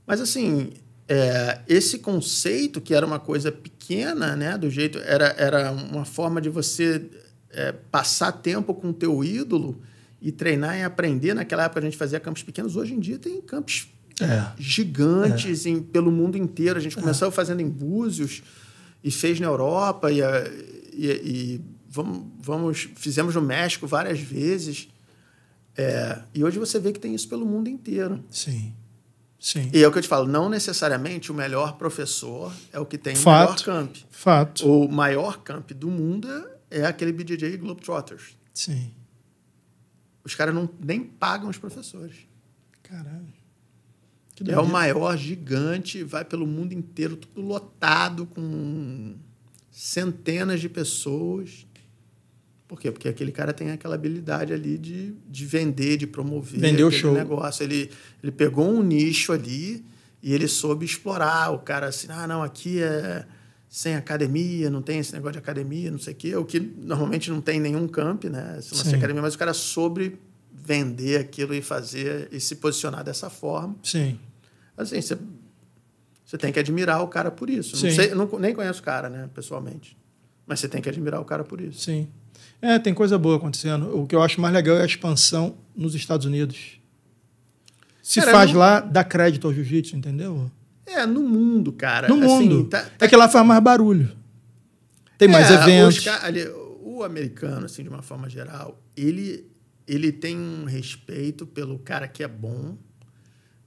Mas assim, é, esse conceito que era uma coisa pequena, né, do jeito era, era uma forma de você é, passar tempo com o teu ídolo e treinar e aprender. Naquela época a gente fazia campos pequenos, hoje em dia tem campos é. gigantes é. em, pelo mundo inteiro. A gente é. começou fazendo em Búzios e fez na Europa e, e, e vamos, vamos, fizemos no México várias vezes. É, e hoje você vê que tem isso pelo mundo inteiro. Sim. Sim. E é o que eu te falo, não necessariamente o melhor professor é o que tem Fato. o melhor camp. Fato. O maior camp do mundo é é aquele BJJ Globetrotters. Sim. Os caras não, nem pagam os professores. Caralho. é o maior gigante, vai pelo mundo inteiro, tudo lotado com centenas de pessoas. Por quê? Porque aquele cara tem aquela habilidade ali de, de vender, de promover Vendeu o show. negócio. Ele, ele pegou um nicho ali e ele soube explorar. O cara assim, ah, não, aqui é sem academia, não tem esse negócio de academia, não sei o quê, o que normalmente não tem nenhum camp, né? Se não academia, mas o cara sobre vender aquilo e fazer e se posicionar dessa forma. Sim. Assim, você, você tem que admirar o cara por isso. Sim. Não sei, não, nem conheço o cara, né, pessoalmente. Mas você tem que admirar o cara por isso. Sim. É, tem coisa boa acontecendo. O que eu acho mais legal é a expansão nos Estados Unidos. Se cara, faz não... lá, dá crédito ao jiu-jitsu, entendeu? É, no mundo, cara. No assim, mundo. Tá, tá... É que lá faz mais barulho. Tem é, mais eventos. Ali, o americano, assim, de uma forma geral, ele, ele tem um respeito pelo cara que é bom,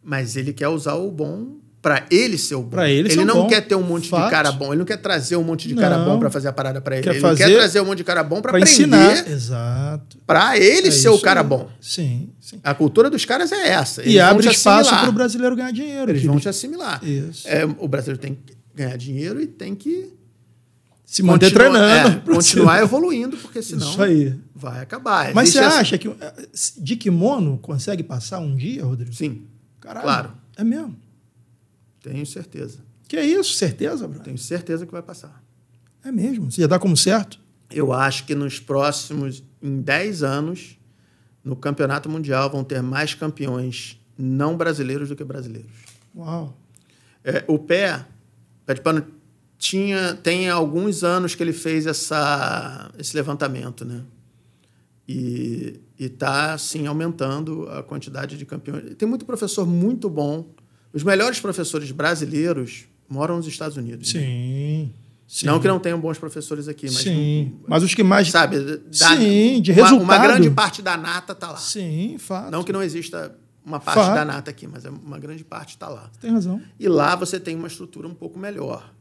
mas ele quer usar o bom para ele ser o bom. Pra ele ele não bom. quer ter um monte Fato. de cara bom, ele não quer trazer um monte de cara não. bom para fazer a parada para ele. ele quer trazer um monte de cara bom para aprender. Ensinar. Exato. Para ele é ser o cara é. bom. Sim, sim, A cultura dos caras é essa. Eles e abre espaço para o brasileiro ganhar dinheiro. Eles vão te assimilar. Isso. É, o brasileiro tem que ganhar dinheiro e tem que se manter treinando. É, continuar evoluindo, porque senão Isso aí. vai acabar. Mas Existe você essa... acha que eh, de kimono consegue passar um dia, Rodrigo? Sim. Caralho. Claro. É mesmo? Tenho certeza. Que é isso, certeza, Bruno? Tenho certeza que vai passar. É mesmo? Você ia dar como certo? Eu acho que nos próximos, em 10 anos, no Campeonato Mundial vão ter mais campeões não brasileiros do que brasileiros. Uau! É, o pé, pé de pano tinha, tem alguns anos que ele fez essa, esse levantamento, né? E está, sim, aumentando a quantidade de campeões. Tem muito professor muito bom os melhores professores brasileiros moram nos Estados Unidos. Né? Sim. Né? sim. Não que não tenham bons professores aqui, mas. Sim. Não, mas os que mais. Sabe? Da, sim, de resultado. Uma, grande parte da nata está lá. Sim, fato. Não que não exista uma parte fato. da nata aqui, mas é uma grande parte está lá. tem razão. E lá você tem uma estrutura um pouco melhor.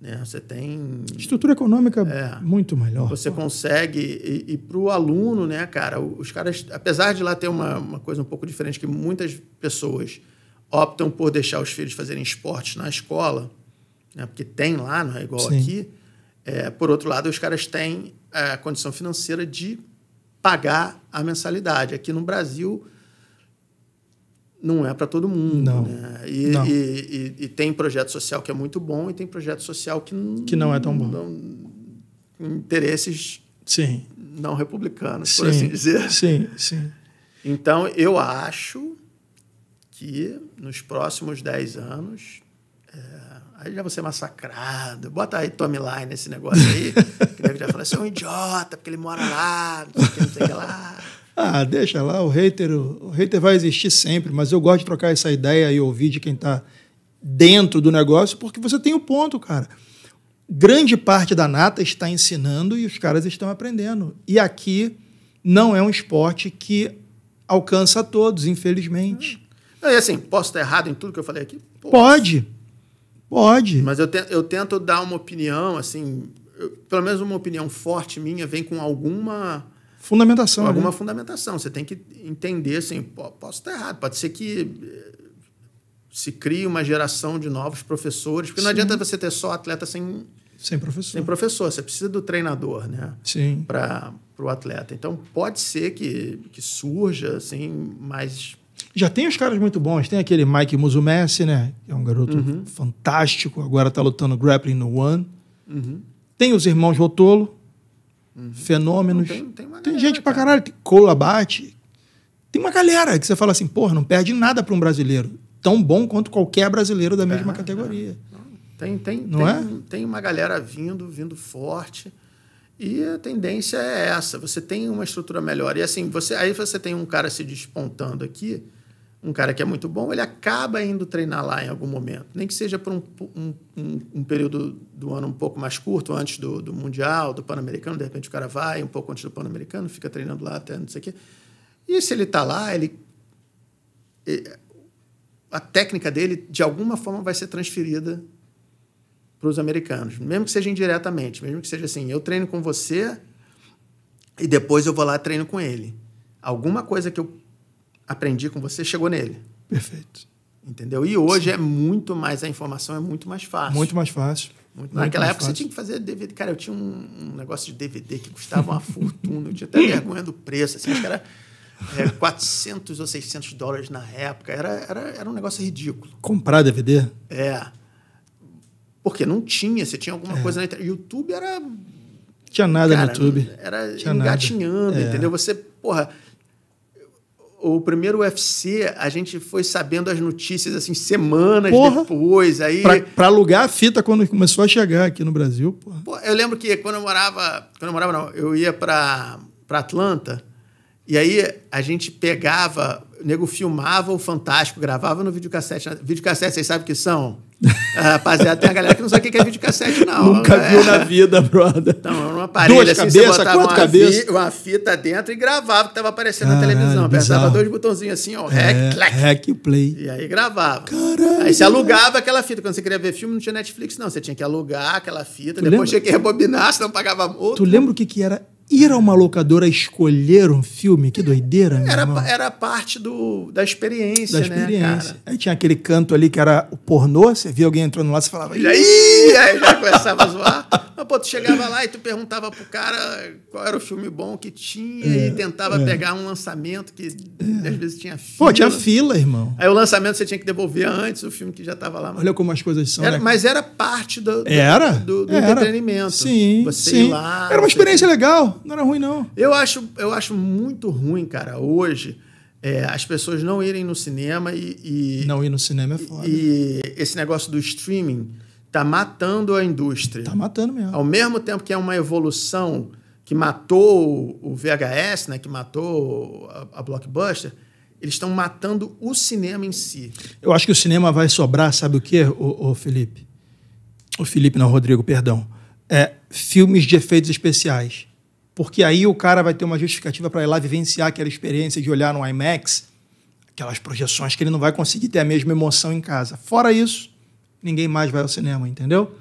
Né? Você tem. Estrutura econômica é. muito melhor. Você consegue. E, e para o aluno, né, cara, os caras, apesar de lá ter uma, uma coisa um pouco diferente, que muitas pessoas optam por deixar os filhos fazerem esportes na escola, né, porque tem lá, não é igual Sim. aqui. É, por outro lado, os caras têm é, a condição financeira de pagar a mensalidade. Aqui no Brasil não é para todo mundo. Não. Né? E, não. E, e, e, tem projeto social que é muito bom e tem projeto social que, que não é tão bom. Não, interesses sim. não republicanos, sim. por assim dizer. Sim, sim. Então, eu acho que nos próximos 10 anos é, aí já vai ser massacrado. Bota aí Tommy Line nesse negócio aí, que deve já falar, você é um idiota, porque ele mora lá, não sei o que, não sei o que lá. Ah, deixa lá, o hater, o hater vai existir sempre, mas eu gosto de trocar essa ideia e ouvir de quem está dentro do negócio, porque você tem o um ponto, cara. Grande parte da nata está ensinando e os caras estão aprendendo. E aqui não é um esporte que alcança a todos, infelizmente. Hum. E assim, posso estar errado em tudo que eu falei aqui? Pode. Pode. Mas eu, te, eu tento dar uma opinião, assim, eu, pelo menos uma opinião forte minha vem com alguma. Fundamentação. Com alguma né? fundamentação. Você tem que entender, assim, posso estar errado. Pode ser que eh, se crie uma geração de novos professores, porque Sim. não adianta você ter só atleta sem. Sem professor. Sem professor. Você precisa do treinador, né? Sim. Para o atleta. Então, pode ser que, que surja, assim, mais já tem os caras muito bons. Tem aquele Mike Musumeci, né? Que é um garoto uhum. fantástico. Agora tá lutando grappling no One. Uhum. Tem os irmãos Rotolo. Uhum. Fenômenos. Não tem, tem, galera, tem, gente pra caralho. Tem Colabate. Tem uma galera que você fala assim, porra, não perde nada para um brasileiro. Tão bom quanto qualquer brasileiro da mesma é, categoria. É. Tem, tem, não tem, é? tem uma galera vindo, vindo forte. E a tendência é essa. Você tem uma estrutura melhor. E assim, você aí você tem um cara se despontando aqui, um cara que é muito bom, ele acaba indo treinar lá em algum momento. Nem que seja por um, um, um, um período do ano um pouco mais curto, antes do, do Mundial, do Pan-Americano. De repente o cara vai um pouco antes do Pan-Americano, fica treinando lá até não sei o quê. E se ele está lá, ele, ele a técnica dele, de alguma forma, vai ser transferida para os americanos, mesmo que seja indiretamente, mesmo que seja assim, eu treino com você e depois eu vou lá treino com ele. Alguma coisa que eu aprendi com você chegou nele. Perfeito. Entendeu? E hoje Sim. é muito mais, a informação é muito mais fácil. Muito mais fácil. Muito, Naquela época fácil. você tinha que fazer DVD. Cara, eu tinha um, um negócio de DVD que custava uma fortuna. Eu tinha até vergonha do preço. Assim, acho que era é, 400 ou 600 dólares na época. Era, era, era um negócio ridículo. Comprar DVD? É. Porque não tinha, você tinha alguma é. coisa na internet. YouTube era. Tinha nada cara, no YouTube. Era tinha engatinhando, é. entendeu? Você, porra. O primeiro UFC, a gente foi sabendo as notícias assim, semanas porra. depois. Aí... Pra, alugar a fita quando começou a chegar aqui no Brasil, porra. Pô, eu lembro que quando eu morava. Quando eu morava, não, eu ia para pra Atlanta, e aí a gente pegava nego filmava o Fantástico, gravava no videocassete. Videocassete, vocês sabem o que são? [laughs] Ah, rapaziada, tem a galera que não sabe o que é videocassete, não. Nunca é. viu na vida, brother. Então, era uma parede Duas assim, cabeça, você botava uma, cabeça. Fita, uma fita dentro e gravava o que estava aparecendo Caralho, na televisão. Apertava dois botãozinhos assim, ó, é, rec, clac. Rec, play. E aí gravava. Caralho. Aí você alugava aquela fita. Quando você queria ver filme, não tinha Netflix, não. Você tinha que alugar aquela fita, tu depois lembra? tinha que rebobinar, senão pagava multa. Tu lembra o que, que era ir a uma locadora escolher um filme, que doideira, meu era, irmão. era parte do, da experiência, da né, experiência. Né, aí tinha aquele canto ali que era o pornô, você via alguém entrando lá, você falava... E aí, aí já começava a zoar. Mas, pô, tu chegava lá e tu perguntava pro cara qual era o filme bom que tinha é, e tentava é. pegar um lançamento que é. às vezes tinha fila. Pô, tinha fila, irmão. Aí o lançamento você tinha que devolver antes o filme que já tava lá. Olha como as coisas são. Era, né? Mas era parte do, do era? do, do era. entretenimento. Sim, você sim. Lá, era uma experiência você... legal, não era ruim, não. Eu acho, eu acho muito ruim, cara, hoje. É, as pessoas não irem no cinema e, e, Não ir no cinema é foda. E esse negócio do streaming está matando a indústria. Está matando mesmo. Ao mesmo tempo que é uma evolução que matou o VHS, né, que matou a, a Blockbuster, eles estão matando o cinema em si. Eu acho que o cinema vai sobrar, sabe o quê, o, o Felipe? O Felipe, não, Rodrigo, perdão. É, filmes de efeitos especiais. Porque aí o cara vai ter uma justificativa para ir lá vivenciar aquela experiência de olhar no IMAX, aquelas projeções que ele não vai conseguir ter a mesma emoção em casa. Fora isso, ninguém mais vai ao cinema, entendeu?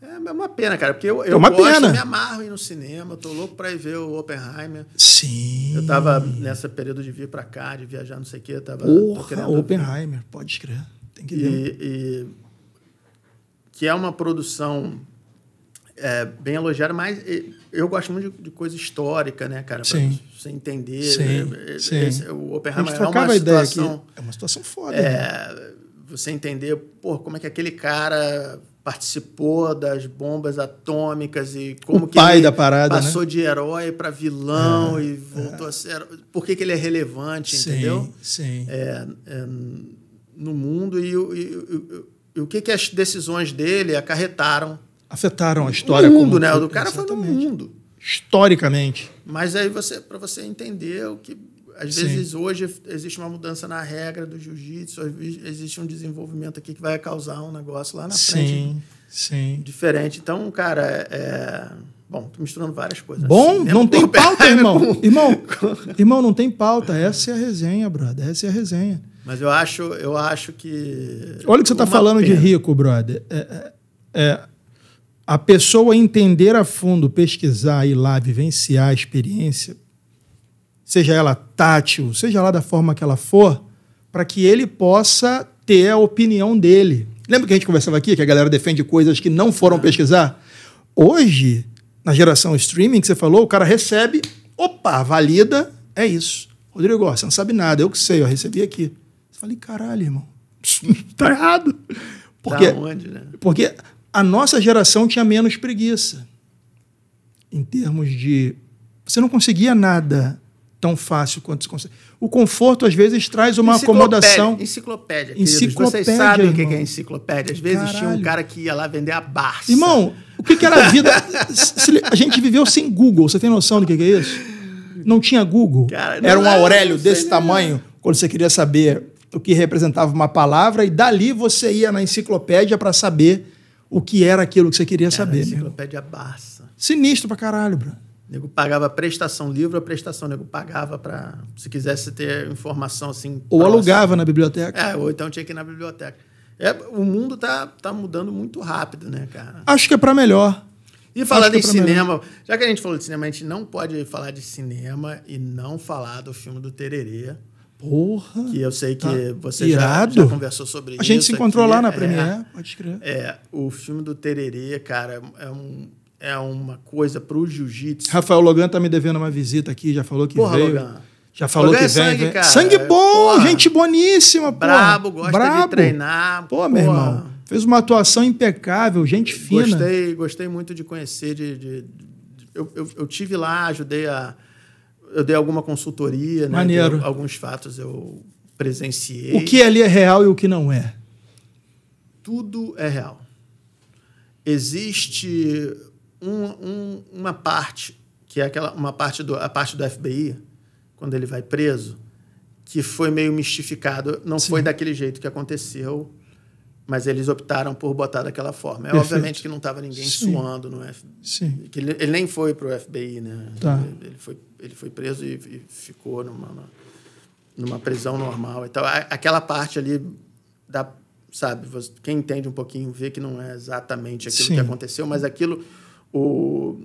É, é uma pena, cara, porque eu, é eu é uma gosto, pena. eu me amarro ir no cinema, eu tô louco para ir ver o Oppenheimer. Sim. Eu tava nessa período de vir para cá, de viajar, não sei o quê, tava Porra, Oppenheimer, ver. pode escrever. Tem que e, ver. E, que é uma produção é, bem elogiada, mas eu gosto muito de, de coisa histórica, né, cara? Pra sim. você entender. Sim, né? sim. Esse, o Oppenheimer é uma situação... Ideia aqui. É uma situação foda, é, né? você entender pô, como é que aquele cara participou das bombas atômicas e como o que ele parada, né? passou né? de herói para vilão é, e é. voltou é. a ser por que, que ele é relevante sim, entendeu sim é, é no mundo e, e, e, e o que que as decisões dele acarretaram afetaram a história do mundo como né o do cara foi no mundo historicamente mas aí você para você entender o que às Sim. vezes, hoje, existe uma mudança na regra do jiu-jitsu, existe um desenvolvimento aqui que vai causar um negócio lá na Sim. frente. Né? Sim. Diferente. Então, cara, é, é. Bom, tô misturando várias coisas. Bom, assim. não né? tem [laughs] pauta, irmão. Irmão, [laughs] irmão, não tem pauta. Essa é a resenha, brother. Essa é a resenha. Mas eu acho, eu acho que. Olha o que você está falando pena. de rico, brother. É, é, é, a pessoa entender a fundo, pesquisar, ir lá, vivenciar a experiência, seja ela tátil, seja lá da forma que ela for, para que ele possa ter a opinião dele. Lembra que a gente conversava aqui que a galera defende coisas que não foram pesquisar? Hoje, na geração streaming que você falou, o cara recebe, opa, valida, é isso. Rodrigo, ó, você não sabe nada, eu que sei, eu recebi aqui. Eu falei, caralho, irmão, [laughs] tá errado. Tá porque, tá onde, né? porque a nossa geração tinha menos preguiça. Em termos de. Você não conseguia nada tão fácil quanto se consegue. O conforto, às vezes, traz uma enciclopédia, acomodação. Enciclopédia. Enciclopédia. Vocês sabem o que é enciclopédia. Às vezes Caralho. tinha um cara que ia lá vender a Barça. Irmão, o que, era a vida? [laughs] a gente viveu sem Google. Você tem noção do que, é isso? Não tinha Google. Cara, não era um Aurélio desse tamanho, quando você queria saber o que representava uma palavra, e dali você ia na enciclopédia para saber o que era aquilo que você queria era saber. Enciclopédia Barça. Sinistro pra caralho, Bruno. O nego pagava prestação livro, a prestação o nego pagava para. Se quisesse ter informação assim. Ou próxima. alugava na biblioteca. É, ou então tinha que ir na biblioteca. É, o mundo tá, tá mudando muito rápido, né, cara? Acho que é para melhor. E falando em é cinema, melhor. já que a gente falou de cinema, a gente não pode falar de cinema e não falar do filme do Tererê. Porra! Que eu sei que tá você já, já, conversou sobre a isso. A gente se encontrou aqui. lá na é, Premiere, pode escrever. É, o filme do Tererê, cara, é um é uma coisa para o jiu-jitsu. Rafael Logan tá me devendo uma visita aqui, já falou que Porra, veio. Logan. Já falou Logan que é vem, sangue, vem. Cara. Sangue bom, porra. gente boníssima, pô. Brabo, gosta Brabo. de treinar. Pô, porra. meu irmão, fez uma atuação impecável, gente fina. Gostei, gostei muito de conhecer. De, de, de eu, eu, eu, tive lá, ajudei a... Eu dei alguma consultoria, né? Maneiro. alguns fatos eu presenciei. O que ali é real e o que não é? Tudo é real. Existe um, um, uma parte, que é aquela uma parte do, a parte do FBI, quando ele vai preso, que foi meio mistificado. Não Sim. foi daquele jeito que aconteceu, mas eles optaram por botar daquela forma. É Perfeito. obviamente que não estava ninguém Sim. suando no FBI. Sim. Que ele, ele nem foi para o FBI, né? Tá. Ele, ele, foi, ele foi preso e, e ficou numa, numa prisão normal. Então, aquela parte ali da sabe? Quem entende um pouquinho vê que não é exatamente aquilo Sim. que aconteceu, mas aquilo o,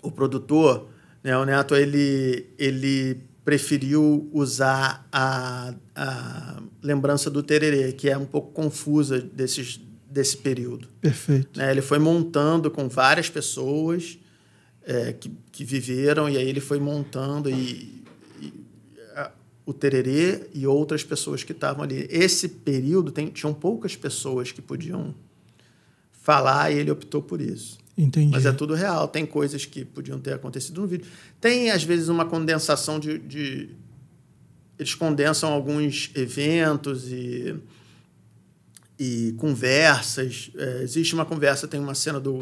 o produtor, né, o Neto, ele, ele preferiu usar a, a lembrança do tererê, que é um pouco confusa desses, desse período. Perfeito. Né, ele foi montando com várias pessoas é, que, que viveram, e aí ele foi montando e, e a, o tererê e outras pessoas que estavam ali. Esse período tem, tinham poucas pessoas que podiam falar e ele optou por isso. Entendi. Mas é tudo real. Tem coisas que podiam ter acontecido no vídeo. Tem, às vezes, uma condensação de. de... Eles condensam alguns eventos e, e conversas. É, existe uma conversa, tem uma cena do.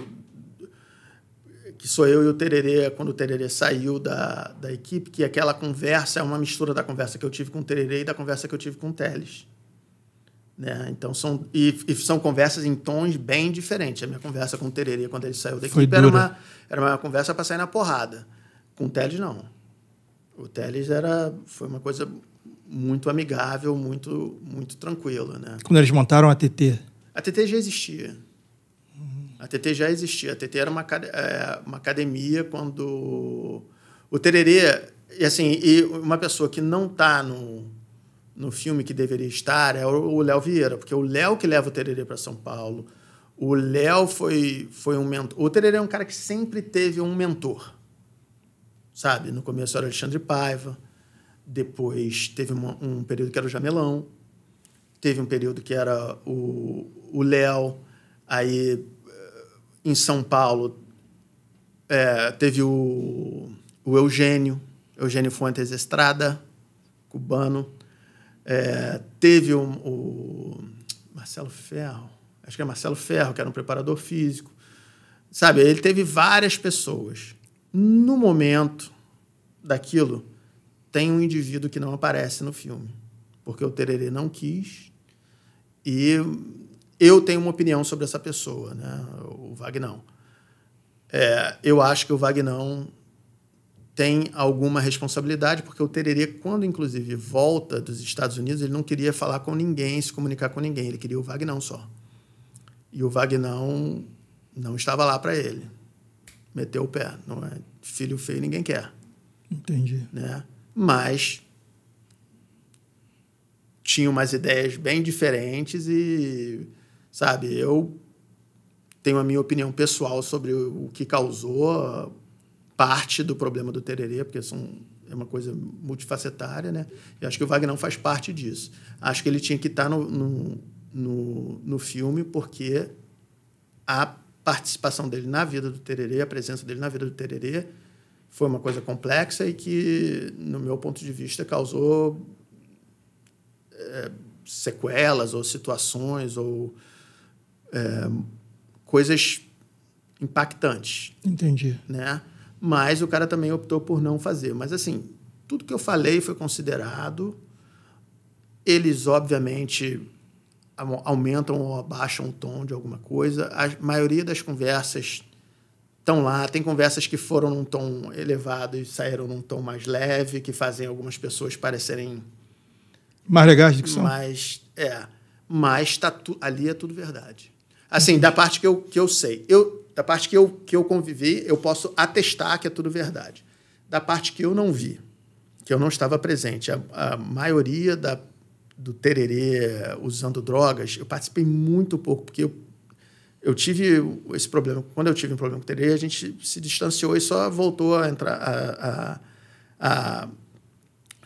Que sou eu e o Tererê, quando o Tererê saiu da, da equipe, que aquela conversa é uma mistura da conversa que eu tive com o Tererê e da conversa que eu tive com o Teles. Né? Então são e, e, são conversas em tons bem diferentes. A minha conversa com o Tererê quando ele saiu da equipe era uma, era uma conversa para sair na porrada. Com o Teles não. O Teles era foi uma coisa muito amigável, muito muito tranquila, né? Quando eles montaram a TT? A TT já existia. A TT já existia. A TT era uma, é, uma academia quando o Tererê e assim, e uma pessoa que não está no no filme que deveria estar é o Léo Vieira, porque é o Léo que leva o Tererê para São Paulo. O Léo foi, foi um mentor. O Tererê é um cara que sempre teve um mentor. Sabe? No começo era Alexandre Paiva, depois teve uma, um período que era o Jamelão, teve um período que era o Léo, aí eh, em São Paulo é, teve o, o Eugênio, Eugênio Fuentes Estrada, cubano. É, teve um, o Marcelo Ferro, acho que é Marcelo Ferro, que era um preparador físico. Sabe, ele teve várias pessoas. No momento daquilo, tem um indivíduo que não aparece no filme, porque o Tererê não quis e eu tenho uma opinião sobre essa pessoa, né? o Vagnão. É, eu acho que o Vagnão tem alguma responsabilidade, porque o Tererê, quando inclusive volta dos Estados Unidos, ele não queria falar com ninguém, se comunicar com ninguém, ele queria o Vagnão só. E o Vagnão não estava lá para ele. Meteu o pé. Não é filho feio, ninguém quer. Entendi. Né? Mas tinha umas ideias bem diferentes e, sabe, eu tenho a minha opinião pessoal sobre o que causou parte do problema do tererê, porque são, é uma coisa multifacetária, né? Eu acho que o Wagner não faz parte disso. Acho que ele tinha que estar no, no, no, no filme, porque a participação dele na vida do tererê, a presença dele na vida do tererê, foi uma coisa complexa e que, no meu ponto de vista, causou é, sequelas ou situações ou é, coisas impactantes. Entendi. Né? Mas o cara também optou por não fazer. Mas assim, tudo que eu falei foi considerado. Eles, obviamente, aumentam ou abaixam o tom de alguma coisa. A maioria das conversas estão lá. Tem conversas que foram num tom elevado e saíram num tom mais leve, que fazem algumas pessoas parecerem. Mais legais do que são. Mas, é. Mas tá tu, ali é tudo verdade. Assim, da parte que eu, que eu sei. Eu, da parte que eu, que eu convivi, eu posso atestar que é tudo verdade. Da parte que eu não vi, que eu não estava presente, a, a maioria da, do tererê usando drogas, eu participei muito pouco, porque eu, eu tive esse problema. Quando eu tive um problema com o tererê, a gente se distanciou e só voltou a entrar. a, a, a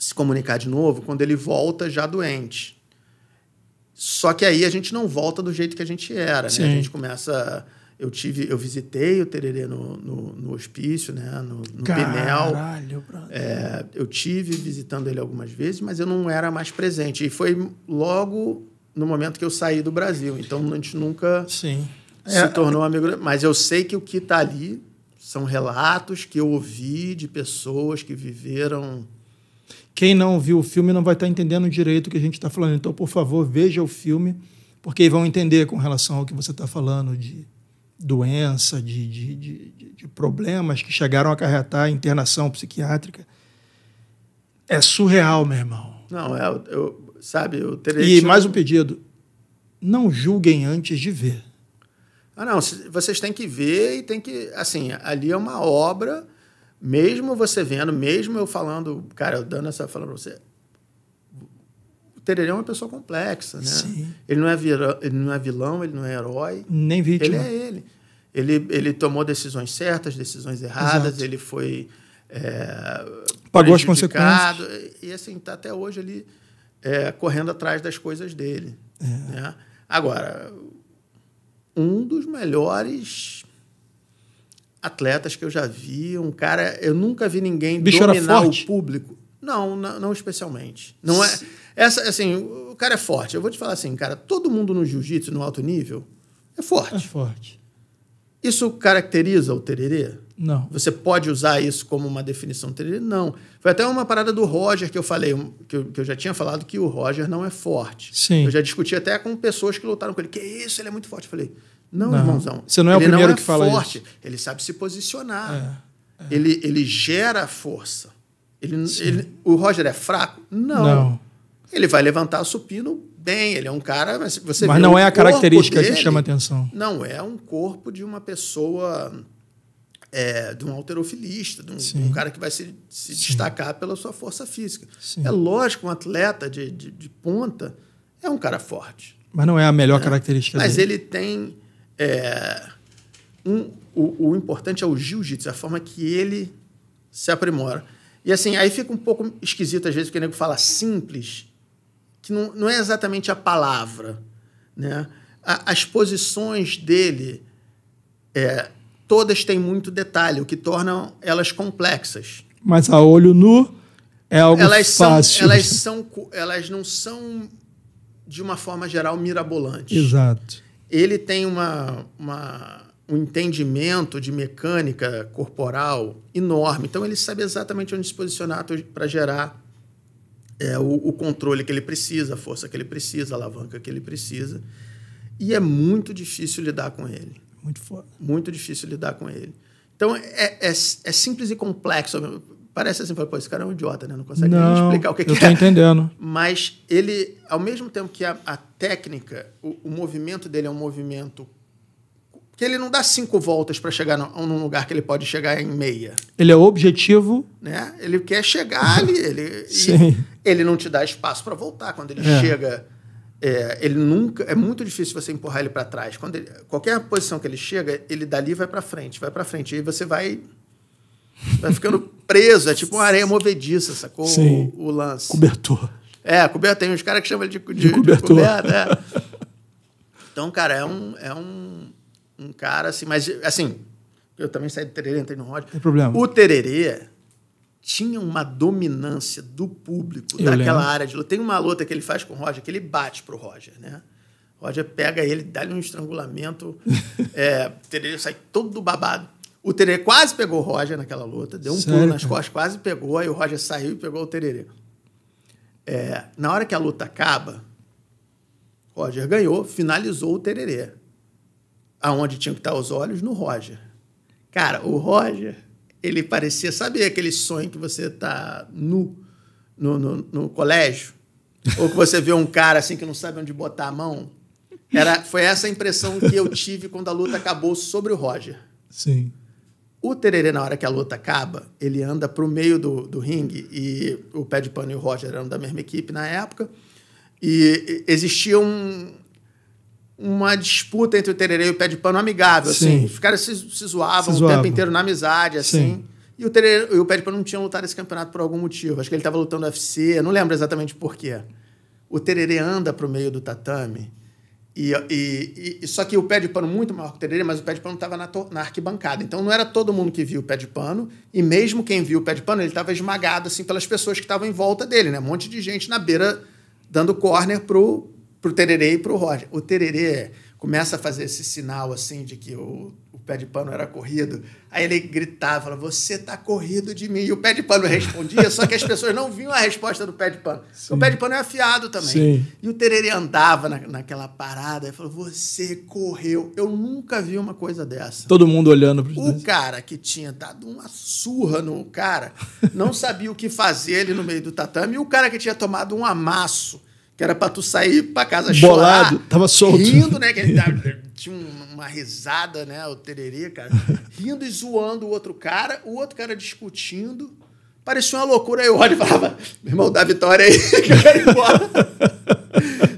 se comunicar de novo quando ele volta já doente. Só que aí a gente não volta do jeito que a gente era, né? A gente começa eu tive, eu visitei o Tererê no, no, no hospício, né? No, no Caralho, é, eu tive visitando ele algumas vezes, mas eu não era mais presente. E foi logo no momento que eu saí do Brasil. Então a gente nunca Sim. se é. tornou amigo. Mas eu sei que o que está ali são relatos que eu ouvi de pessoas que viveram. Quem não viu o filme não vai estar tá entendendo direito o que a gente está falando. Então, por favor, veja o filme, porque vão entender com relação ao que você está falando de doença, de, de, de, de problemas que chegaram a acarretar internação psiquiátrica. É surreal, meu irmão. Não, é eu sabe, eu teria. E mais um pedido: não julguem antes de ver. Ah, não, vocês têm que ver e tem que. Assim, ali é uma obra, mesmo você vendo, mesmo eu falando, cara, eu dando essa fala pra você, Tererão é uma pessoa complexa, né? Sim. Ele não, é ele não é vilão, ele não é herói. Nem vítima. Ele é ele. Ele, ele tomou decisões certas, decisões erradas, Exato. ele foi. É, Pagou as consequências. E assim, está até hoje ali é, correndo atrás das coisas dele. É. Né? Agora, um dos melhores atletas que eu já vi, um cara. Eu nunca vi ninguém Bicho dominar o público. Não, não, não especialmente. Não é. Essa, assim, o cara é forte. Eu vou te falar assim, cara, todo mundo no jiu-jitsu, no alto nível, é forte. É forte. Isso caracteriza o tererê? Não. Você pode usar isso como uma definição tererê? Não. Foi até uma parada do Roger que eu falei, que eu, que eu já tinha falado que o Roger não é forte. Sim. Eu já discuti até com pessoas que lutaram com ele. Que isso, ele é muito forte. Eu falei, não, não. irmãozão. Você não é o primeiro não é que fala forte. isso. Ele sabe se posicionar. É, é. Ele, ele gera força. Ele, ele, o Roger é fraco? Não. Não. Ele vai levantar supino bem, ele é um cara. Mas, você mas não é a característica que chama atenção. Não é um corpo de uma pessoa. É, de um alterofilista, de um, de um cara que vai se, se destacar pela sua força física. Sim. É lógico, um atleta de, de, de, ponta é um cara forte. Mas não é a melhor né? característica mas dele. Mas ele tem. É, um, o, o importante é o jiu-jitsu, a forma que ele se aprimora. E assim, aí fica um pouco esquisito às vezes, porque o nego fala simples que não, não é exatamente a palavra, né? A, as posições dele, é, todas têm muito detalhe, o que torna elas complexas. Mas a olho nu é algo elas fácil. São, elas, são, elas não são, de uma forma geral, mirabolantes. Exato. Ele tem uma, uma, um entendimento de mecânica corporal enorme, então ele sabe exatamente onde se posicionar para gerar é, o, o controle que ele precisa, a força que ele precisa, a alavanca que ele precisa. E é muito difícil lidar com ele. Muito foda. Muito difícil lidar com ele. Então, é, é, é simples e complexo. Parece assim, pô, esse cara é um idiota, né? Não consegue Não, explicar o que, eu que tô é. entendendo. Mas ele, ao mesmo tempo que a, a técnica, o, o, movimento dele é um movimento que ele não dá cinco voltas para chegar no, num lugar que ele pode chegar em meia. Ele é objetivo. Né? Ele quer chegar ali. Ele, Sim ele não te dá espaço para voltar. Quando ele é. chega, é, ele nunca. É muito difícil você empurrar ele para trás. Quando ele, qualquer posição que ele chega, ele dali vai para frente, vai para frente. E aí você vai. Vai ficando [laughs] preso. É tipo uma areia movediça, sacou? Sim. O, o lance. Cobertor. É, cobertor. Tem uns caras que chamam ele de, de, de cobertor. De coberto, é. [laughs] Então, cara, é um. É um um cara assim, mas assim, eu também saí do tererê, entrei no Rod. Não tem problema. O tererê tinha uma dominância do público eu daquela lembro. área de luta. Tem uma luta que ele faz com o Roger, que ele bate pro Roger, né? O Roger pega ele, dá-lhe um estrangulamento, [laughs] é, o Tererê sai todo babado. O Tererê quase pegou o Roger naquela luta, deu um pulo nas costas, quase pegou, aí o Roger saiu e pegou o Tererê. É, na hora que a luta acaba, Roger ganhou, finalizou o Tererê. Aonde tinha que estar os olhos? No Roger. Cara, o Roger ele parecia, sabe aquele sonho que você tá nu no, no, no colégio? Ou que você vê um cara assim que não sabe onde botar a mão? Era, foi essa a impressão que eu tive quando a luta acabou sobre o Roger. Sim. O Tererê, na hora que a luta acaba, ele anda para o meio do, do ringue e o Pé de Pano e o Roger eram da mesma equipe na época. E existia um, uma disputa entre o Tererê e o Pé de Pano amigável, assim. Sim. assim. Os caras se, se zoavam se o tempo inteiro na amizade, assim. Sim. E o Tererê e o Pé de Pano não tinham lutado esse campeonato por algum motivo. Acho que ele estava lutando UFC, eu não lembro exatamente por quê. O Tererê anda pro meio do tatame. E, e, e, só que o pé de pano muito maior que o Tererê, mas o pé de pano estava na, na arquibancada. Então não era todo mundo que via o pé de pano, e mesmo quem viu o pé de pano, ele estava esmagado assim pelas pessoas que estavam em volta dele, né? Um monte de gente na beira dando corner pro pro tererê e pro Roger. O tererê começa a fazer esse sinal assim de que o, o pé de pano era corrido. Aí ele gritava, falava, você tá corrido de mim. E o pé de pano respondia, só que as pessoas não viam a resposta do pé de pano. Sim. O pé de pano é afiado também. Sim. E o tererê andava na, naquela parada e falou, você correu. Eu nunca vi uma coisa dessa. Todo mundo olhando para O O cara que tinha dado uma surra no cara, não sabia o que fazer ali no meio do tatame. E o cara que tinha tomado um amasso que era pra tu sair pra casa Bolado, chorar, tava solto. Rindo, né? Que [laughs] ele tava, tinha uma risada, né? O tererê, cara. Rindo e zoando o outro cara, o outro cara discutindo. Parecia uma loucura. Aí eu olho e falava, meu irmão, dá vitória aí, [laughs] que eu quero ir embora.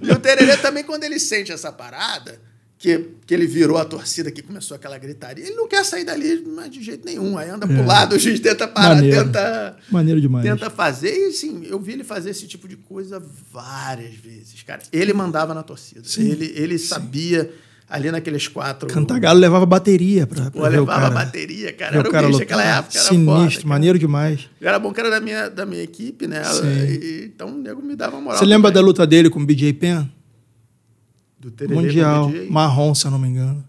e o tererê também, quando ele sente essa parada, que, que ele virou a torcida, que começou aquela gritaria. Ele não quer sair dali mas de jeito nenhum. Aí anda é. pro lado, o juiz tenta parar, Maneiro. tenta. Maneiro demais. Tenta fazer. E sim, eu vi ele fazer esse tipo de coisa várias vezes, cara. Ele mandava na torcida. Sim. Ele, ele sim. sabia. Ali naqueles quatro. Cantagalo levava bateria pra. pra Pô, levava cara. bateria, cara. Era o cara bicho, aquela época. Era sinistro, foda, maneiro demais. Era bom que era da minha, da minha equipe, né? Sim. E, então o nego me dava moral. Você lembra também. da luta dele com o BJ Penn? do Tererê Mundial, marrom, se eu não me engano.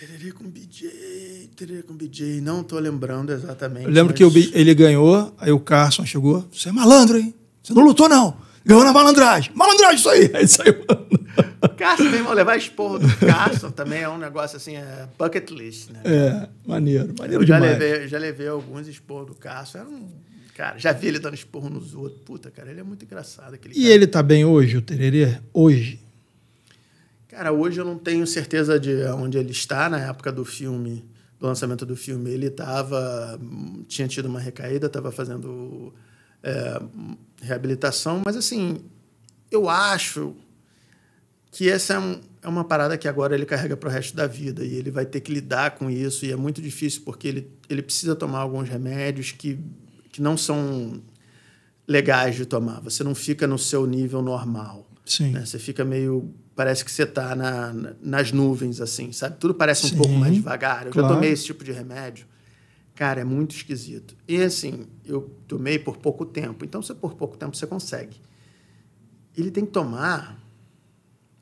Tererê com BJ, Tererê com BJ, não tô lembrando exatamente. Eu lembro mas... que ele ganhou, aí o Carson chegou, você é malandro, hein? Você não lutou, não. Ganhou na malandragem. Malandragem, isso aí. Aí saiu, [laughs] Carson, meu irmão, levar esporro do Carson também é um negócio assim, é bucket list, né? É, maneiro, maneiro eu já demais. Levei, já levei alguns esporros do Carson, era um Cara, já vi ele dando esporro nos outros. Puta, cara, ele é muito engraçado. Aquele e cara. ele tá bem hoje, o Tererê? Hoje? Cara, hoje eu não tenho certeza de onde ele está. Na época do filme, do lançamento do filme, ele tava, tinha tido uma recaída, estava fazendo é, reabilitação. Mas, assim, eu acho que essa é, um, é uma parada que agora ele carrega para o resto da vida e ele vai ter que lidar com isso e é muito difícil porque ele, ele precisa tomar alguns remédios que que não são legais de tomar. Você não fica no seu nível normal. Sim. Né? Você fica meio. Parece que você está na, nas nuvens, assim, sabe? Tudo parece um Sim, pouco mais devagar. Eu claro. já tomei esse tipo de remédio. Cara, é muito esquisito. E assim, eu tomei por pouco tempo. Então, se é por pouco tempo, você consegue. Ele tem que tomar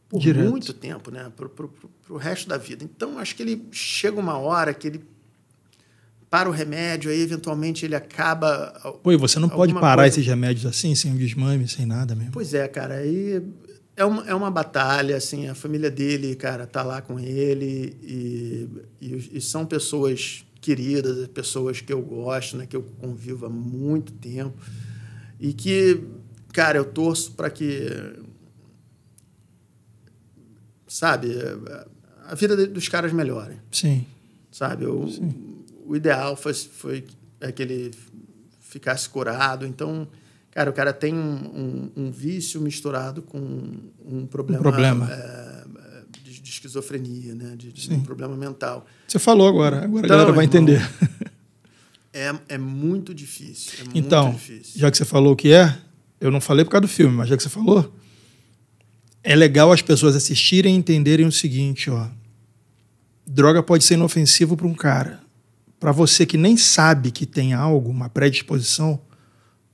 por Direto. muito tempo, né? Pro, o resto da vida. Então, acho que ele chega uma hora que ele para o remédio, aí eventualmente ele acaba. Pô, e você não pode parar coisa. esses remédios assim, sem um desmame, sem nada mesmo. Pois é, cara. Aí é uma, é uma batalha, assim, a família dele, cara, tá lá com ele e, e, e são pessoas queridas, pessoas que eu gosto, né, que eu convivo há muito tempo e que, cara, eu torço para que, sabe, a vida dos caras melhore. Sim. Sabe, eu Sim o ideal foi, foi é que ele ficasse curado. Então, cara, o cara tem um, um, um vício misturado com um problema, um problema. É, é de, de, esquizofrenia, né? de, de um problema mental. Você falou agora, agora então, a galera vai irmão, entender. É, é muito difícil. É então, muito difícil. já que você falou o que é, eu não falei por causa do filme, mas já que você falou, é legal as pessoas assistirem e entenderem o seguinte, ó. Droga pode ser inofensivo para um cara para você que nem sabe que tem algo, uma predisposição,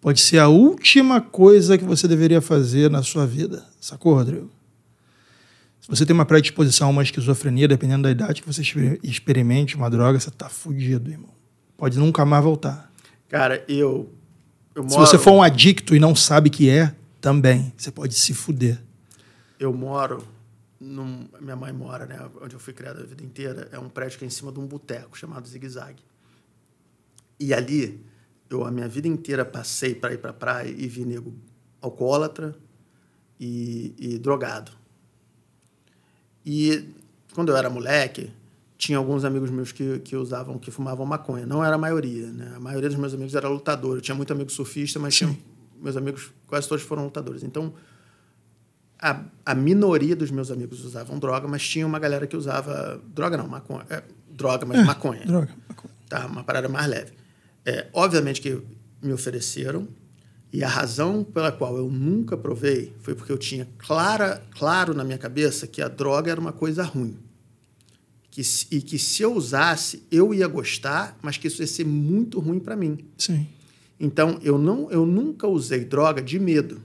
pode ser a última coisa que você deveria fazer na sua vida. Sacou, Rodrigo? Se você tem uma predisposição a uma esquizofrenia, dependendo da idade que você experimente uma droga, você tá fudido, irmão. Pode nunca mais voltar. Cara, eu. eu moro... Se você for um adicto e não sabe que é, também. Você pode se fuder. Eu moro num, minha mãe mora, né, onde eu fui criado a vida inteira, é um prédio que é em cima de um boteco chamado Zig Zag. E ali, eu a minha vida inteira passei para ir para praia e vi nego alcoólatra e, e drogado. E quando eu era moleque, tinha alguns amigos meus que, que usavam, que fumavam maconha. Não era a maioria, né? A maioria dos meus amigos era lutador. Eu tinha muito amigo surfista, mas tinha, meus amigos quase todos foram lutadores. Então, a, a, minoria dos meus amigos usavam droga, mas tinha uma galera que usava droga não, maconha, é, droga, mas é, maconha. Droga, maconha. Tá, uma parada mais leve. É, obviamente que me ofereceram e a razão pela qual eu nunca provei foi porque eu tinha clara, claro na minha cabeça que a droga era uma coisa ruim. Que, e que se eu usasse, eu ia gostar, mas que isso ia ser muito ruim para mim. Sim. Então, eu, não, eu nunca usei droga de medo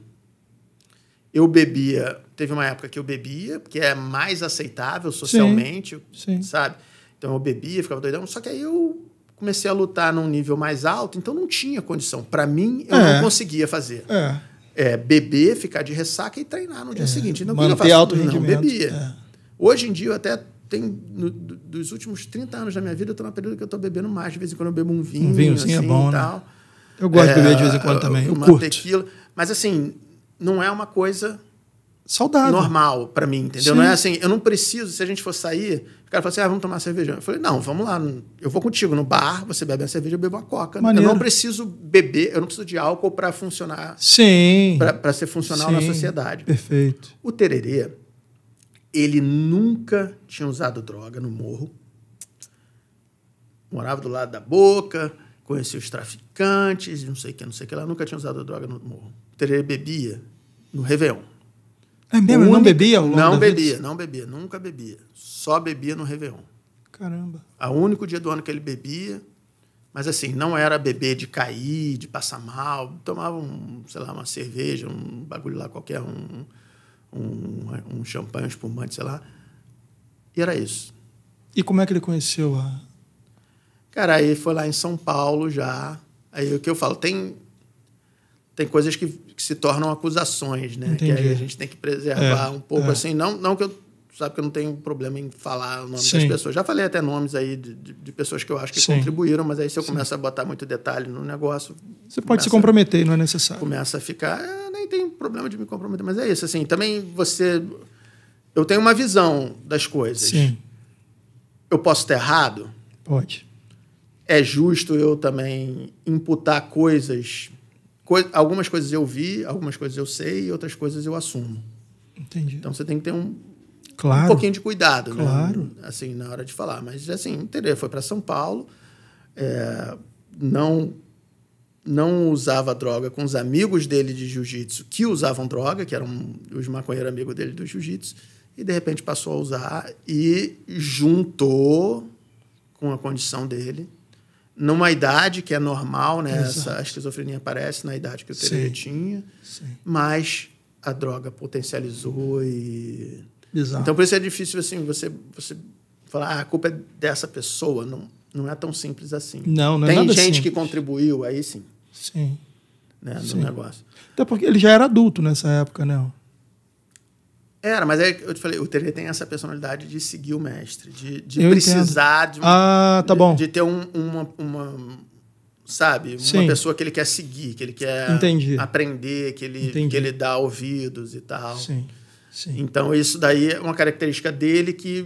eu bebia, teve uma época que eu bebia, porque é mais aceitável socialmente, sim, sim. sabe? Então eu bebia, ficava doidão, só que aí eu comecei a lutar num nível mais alto, então não tinha condição. Para mim, eu é. não conseguia fazer. É. é. beber, ficar de ressaca e treinar no dia é. seguinte. Não, Manter faço, alto não, rendimento. bebia. É. Hoje em dia, eu até tenho, no, dos últimos 30 anos da minha vida, eu estou num período que eu estou bebendo mais. De vez em quando eu bebo um vinho. Um vinho, é assim, é bom, né? Eu gosto de beber de é, vez em quando também. Eu uma curto. tequila. Mas, assim, não é uma coisa saudável. Normal para mim, entendeu? Sim. Não é assim, eu não preciso, se a gente for sair, o cara fala assim: ah, vamos tomar cerveja. Eu falei: não, vamos lá, eu vou contigo no bar, você bebe a cerveja, eu bebo a coca. Maneiro. Eu não preciso beber, eu não preciso de álcool para funcionar. Sim. Para ser funcional Sim. na sociedade. Perfeito. O Tererê, ele nunca tinha usado droga no morro. Morava do lado da boca, conhecia os traficantes, não sei o que, não sei o que lá, nunca tinha usado droga no morro ele bebia no Réveillon. É mesmo? Único, não bebia ao longo Não bebia, não bebia, nunca bebia. Só bebia no Réveillon. Caramba. O único dia do ano que ele bebia, mas assim, não era beber de cair, de passar mal. Tomava, um, sei lá, uma cerveja, um bagulho lá qualquer, um, um, um champanhe, um espumante, sei lá. E era isso. E como é que ele conheceu a. Cara, aí foi lá em São Paulo já. Aí o que eu falo, tem tem coisas que, que se tornam acusações, né? Entendi. Que aí a gente tem que preservar é, um pouco, é. assim, não, não que eu sabe que eu não tenho problema em falar o nome Sim. das pessoas. Já falei até nomes aí de, de, de pessoas que eu acho que Sim. contribuíram, mas aí se eu Sim. a botar muito detalhe no negócio. Você pode se comprometer, não é necessário. Começa a ficar. É, nem tem problema de me comprometer, mas é isso. Assim, também você. Eu tenho uma visão das coisas. Sim. Eu posso estar errado? Pode. É justo eu também imputar coisas algumas coisas eu vi, algumas coisas eu sei e outras coisas eu assumo. Entendi. Então você tem que ter um, claro. um pouquinho de cuidado, né? claro. Né? Assim, na hora de falar. Mas assim, entendeu? Foi para São Paulo, é, não não usava droga com os amigos dele de jiu-jitsu que usavam droga, que eram os maconheiros amigos dele do jiu-jitsu, e de repente passou a usar e juntou com a condição dele numa idade que é normal, né? Essa, a esquizofrenia aparece na idade que o Tereza tinha, Sim. mas a droga potencializou e. Exato. Então, por isso é difícil assim, você, você falar, ah, a culpa é dessa pessoa. Não, não é tão simples assim. Não, não é Tem é nada gente simples. que contribuiu, aí sim. Sim. Né, sim. no negócio. Até porque ele já era adulto nessa época, né? Era, mas é eu te falei, o Terê tem essa personalidade de seguir o mestre, de, de precisar de, ah, tá bom. de, de ter um, uma, uma, sabe, Sim. uma pessoa que ele quer seguir, que ele quer Entendi. aprender, que ele, Entendi. que ele dá ouvidos e tal. Sim. Sim. Então isso daí é uma característica dele que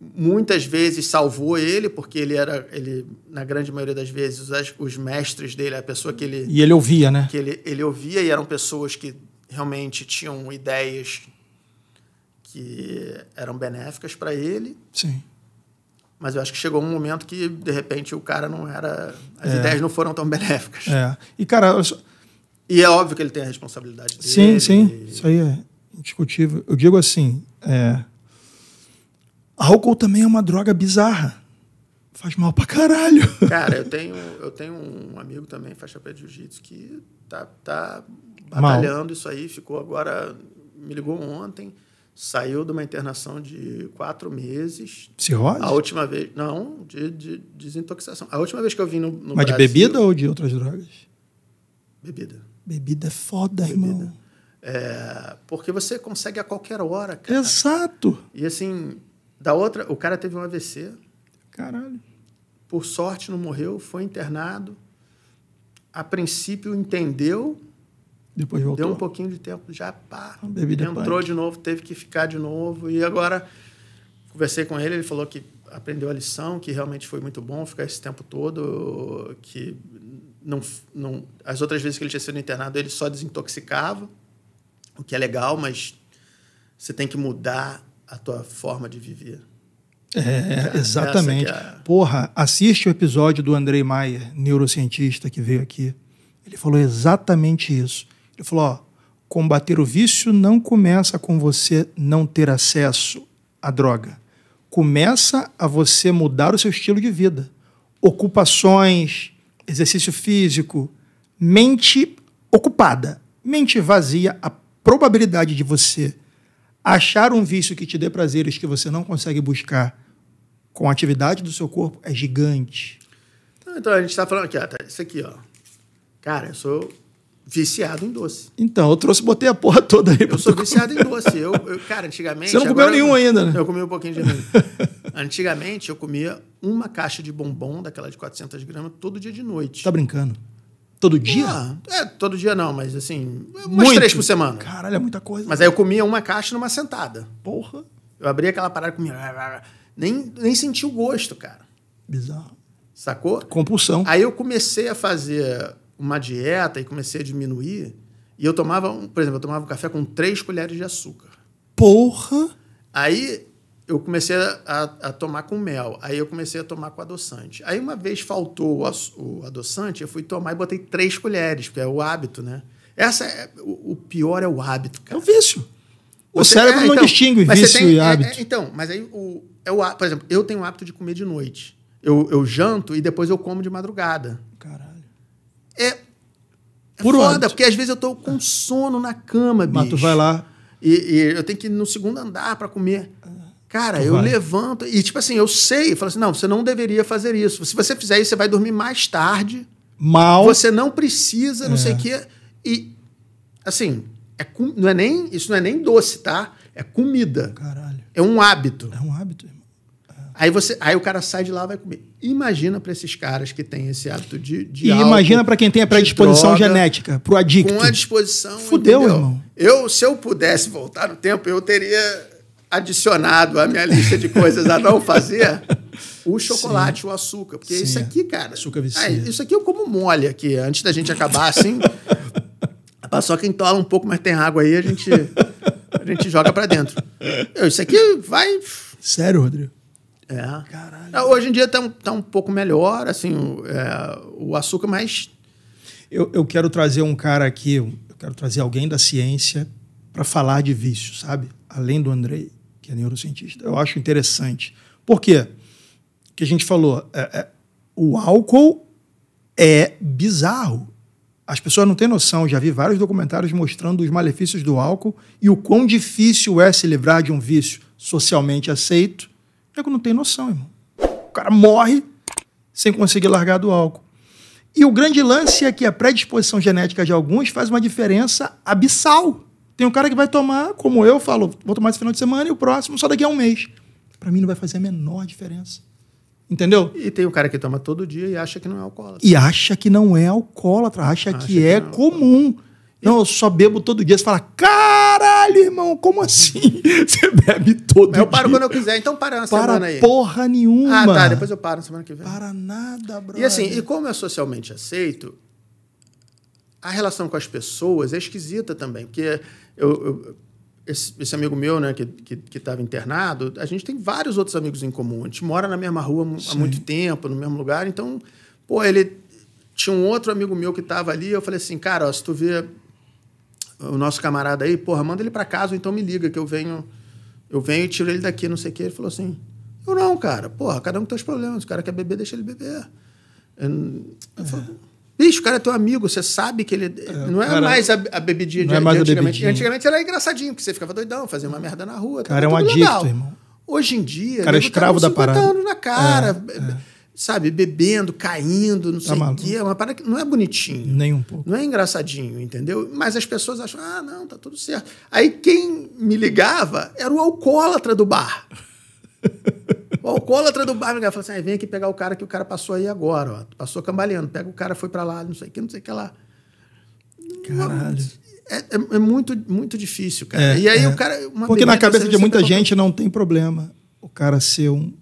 muitas vezes salvou ele, porque ele era, ele, na grande maioria das vezes, os, os mestres dele, a pessoa que ele. E ele ouvia, né? Que ele, ele ouvia e eram pessoas que realmente tinham ideias que eram benéficas para ele. Sim. Mas eu acho que chegou um momento que, de repente, o cara não era. As é. ideias não foram tão benéficas. É. E, cara. Eu... E é óbvio que ele tem a responsabilidade dele. Sim, sim. E... Isso aí é indiscutível. Eu digo assim: é... álcool também é uma droga bizarra. Faz mal pra caralho. Cara, eu tenho, eu tenho um amigo também, faixa pé de jiu-jitsu, que tá, tá batalhando Mal. isso aí, ficou agora. Me ligou ontem, saiu de uma internação de quatro meses. Cirrose? A última vez. Não, de, de, desintoxicação. A última vez que eu vim no, no Mas Brasil, de bebida ou de outras drogas? Bebida. Bebida é foda, bebida. irmão. É, porque você consegue a qualquer hora, cara. Exato. E assim, da outra, o cara teve um AVC. Caralho. Por sorte não morreu, foi internado. A princípio entendeu depois voltou. Deu um pouquinho de tempo, já pá. Bebida entrou punk. de novo, teve que ficar de novo. E agora, conversei com ele, ele falou que aprendeu a lição, que realmente foi muito bom ficar esse tempo todo, que não, não as outras vezes que ele tinha sido internado, ele só desintoxicava, o que é legal, mas você tem que mudar a tua forma de viver. É, exatamente. É a... Porra, assiste o episódio do Andrei Maia, neurocientista que veio aqui. Ele falou exatamente isso. Ele falou: ó, combater o vício não começa com você não ter acesso à droga. Começa a você mudar o seu estilo de vida. Ocupações, exercício físico, mente ocupada, mente vazia, a probabilidade de você achar um vício que te dê prazeres que você não consegue buscar com a atividade do seu corpo é gigante. Então, então a gente está falando aqui, ó, tá, isso aqui, ó. Cara, eu sou Viciado em doce. Então, eu trouxe, botei a porra toda aí. Eu sou viciado comer. em doce. Eu, eu, cara, antigamente. Você não comeu nenhum eu, ainda, né? Eu comi um pouquinho de amendoim. [laughs] antigamente, eu comia uma caixa de bombom, daquela de 400 gramas, todo dia de noite. Tá brincando? Todo dia? Ah, é, todo dia não, mas assim, umas três por semana. Caralho, é muita coisa. Mas aí eu comia uma caixa numa sentada. Porra. Eu abria aquela parada e comia. Nem, nem senti o gosto, cara. Bizarro. Sacou? Compulsão. Aí eu comecei a fazer uma dieta e comecei a diminuir. E eu tomava, um, por exemplo, eu tomava um café com três colheres de açúcar. Porra! Aí eu comecei a, a, tomar com mel. Aí eu comecei a tomar com adoçante. Aí uma vez faltou o, o adoçante, eu fui tomar e botei três colheres, porque é o hábito, né? Essa é, o, o pior é o hábito, cara. É o vício. O cérebro é, não então, distingue vício tem, e hábito. É, é, então, mas aí o, é o, por exemplo, eu tenho o hábito de comer de noite. Eu, eu janto e depois eu como de madrugada. Caralho. É. Por foda, onde? porque às vezes eu tô com sono na cama, bicho. Mas tu vai lá. E, e eu tenho que ir no segundo andar para comer. Cara, tu eu vai. levanto. E tipo assim, eu sei. Eu falo assim: não, você não deveria fazer isso. Se você fizer isso, você vai dormir mais tarde. Mal. Você não precisa, não é. sei o é. quê. E, assim, é, não é nem, isso não é nem doce, tá? É comida. Caralho. É um hábito. É um hábito, irmão. Aí, você, aí o cara sai de lá vai comer. Imagina para esses caras que têm esse hábito de. de e álcool, imagina para quem tem a predisposição genética, para o adicto. Com a disposição. Fudeu, entendeu? irmão. Eu, se eu pudesse voltar no tempo, eu teria adicionado à minha lista de coisas a não fazer [laughs] o chocolate, Sim. o açúcar. Porque Sim. isso é. aqui, cara. Açúcar é é, vicia. Aí, isso aqui eu como mole aqui. Antes da gente acabar assim. só quem tola um pouco, mas tem água aí, a gente, a gente joga para dentro. Eu, isso aqui vai. Sério, Rodrigo? É. Caralho. Ah, hoje em dia tá, um, tá um pouco melhor, assim, o, é, o açúcar, mas. Eu, eu quero trazer um cara aqui, eu quero trazer alguém da ciência para falar de vício, sabe? Além do Andrei, que é neurocientista. Eu acho interessante. Por quê? Que a gente falou, é, é, o álcool é bizarro. As pessoas não têm noção. Já vi vários documentários mostrando os malefícios do álcool e o quão difícil é se livrar de um vício socialmente aceito nego não tem noção, irmão. O cara morre sem conseguir largar do álcool. E o grande lance é que a predisposição genética de alguns faz uma diferença abissal. Tem um cara que vai tomar, como eu falo, vou tomar esse final de semana e o próximo só daqui a um mês. Para mim não vai fazer a menor diferença. Entendeu? E tem o cara que toma todo dia e acha que não é alcoólatra. E acha que não é alcoólatra, acha, acha que, que, é, é comum. Alcoólatra. Não, eu só bebo todo dia. Você fala, caralho, irmão, como assim? [laughs] Você bebe todo dia? Eu paro quando eu quiser, então para na para semana aí. porra nenhuma. Ah, tá, depois eu paro na semana que vem. Para nada, bro. E assim, e como é socialmente aceito, a relação com as pessoas é esquisita também. Porque eu, eu esse, esse, amigo meu, né, que estava que, que tava internado, a gente tem vários outros amigos em comum. A gente mora na mesma rua Sim. há muito tempo, no mesmo lugar. Então, pô, ele tinha um outro amigo meu que estava ali. Eu falei assim, cara, ó, se tu vê o nosso camarada aí, porra, manda ele para casa, então me liga que eu venho, eu venho e tiro ele daqui, não sei o quê. Ele falou assim: "Eu não, cara. Porra, cada um tem os problemas. O cara quer beber, deixa ele beber". Eu, eu Bicho, o cara é teu amigo, você sabe que ele. É, é não é cara, mais a, a bebidinha de, é mais de antigamente. Bebidinha. Antigamente era engraçadinho, porque você ficava doidão, fazia uma merda na rua. Cara, é um adicto, irmão. Hoje em dia. Cara, é tá escravo tá da parada. na cara. É, é sabe, bebendo, caindo, não tá sei o quê. É uma parada que não é bonitinho. Nem um pouco. Não é engraçadinho, entendeu? Mas as pessoas acham, ah, não, tá tudo certo. Aí quem me ligava era o alcoólatra do bar. o alcoólatra do bar me ligava, falava assim, ah, vem aqui pegar o cara que o cara passou aí agora, ó. Passou cambaleando, pega o cara, foi para lá, não sei o que, não sei o que lá. Caralho. É, é, é muito, muito difícil, cara. É, e aí é. o cara... Porque na cabeça de muita gente não tem problema o cara ser um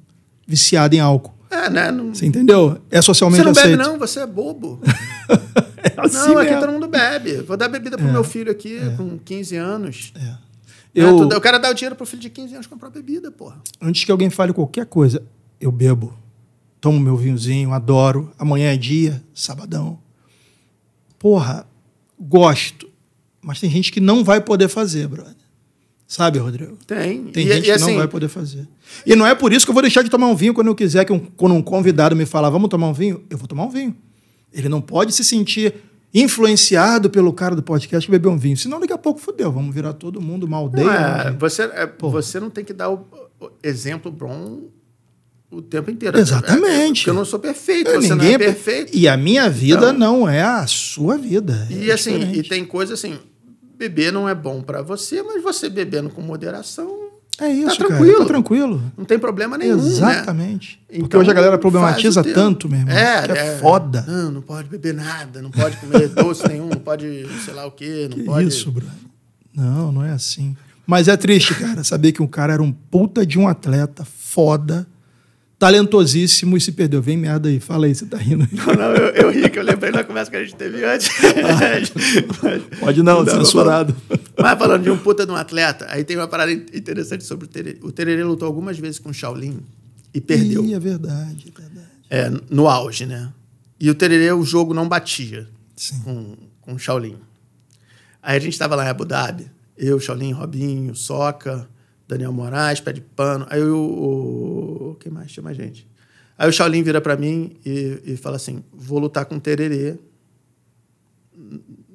viciado em álcool. É, né? Não... Você entendeu? É socialmente aceito. Você não aceito. bebe, não, você é bobo. [laughs] é assim não, mesmo. aqui todo mundo bebe. Vou dar bebida pro é. meu filho aqui é. com 15 anos. É. Né, eu... eu quero dar o dinheiro pro filho de 15 anos comprar bebida, porra. Antes que alguém fale qualquer coisa, eu bebo. Tomo meu vinhozinho, adoro. Amanhã é dia, sabadão. Porra, gosto. Mas tem gente que não vai poder fazer, brother. Sabe, Rodrigo? Tem. Tem e, gente é- e assim, que não vai poder fazer. E não é por isso que eu vou deixar de tomar um vinho quando eu quiser, que um, quando um convidado me falar, vamos tomar um vinho, eu vou tomar um vinho. Ele não pode se sentir influenciado pelo cara do podcast que bebeu um vinho. Senão, daqui a pouco fodeu, vamos virar todo mundo uma aldeia. Não é, né? você, é, você não tem que dar o, o exemplo bom o tempo inteiro. É, é, Exatamente. Porque eu não sou perfeito, eu, você ninguém não é perfeito. E a minha vida então, não é a sua vida. É e assim, e tem coisa assim, beber não é bom para você, mas você bebendo com moderação. É isso, tá tranquilo. Cara, tá tranquilo. Não tem problema nenhum. Né? Exatamente. Né? Porque então, hoje a então, galera problematiza tanto, meu irmão. É, que é, é foda. Não, não pode beber nada, não pode comer [laughs] doce nenhum, não pode sei lá o quê, não que pode. Isso, Bruno. Não, não é assim. Mas é triste, cara, saber que um cara era um puta de um atleta foda talentosíssimo e se perdeu. Vem merda aí, fala aí, você tá rindo. [laughs] Não, não, eu, eu ri que eu lembrei da conversa que a gente teve antes. Ah, [laughs] pode não, não censurado. Mas falando de um puta de um atleta, aí tem uma parada interessante sobre o Tererê. O Tererê lutou algumas vezes com o Shaolin e perdeu. Ih, é verdade, é verdade. É, no auge, né? E o Tererê, o jogo não batia Sim. Com, com o Shaolin. Aí a gente estava lá em Abu Dhabi, eu, Shaolin, Robinho, Soca Daniel Moraes, pé de pano. Aí o. o quem mais? Tinha mais gente. Aí o Shaolin vira para mim e, e fala assim: vou lutar com o Tererê.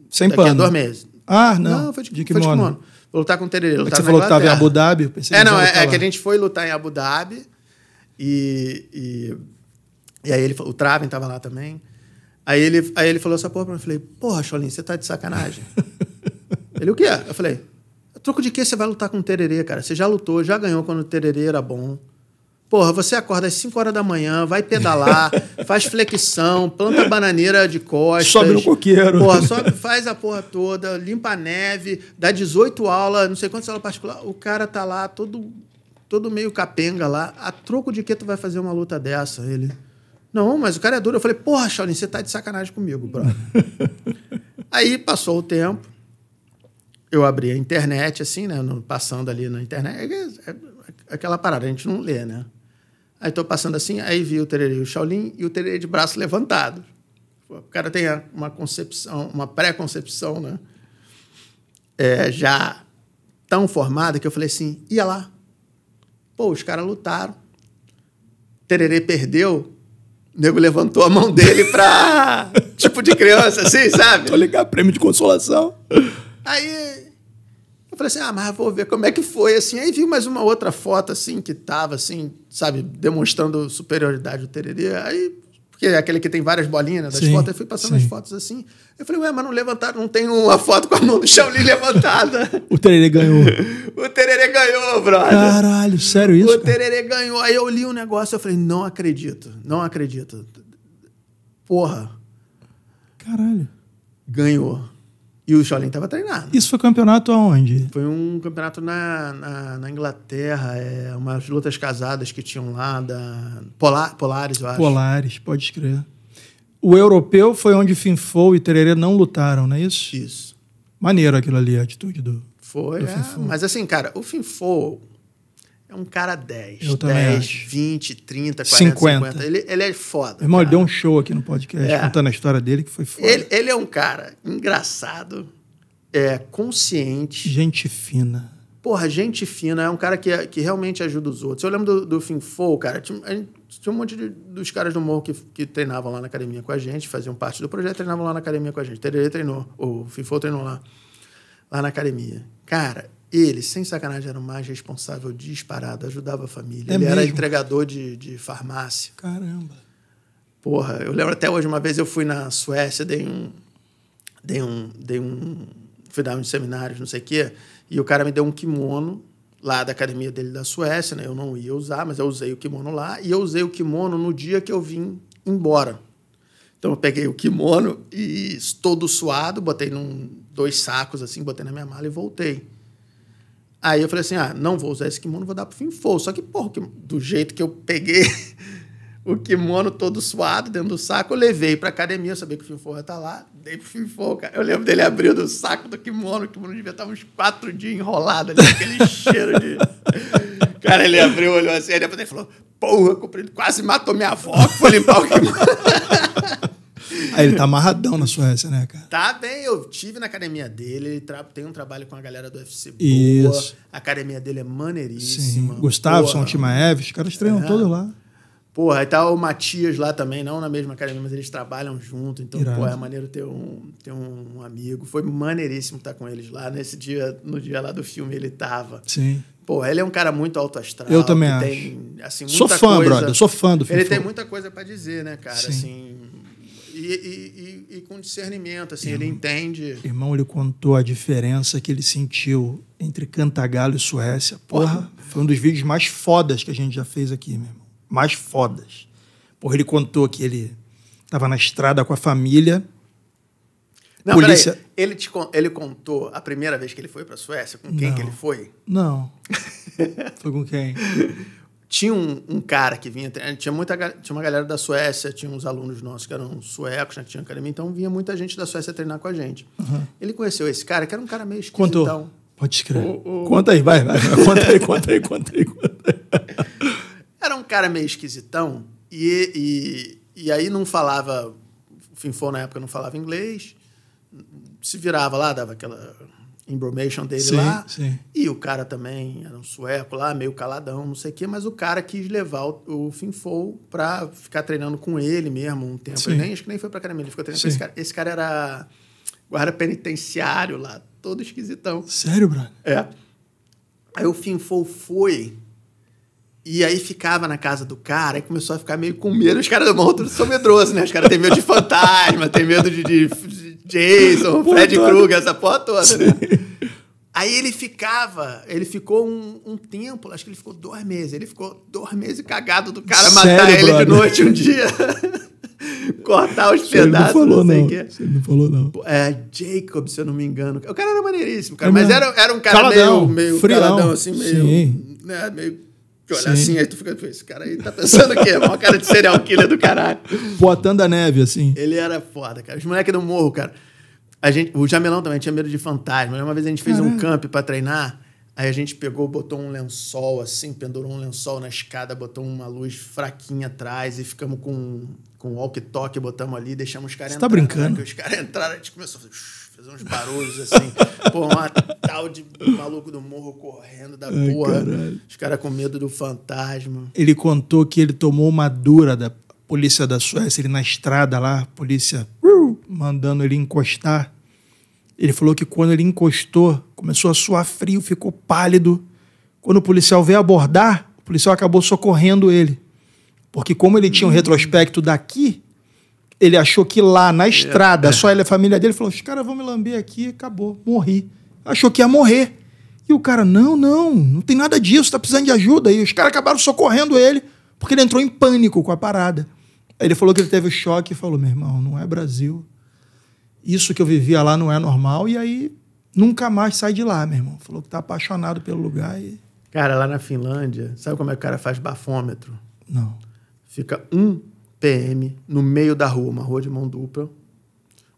Sem daqui pano. a dois meses. Ah, não. Não, foi de, de kimono. Foi de kimono. Vou lutar com o Tererê. Lutar é que você falou que estava em Abu Dhabi. Eu pensei é, não, é, é que a gente foi lutar em Abu Dhabi e. e, e aí ele, o Traven estava lá também. Aí ele, aí ele falou essa porra pra mim. Eu falei: porra, Shaolin, você tá de sacanagem. [laughs] ele, o quê? Eu falei: Troco de que você vai lutar com o tererê, cara? Você já lutou, já ganhou quando o tererê era bom. Porra, você acorda às 5 horas da manhã, vai pedalar, [laughs] faz flexão, planta bananeira de costas. Sobe no coqueiro. Porra, sobe, faz a porra toda, limpa a neve, dá 18 aulas, não sei quantas aulas particular. O cara tá lá, todo, todo meio capenga lá. A troco de que tu vai fazer uma luta dessa? Ele. Não, mas o cara é duro. Eu falei, porra, Shaolin, você tá de sacanagem comigo, brother. [laughs] Aí passou o tempo eu abri a internet, assim, né? Passando ali na internet. É, é, é, aquela parada, a gente não lê, né? Aí estou passando assim, aí vi o tererê o Shaolin e o tererê de braço levantado. O cara tem uma concepção, uma pré-concepção, né? É, já tão formada que eu falei assim, ia lá. Pô, os caras lutaram. Tererê perdeu, o nego levantou a mão dele pra... [laughs] tipo de criança, assim, sabe? Vou ligar prêmio de consolação. Aí eu falei assim, ah, mas vou ver como é que foi, assim. Aí vi mais uma outra foto, assim, que tava, assim, sabe, demonstrando superioridade do Tererê. Aí, porque é aquele que tem várias bolinhas né, das fotos, eu fui passando sim. as fotos assim. Eu falei, ué, mas não levantaram, não tem uma foto com a mão do Shaolin levantada. [laughs] o Tererê ganhou. [laughs] o Tererê ganhou, brother. Caralho, sério isso? O cara? Tererê ganhou. Aí eu li o um negócio, eu falei, não acredito, não acredito. Porra. Caralho. Ganhou. E o Shaolin estava treinado. Isso foi campeonato aonde? Foi um campeonato na, na, na Inglaterra, é, umas lutas casadas que tinham lá, da Polar, Polares, eu acho. Polares, pode crer O europeu foi onde Finfou e Tererê não lutaram, não é isso? Isso. Maneiro aquilo ali, a atitude do. Foi, do é, mas assim, cara, o Finfou é um cara 10. Eu 10, 20, 30, 40, 50. 50. Ele, ele é foda. Meu irmão, ele deu um show aqui no podcast é. contando a história dele, que foi foda. Ele, ele é um cara engraçado, é consciente. Gente fina. Porra, gente fina, é um cara que, que realmente ajuda os outros. Eu lembro do, do Finfo, cara, tinha, tinha um monte de, dos caras do morro que, que treinavam lá na academia com a gente, faziam parte do projeto, treinavam lá na academia com a gente. Tererê treinou, o Finfo treinou lá, lá na academia. Cara, ele, sem sacanagem, era o mais responsável disparado, ajudava a família. É ele mesmo? era entregador de, de farmácia. Caramba. Porra, eu lembro até hoje, uma vez eu fui na Suécia, dei um. Dei um. Dei um fui dar uns seminários, não sei o quê, e o cara me deu um kimono lá da academia dele da Suécia, né? Eu não ia usar, mas eu usei o kimono lá, e eu usei o kimono no dia que eu vim embora. Então eu peguei o kimono e todo suado, botei num dois sacos assim, botei na minha mala e voltei. Aí eu falei assim: ah, não vou usar esse kimono, vou dar pro fim Finfo. Só que, porra, do jeito que eu peguei [laughs] o kimono todo suado dentro do saco, eu levei pra academia. Eu sabia que o Finfo ia estar tá lá, dei pro fim Finfo, cara. Eu lembro dele abrindo o saco do kimono, o kimono devia estar tá uns quatro dias enrolado ali, aquele [laughs] cheiro de. Cara, ele abriu, olhou assim, aí depois ele falou: porra, comprei, quase matou minha avó, que foi limpar o kimono. [laughs] Aí ele tá amarradão na Suécia, né, cara? Tá bem, eu tive na academia dele, ele tem um trabalho com a galera do UFC boa. Isso. A academia dele é maneiríssima. Sim. São Timaev, os caras treinam é. todos lá. Porra, aí tá o Matias lá também, não na mesma academia, mas eles trabalham junto, então, pô, é maneiro ter um, ter um amigo. Foi maneiríssimo estar tá com eles lá. Nesse dia, no dia lá do filme, ele tava. Sim. Pô, ele é um cara muito alto astral. Eu também acho. Tem, assim, sou fã, coisa... brother. sou fã do filme. Ele tem muita coisa para dizer, né, cara? Sim. Assim, e, e, e, com discernimento, assim, ele entende. Irmão, ele contou a diferença que ele sentiu entre Cantagalo e Suécia. Porra, foi um dos vídeos mais fodas que a gente já fez aqui, meu irmão. Mais fodas. Porra, ele contou que ele estava na estrada com a família. Não, polícia... Peraí. Ele, te, ele contou a primeira vez que ele foi para a Suécia? Com quem Não. que ele foi? Não. [laughs] foi com quem? tinha um, um, cara que vinha eh, tinha muita tinha uma galera da Suécia tinha uns alunos nossos que eram suecos né, tinha academia então vinha muita gente da Suécia treinar com a gente uhum. ele conheceu esse cara que era um cara meio esquisitão. Contou. pode escrever o, o... conta aí vai vai conta aí conta aí conta aí, conta aí. [laughs] era um cara meio esquisitão e, e, e aí não falava o Finfon na época não falava inglês se virava lá dava aquela embromation dele sim, lá. Sim. E o cara também era um sueco lá, meio caladão, não sei o quê, mas o cara quis levar o, o Finfou pra ficar treinando com ele mesmo um tempo. nem, acho que nem foi pra academia, ele ficou treinando com esse cara. Esse cara era guarda penitenciário lá, todo esquisitão. Sério, Bruno? É. Aí o Finfou foi e aí ficava na casa do cara e começou a ficar meio com medo. Os caras do Monstro são medrosos, né? Os caras têm medo de fantasma, têm medo de, de, de Jason, porra Fred Krueger, essa porra toda, né? Sim. né? Aí ele ficava, ele ficou um, um, tempo, acho que ele ficou dois meses. Ele ficou dois meses cagado do cara Sério, matar ele brother? de noite um dia. [laughs] cortar os pedaços. Você não falou, não. Você não falou, não. É, Jacob, se eu não me engano. O cara era maneiríssimo, cara. É mas era, era um cara caladão, meio, meio frião, assim, meio, né, meio que olhar assim, aí tu fica, esse cara aí tá pensando o quê? É uma cara de serial killer do caralho. Poatan da neve, assim. Ele era foda, cara. Os moleques do morro, cara. A gente, o Jamelão também tinha medo de fantasma. Uma vez a gente fez Caramba. um camp para treinar, aí a gente pegou, botou um lençol assim, pendurou um lençol na escada, botou uma luz fraquinha atrás e ficamos com, com walkie-talkie, botamos ali, deixamos os caras entrar. Você tá né, brincando? Né? Os caras entraram, a gente começou a fazer fazer uns barulhos assim. Pô, uma tal de maluco do morro correndo da porra. Caralho. Os caras com medo do fantasma. Ele contou que ele tomou uma dura da polícia da Suécia, ele na estrada lá, a polícia uh, mandando ele encostar. Ele falou que quando ele encostou, começou a suar frio, ficou pálido. Quando o policial veio abordar, o policial acabou socorrendo ele. Porque como ele tinha um hum. retrospecto daqui, ele achou que lá na é. estrada, é, só ele e a família dele, falou: os caras vão me lamber aqui, acabou, morri. Achou que ia morrer. E o cara, não, não, não tem nada disso, tá precisando de ajuda. E os caras acabaram socorrendo ele, porque ele entrou em pânico com a parada. Aí ele falou que ele teve o choque e falou: meu irmão, não é Brasil. Isso que eu vivia lá não é normal. E aí nunca mais sai de lá, meu irmão. Falou que tá apaixonado pelo lugar. E... Cara, lá na Finlândia, sabe como é que o cara faz bafômetro? Não. Fica um PM no meio da rua, uma rua de mão dupla.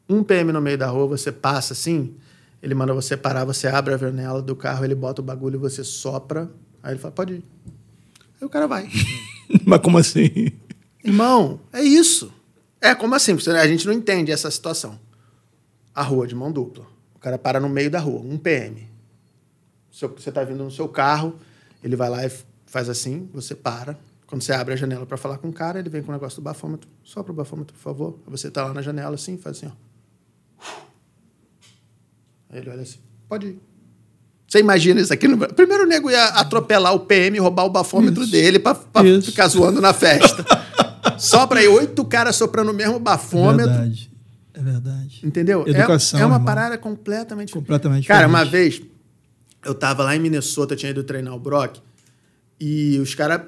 Um PM no meio da rua, você passa assim, ele manda você parar, você abre a janela do carro, ele bota o bagulho e você sopra. Aí ele fala, pode ir. Aí o cara vai. [laughs] Mas como assim? Irmão, é isso. É, como assim? A gente não entende essa situação. A rua de mão dupla. O cara para no meio da rua, um PM. você está vindo no seu carro, ele vai lá e faz assim, você para, quando você abre a janela para falar com o cara, ele vem com o negócio do bafômetro. Só para o bafômetro, por favor. Você tá lá na janela assim, faz assim, ó. Aí ele olha assim, pode ir. Você imagina isso aqui? No... Primeiro o nego ia atropelar o PM, e roubar o bafômetro isso. dele para ficar zoando na festa. Só para ir oito caras soprando o mesmo bafômetro. É verdade. É verdade. Entendeu? É, Educação, é, é uma irmão. parada completamente Completamente Cara, uma vez eu tava lá em Minnesota, tinha ido treinar o Brock, e os caras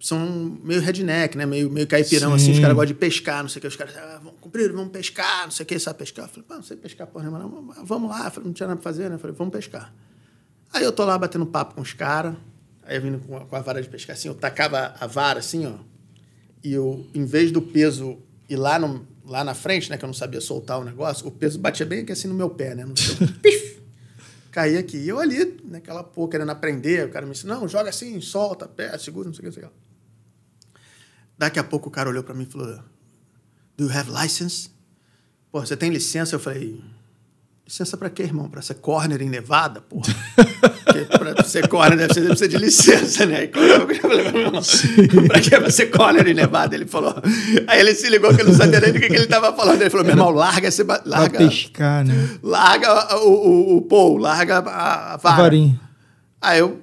são meio redneck, né? Meio, meio caipirão, Sim. assim. Os caras gostam de pescar, não sei o que. Os caras, ah, vamos cumprir, vamos pescar, não sei o que, sabe pescar. Eu falei, pá, não sei pescar porra nenhuma, não. Vamos lá. Falei, não tinha nada pra fazer, né? Eu falei, vamos pescar. Aí eu tô lá batendo papo com os caras. Aí eu vindo com a, com a, vara de pescar, assim, eu tacava a vara, assim, ó. E eu, em vez do peso ir lá, no, lá na frente, né? Que eu não sabia soltar o negócio, o peso batia bem aqui, assim, no meu pé, né? No meu... [laughs] Pif! Caía aqui. E eu ali, naquela porra, querendo aprender. O cara me disse, não, joga assim, solta, pé, segura, não sei o que, não sei o que. Daqui a pouco o cara olhou para mim e falou: Do you have license? Pô, você tem licença? Eu falei: Licença para quê, irmão? Para ser corner em Nevada? [laughs] Porra. para ser corner deve ser, você precisa de licença, né? para que você corner em Nevada? Ele falou. Aí ele se ligou que eu não sabia nem do que, ele estava falando. Ele falou: Meu irmão, larga esse. Larga, pescar, né? Larga o, o, o pô, larga a, a vara. varinha. Aí eu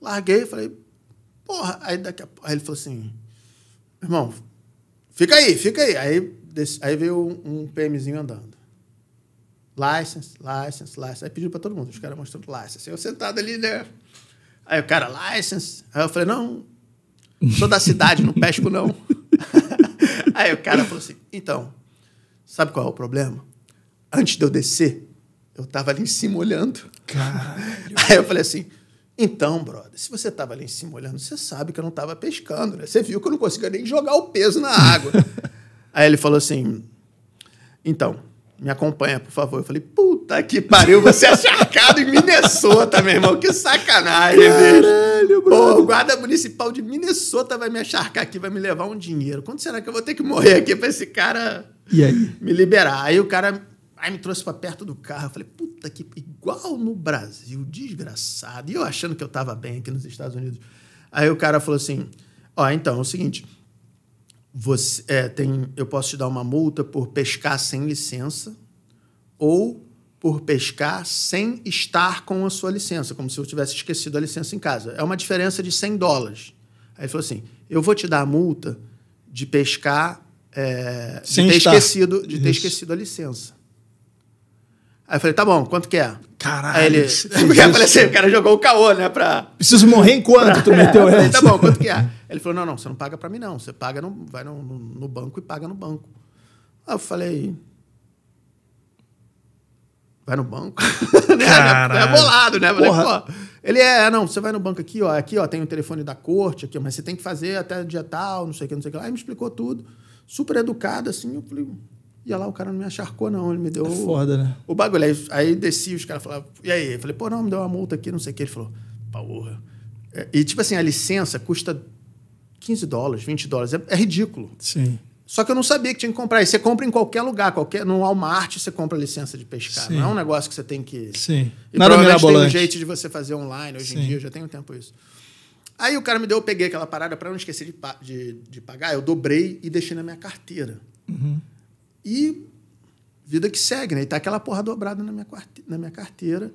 larguei, e falei: Porra. Aí, daqui a, aí ele falou assim Irmão, fica aí, fica aí. Aí, aí veio um, um PMzinho andando. License, license, license. Aí pediu para todo mundo, os caras mostrando license. Eu sentado ali, né? Aí o cara, license. Aí eu falei, não, sou da cidade, não pesco não. [laughs] aí o cara falou assim, então, sabe qual é o problema? Antes de eu descer, eu tava ali em cima olhando. Caralho. [laughs] Aí eu falei assim, então, brother, se você estava ali em cima olhando, você sabe que eu não estava pescando, né? Você viu que eu não conseguia nem jogar o peso na água. [laughs] Aí ele falou assim: então, me acompanha, por favor. Eu falei, puta que pariu, você é charcado em Minnesota, meu irmão. Que sacanagem, Caralho, Pô, o guarda municipal de Minnesota vai me acharcar aqui, vai me levar um dinheiro. Quando será que eu vou ter que morrer aqui pra esse cara me liberar? Aí o cara Aí me trouxe para perto do carro. Eu falei, puta que. Igual no Brasil, desgraçado. E eu achando que eu estava bem aqui nos Estados Unidos. Aí o cara falou assim: Ó, então, é o seguinte. Você, é, tem, eu posso te dar uma multa por pescar sem licença ou por pescar sem estar com a sua licença, como se eu tivesse esquecido a licença em casa. É uma diferença de 100 dólares. Aí ele falou assim: eu vou te dar a multa de pescar, é, de, ter estar. esquecido, de ter esquecido a licença. Aí eu falei, tá bom, quanto que é? Caralho. Aí ele. Porque [laughs] eu falei assim, o cara jogou o caô, né? Pra... Preciso morrer enquanto pra... tu meteu essa. Falei, tá bom, quanto que é? Ele falou, não, não, você não paga pra mim, não. Você paga, no, vai no, no banco e paga no banco. Aí eu falei. Vai no banco? [laughs] Né, Caralho. é bolado, né? falei, Porra. pô. Ele é, ah, não, você vai no banco aqui, ó. Aqui, ó, tem o telefone da corte, aqui, mas você tem que fazer até dia tal, não sei o que, não sei o que. Aí me explicou tudo. Super educado, assim, eu falei. Ia lá, o cara não me acharcou, não. Ele me deu. É foda, né? O bagulho. Aí, aí desci, os caras falavam. E aí? Eu falei, pô, não, me deu uma multa aqui, não sei o que. Ele falou, porra. É, e tipo assim, a licença custa 15 dólares, 20 dólares. É, é, ridículo. Sim. Só que eu não sabia que tinha que comprar. E você compra em qualquer lugar, qualquer, no Walmart você compra licença de pescar. Sim. Não é um negócio que você tem que. Sim. E Nada provavelmente tem um jeito de você fazer online hoje Sim. em dia, eu já tenho tempo isso. Aí o cara me deu, eu peguei aquela parada para não esquecer de, de, de, pagar, eu dobrei e deixei na minha carteira. Uhum. E vida que segue, né? E tá aquela porra dobrada na minha, na minha carteira.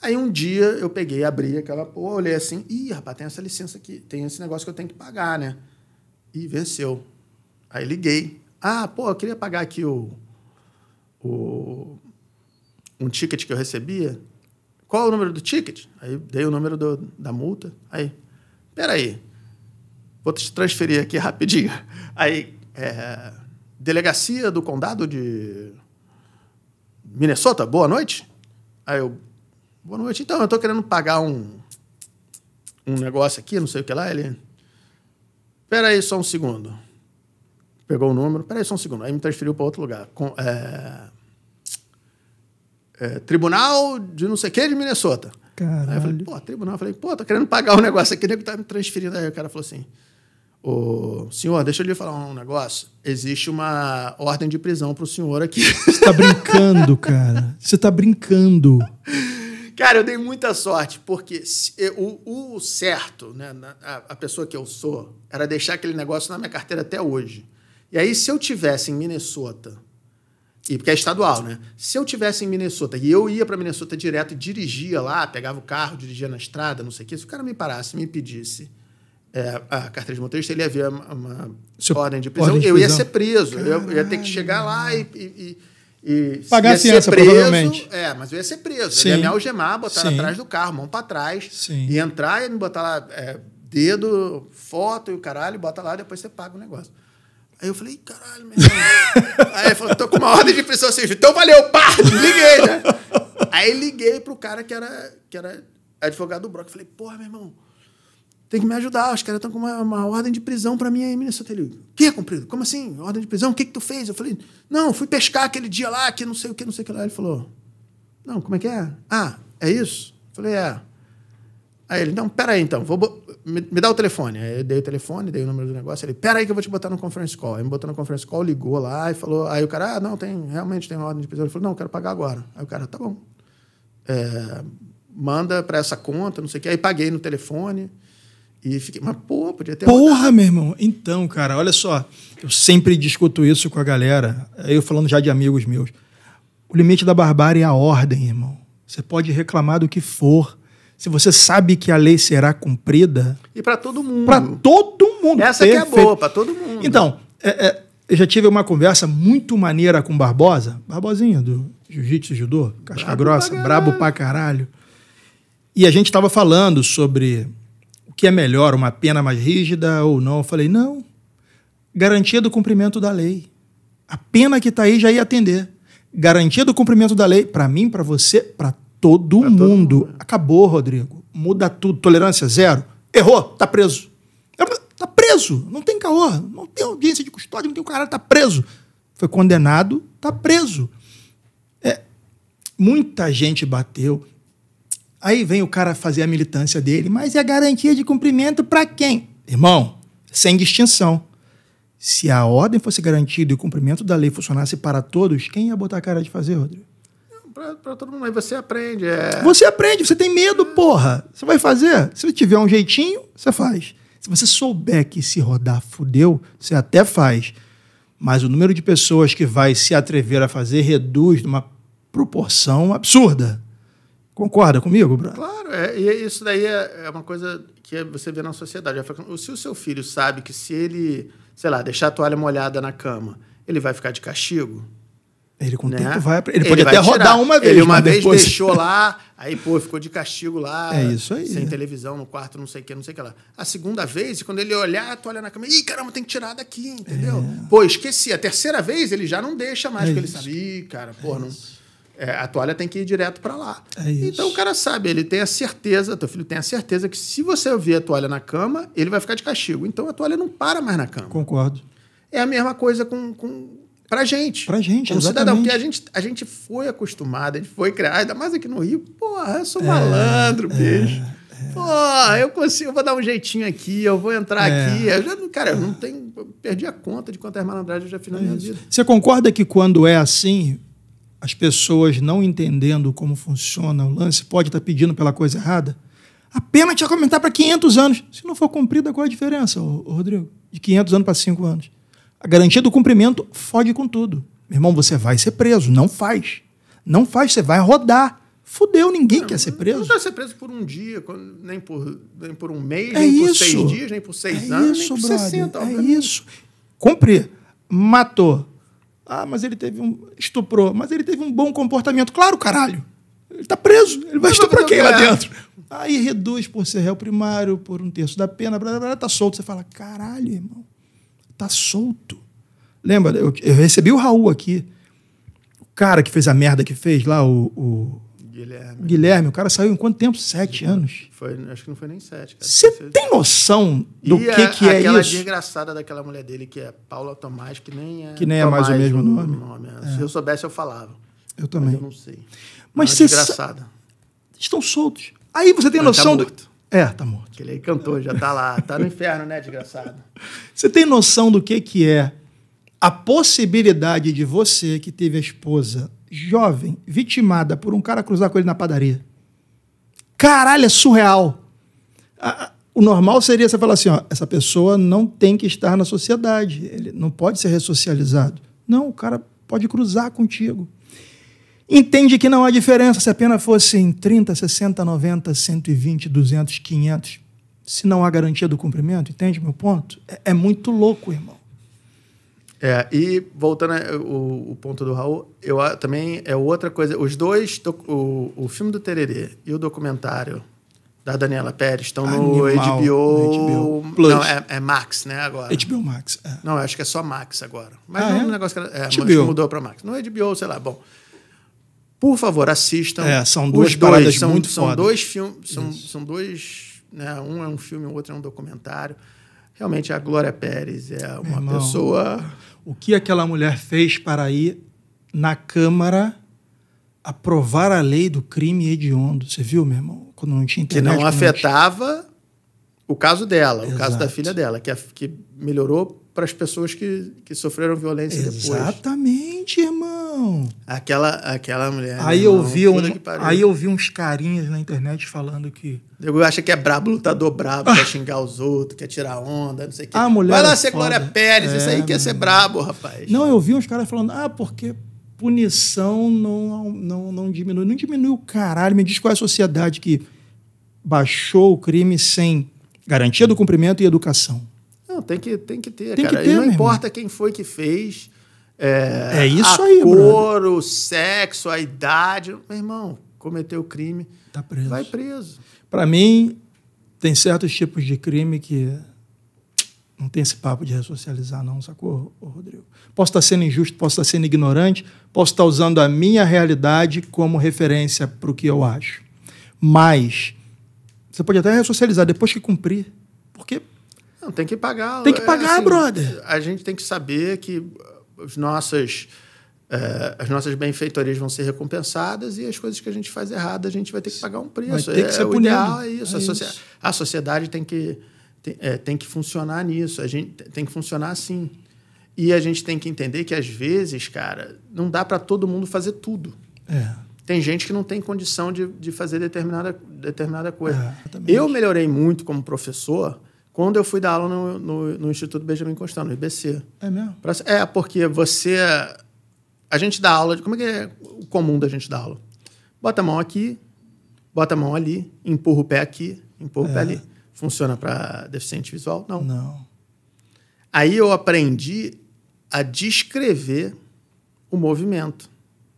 Aí um dia eu peguei, abri aquela porra, olhei assim, ih, rapaz, tem essa licença aqui, tem esse negócio que eu tenho que pagar, né? E venceu. Aí liguei. Ah, pô, eu queria pagar aqui o, o um ticket que eu recebia. Qual o número do ticket? Aí dei o número do, da multa. Aí, peraí, vou te transferir aqui rapidinho. [laughs] Aí, é, delegacia do condado de Minnesota, boa noite. Aí eu, boa noite. Então, eu estou querendo pagar um, um negócio aqui, não sei o que lá. Ele, peraí só um segundo. Pegou o número, peraí só um segundo. Aí me transferiu para outro lugar. Com, é, é, tribunal de não sei o que de Minnesota. Caralho. Aí eu falei, pô, tribunal. Eu falei, pô, tô querendo pagar um [laughs] negócio aqui, o que tá me transferindo. Aí o cara falou assim, o senhor, deixa eu lhe falar um negócio. Existe uma ordem de prisão para o senhor aqui. Você está brincando, cara. Você está brincando. Cara, eu dei muita sorte, porque o, o certo, né, a, a pessoa que eu sou, era deixar aquele negócio na minha carteira até hoje. E aí, se eu tivesse em Minnesota, e porque é estadual, né? Se eu tivesse em Minnesota e eu ia para Minnesota direto e dirigia lá, pegava o carro, dirigia na estrada, não sei o que, se o cara me parasse, me pedisse é, a carteira de motorista, ele ia ver uma, uma ordem de prisão. Ordem de eu prisão. ia ser preso. Eu ia ter que chegar lá e. e, e Pagar a fiança, preso, provavelmente. É, mas eu ia ser preso. Sim. Ele ia me algemar, botar Sim. atrás do carro, mão para trás. Sim. E entrar e me botar lá é, dedo, foto e o caralho, bota lá, depois você paga o negócio. Aí eu falei, caralho, meu irmão. [laughs] Aí ele falou, tô com uma ordem de prisão civil. Então valeu, pá! Liguei, né? [laughs] Aí liguei pro cara que era, que era advogado do Brock. Falei, porra, meu irmão tem que me ajudar. Os caras estão com uma, uma, ordem de prisão para mim aí, Minnesota. Ele, que, cumprido? Como assim? Ordem de prisão? O que, que tu fez? Eu falei, não, fui pescar aquele dia lá, que não sei o que, não sei o que lá. Ele falou, não, como é que é? Ah, é isso? Eu falei, é. Aí ele, não, peraí então, vou me, me, dá o telefone. Aí eu dei o telefone, dei o número do negócio. Ele, peraí que eu vou te botar no conference call. Aí me botou no conference call, ligou lá e falou. Aí o cara, ah, não, tem, realmente tem ordem de prisão. Ele falou, não, eu quero pagar agora. Aí o cara, tá bom. É, manda para essa conta, não sei o que. Aí paguei no telefone. E fiquei, mas porra, podia ter. Porra, rodado. meu irmão. Então, cara, olha só. Eu sempre discuto isso com a galera. É, eu falando já de amigos meus. O limite da barbárie é a ordem, irmão. Você pode reclamar do que for. Se você sabe que a lei será cumprida. E para todo mundo. Para todo mundo. Essa que é boa, para todo mundo. Então, é, é, eu já tive uma conversa muito maneira com Barbosa. Barbosinha, do Jiu-Jitsu Judô, Casca Grossa, pra brabo pra caralho. E a gente estava falando sobre que é melhor, uma pena mais rígida ou não? Eu falei, não. Garantia do cumprimento da lei. A pena que está aí já ia atender. Garantia do cumprimento da lei, para mim, para você, para todo, mundo. todo mundo. É. Acabou, Rodrigo. Muda tudo. Tolerância zero. Errou, tá preso. Tá preso. Não tem caô. Não tem audiência de custódia, não tem o cara tá preso. Foi condenado, tá preso. É, muita gente bateu. Aí vem o cara fazer a militância dele, mas é garantia de cumprimento para quem? Irmão, sem distinção. Se a ordem fosse garantida e o cumprimento da lei funcionasse para todos, quem ia botar a cara de fazer, Rodrigo? Para todo mundo, aí você aprende. É... Você aprende, você tem medo, porra. Você vai fazer. Se tiver um jeitinho, você faz. Se você souber que se rodar fudeu, você até faz. Mas o número de pessoas que vai se atrever a fazer reduz de uma proporção absurda. Concorda comigo, Bruno? Claro, é, e isso daí é, é uma coisa que é, você vê na sociedade. Se o seu filho sabe que se ele, sei lá, deixar a toalha molhada na cama, ele vai ficar de castigo, ele com o né? tempo vai. Ele, ele pode vai até tirar. rodar uma vez. Ele uma vez depois... deixou lá, aí, pô, ficou de castigo lá. É isso aí. Sem televisão, no quarto, não sei o que, não sei o que lá. A segunda vez, quando ele olhar, a toalha na cama, ih, caramba, tem que tirar daqui, entendeu? É. Pô, esqueci. A terceira vez ele já não deixa mais, é porque isso. ele sabe, ih, cara, pô, é não. Isso é, a toalha tem que ir direto para lá. É então o cara sabe, ele tem a certeza, teu filho tem a certeza que se você ver a toalha na cama, ele vai ficar de castigo. Então a toalha não para mais na cama. Concordo. É a mesma coisa com, com pra gente. Pra gente, como cidadão, porque a gente, a gente foi acostumado, a gente foi criado, ainda mais aqui no Rio. Porra, eu sou é, malandro, é, bicho. É. Porra, eu consigo, eu vou dar um jeitinho aqui, eu vou entrar é. aqui. Eu já, cara, eu não tenho. Eu perdi a conta de quantas malandragens eu já fiz na minha vida. Você concorda que quando é assim, as pessoas não entendendo como funciona o lance, pode estar tá pedindo pela coisa errada, a pena tinha que aumentar para 500 anos. Se não for cumprida, qual é a diferença, Rodrigo? De 500 anos para 5 anos. A garantia do cumprimento fode com tudo. Meu irmão, você vai ser preso. Não faz. Não faz, você vai rodar. Fudeu, ninguém não, quer ser preso. Não vai ser preso por um dia, nem por, nem por um mês, é nem isso. por seis dias, nem por seis é anos, isso, nem por brother, 60. É isso. Cumprir. Matou. Ah, mas ele teve um. Estuprou, mas ele teve um bom comportamento. Claro, caralho! Ele está preso, ele vai estuprar quem lá dentro? Aí reduz por ser réu primário, por um terço da pena, blá, blá, blá, tá solto. Você fala, caralho, irmão, tá solto. Lembra, eu, eu recebi o Raul aqui, o cara que fez a merda que fez lá, o, o Guilherme. Guilherme, o cara saiu em quanto tempo? Sete anos. Foi, acho que não foi nem sete. Você tem noção do e que, a, que é aquela isso? Aquela desgraçada daquela mulher dele, que é Paula Tomás, que nem é. Que nem Tomás, é mais o mesmo nome. nome. É. é. Se eu soubesse, eu falava. Eu também. Mas eu não sei. Mas você. Desgraçada. Estão soltos. Aí você tem Mas noção tá do. É, tá morto. Porque ele aí cantou, já tá lá, tá no inferno, né, desgraçado? Você tem noção do que, que é a possibilidade de você que teve a esposa jovem vitimada por um cara cruzar com ele na padaria. Caralho, é surreal. o normal seria você falar assim: ó, essa pessoa não tem que estar na sociedade, ele não pode ser ressocializado. Não, o cara pode cruzar contigo. Entende que não há diferença se a pena fosse em 30, 60, 90, 120, 200, 500, se não há garantia do cumprimento, entende meu ponto? É, é muito louco, irmão. É, e voltando ao, né, ponto do Raul, eu também é outra coisa. Os dois, o, o filme do Tererê e o documentário da Daniela Pérez estão no HBO, no HBO Plus. Não, é, é, Max, né? Agora. HBO Max. É. Não, acho que é só Max agora. Mas ah, não é, é? um negócio que era, é, mudou para Max. Não é HBO, sei lá. Bom. Por favor, assistam. É, são duas Os dois, são, muito são dois filmes, são, são dois, né? Um é um filme, o outro é um documentário. Realmente a Glória Pérez é uma pessoa o que aquela mulher fez para ir na Câmara aprovar a lei do crime hediondo. Você viu, meu irmão? Quando não tinha internet. Que não afetava não tinha... o caso dela, Exato. o caso da filha dela, que, a, que melhorou para as pessoas que, que sofreram violência Exatamente, depois. Exatamente, irmão. Aquela, aquela mulher. Né, aí, irmão, eu vi um, aí eu vi uns carinhas na internet falando que. Eu acho que é brabo, lutador brabo, quer xingar os outros, quer tirar onda, não sei o quê. mulher Vai lá é ser Glória Pérez, é, isso aí é, quer é ser brabo, rapaz. Não, eu vi uns caras falando, ah, porque punição não, não, não diminui. Não diminui o caralho. Me diz qual é a sociedade que baixou o crime sem garantia do cumprimento e educação. Não, tem que, tem que ter, tem cara. Que ter, e não importa quem foi que fez. É, é isso a aí, cor, o sexo, a idade. Meu irmão, cometeu crime. Tá preso. Vai preso. Para mim, tem certos tipos de crime que não tem esse papo de ressocializar, não, sacou, Rodrigo? Posso estar tá sendo injusto, posso estar tá sendo ignorante, posso estar tá usando a minha realidade como referência para o que eu acho. Mas você pode até ressocializar depois que cumprir. Porque não, tem que pagar. Tem que é, pagar, é, assim, brother. A gente tem que saber que as uh, nossas, é, as nossas benfeitorias vão ser recompensadas e as coisas que a gente faz errada, a gente vai ter que pagar um preço. que é, ser é, punido. é isso. A, é isso. a, sociedade tem que, tem, tem que funcionar nisso. A gente tem que funcionar assim. E a gente tem que entender que, às vezes, cara, não dá para todo mundo fazer tudo. É. Tem gente que não tem condição de, de fazer determinada, determinada coisa. É, eu melhorei muito como professor quando eu fui dar aula no, no, no Instituto Benjamin Constant, no IBC. É mesmo? é, porque você. A gente dá aula. De, como é que é o comum da gente dar aula? Bota a mão aqui, bota a mão ali, empurra o pé aqui, empurra é. o pé é. ali. Funciona para deficiente visual? Não. Não. Aí eu aprendi a descrever o movimento.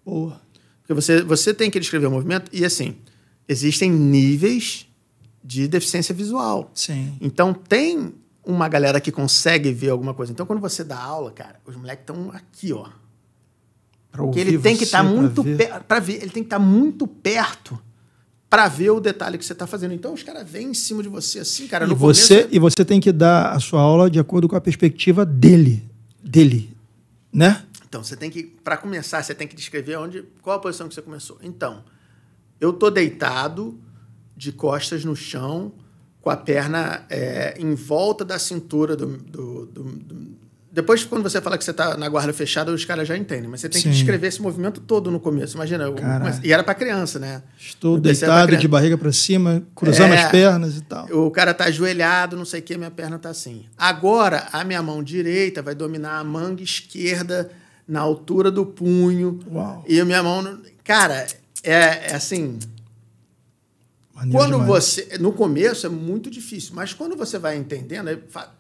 Boa. Porque você, você tem que descrever o movimento e assim, existem níveis de deficiência visual. Sim. Então tem uma galera que consegue ver alguma coisa. Então quando você dá aula, cara, os moleques estão aqui, ó. Pra Porque ele tem que estar tá muito para ver, ele tem que estar tá muito perto para ver o detalhe que você está fazendo. Então os caras vêm em cima de você assim, cara. E você começo... É e você tem que dar a sua aula de acordo com a perspectiva dele, dele, né? Então você tem que para começar você tem que descrever onde qual a posição que você começou. Então eu tô deitado, de costas no chão, com a perna é, em volta da cintura do, do, do, do, Depois, quando você fala que você está na guarda fechada, os caras já entendem. Mas você tem Sim. que descrever esse movimento todo no começo. Imagina, eu, mas, e era para criança, né? Estou eu deitado de barriga para cima, cruzando é, as pernas e tal. O cara tá ajoelhado, não sei o que, minha perna tá assim. Agora, a minha mão direita vai dominar a manga esquerda na altura do punho. Uau. E a minha mão... Cara, é, é assim quando demais. você. No começo é muito difícil, mas quando você vai entendendo,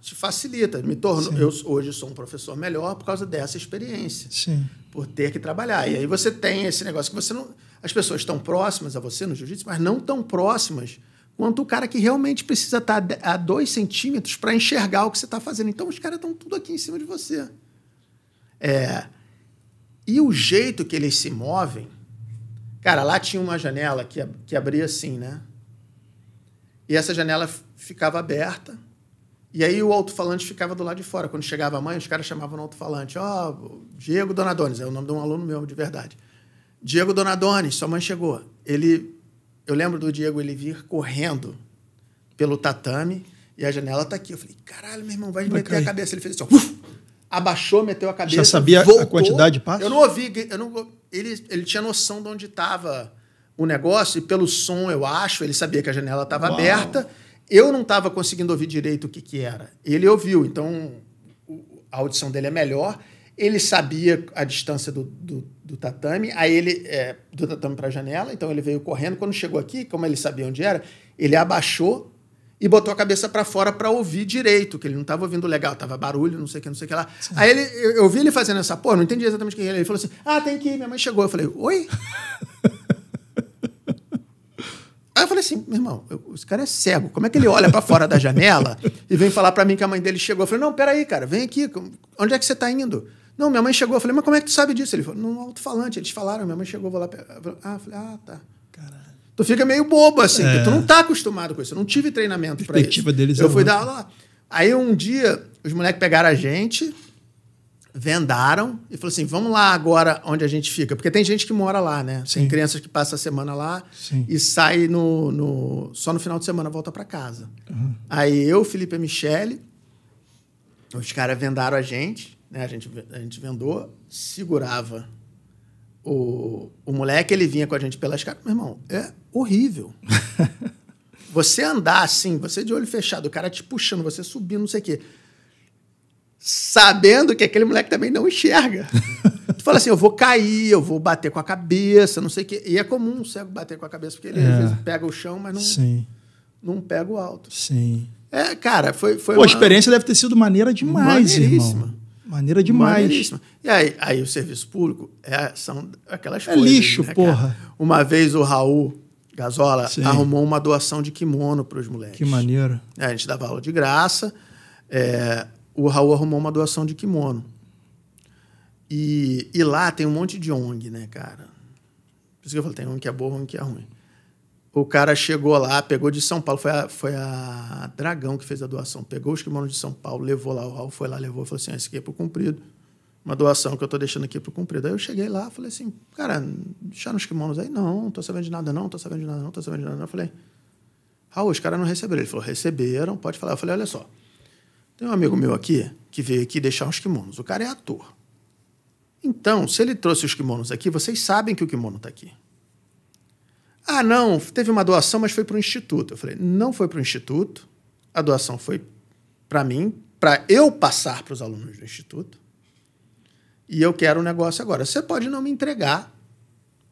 te facilita. Me torno, Sim. eu hoje sou um professor melhor por causa dessa experiência. Sim. Por ter que trabalhar. E aí você tem esse negócio que você não. As pessoas estão próximas a você no jiu-jitsu, mas não tão próximas quanto o cara que realmente precisa tá estar a dois centímetros para enxergar o que você está fazendo. Então os caras estão tudo aqui em cima de você. É, e o jeito que eles se movem. Cara, lá tinha uma janela que, que abria assim, né? E essa janela ficava aberta. E aí o alto-falante ficava do lado de fora. Quando chegava a mãe, os caras chamavam o alto-falante. Ó, oh, Diego Donadones, é o nome de um aluno meu, de verdade. Diego Donadones, sua mãe chegou. Ele, eu lembro do Diego ele vir correndo pelo tatame e a janela tá aqui. Eu falei, caralho, meu irmão, vai meter cai. a cabeça. Ele fez assim, ó, abaixou, meteu a cabeça. Já sabia voltou. a quantidade de passos? Eu não ouvi, eu não, ele, ele tinha noção de onde estava o negócio e pelo som, eu acho, ele sabia que a janela estava aberta. Eu não estava conseguindo ouvir direito o que, que era. Ele ouviu, então a audição dele é melhor. Ele sabia a distância do, do, do tatame, aí ele é, do tatame para a janela, então ele veio correndo. Quando chegou aqui, como ele sabia onde era, ele abaixou e botou a cabeça para fora para ouvir direito, que ele não estava ouvindo legal, tava barulho, não sei o que, não sei o que lá. Sim. Aí ele, eu, eu, vi ele fazendo essa porra, não entendi exatamente o que Ele falou assim: Ah, tem que ir, minha mãe chegou. Eu falei: Oi? [laughs] Aí eu falei assim, meu irmão, esse cara é cego. Como é que ele olha para fora da janela e vem falar para mim que a mãe dele chegou? Eu falei, não, peraí, cara, vem aqui. Onde é que você tá indo? Não, minha mãe chegou. Eu falei, mas como é que tu sabe disso? Ele falou, no alto-falante. Eles falaram, minha mãe chegou, vou lá pegar. Ah, falei, ah, tá. Caralho. Tu fica meio bobo, assim, é. tu não tá acostumado com isso. Eu não tive treinamento para isso. deles é Eu é fui dar aula lá. Aí um dia, os moleques pegaram a gente, vendaram e falou assim: vamos lá agora onde a gente fica. Porque tem gente que mora lá, né? Sim. Tem crianças que passam a semana lá Sim. e sai no, no, só no final de semana volta para casa. Uhum. Aí eu, Felipe e Michele, os caras vendaram a gente, né? A gente, a gente vendou, segurava. O, o moleque, ele vinha com a gente pelas caras. Meu irmão, é horrível. [laughs] você andar assim, você de olho fechado, o cara te puxando, você subindo, não sei o quê sabendo que aquele moleque também não enxerga. [laughs] tu fala assim, eu vou cair, eu vou bater com a cabeça, não sei o quê. E é comum o cego bater com a cabeça, porque ele é. às vezes pega o chão, mas não, Sim. não pega o alto. Sim. É, cara, foi. foi Pô, uma... a experiência deve ter sido maneira demais, irmão. Maneira demais. E aí, aí o serviço público é, são aquelas é coisas. É lixo, né, porra. Cara? Uma vez o Raul Gazola Sim. arrumou uma doação de kimono para os moleques. Que maneiro. É, a gente dava aula de graça. É, o Raul arrumou uma doação de kimono. E, e lá tem um monte de ONG, né, cara? Por isso que eu falei, tem ONG que é boa, ONG que é ruim. O cara chegou lá, pegou de São Paulo, foi a, foi a Dragão que fez a doação. Pegou os kimonos de São Paulo, levou lá, o Raul foi lá, levou, falou assim, ah, esse aqui é pro comprido. Uma doação que eu tô deixando aqui é pro comprido. Aí eu cheguei lá, falei assim, cara, deixaram os kimonos aí? Não, não tô sabendo de nada não, não tô sabendo de nada não, não tô sabendo de nada não. Eu falei, Raul, os caras não receberam. Ele falou, receberam, pode falar. Eu falei, olha só, tem um amigo meu aqui que veio aqui deixar uns kimonos. O cara é ator. Então, se ele trouxe os kimonos aqui, vocês sabem que o kimono está aqui. Ah, não, teve uma doação, mas foi para o instituto. Eu falei, não foi para o instituto. A doação foi para mim, para eu passar para os alunos do instituto. E eu quero o um negócio agora. Você pode não me entregar,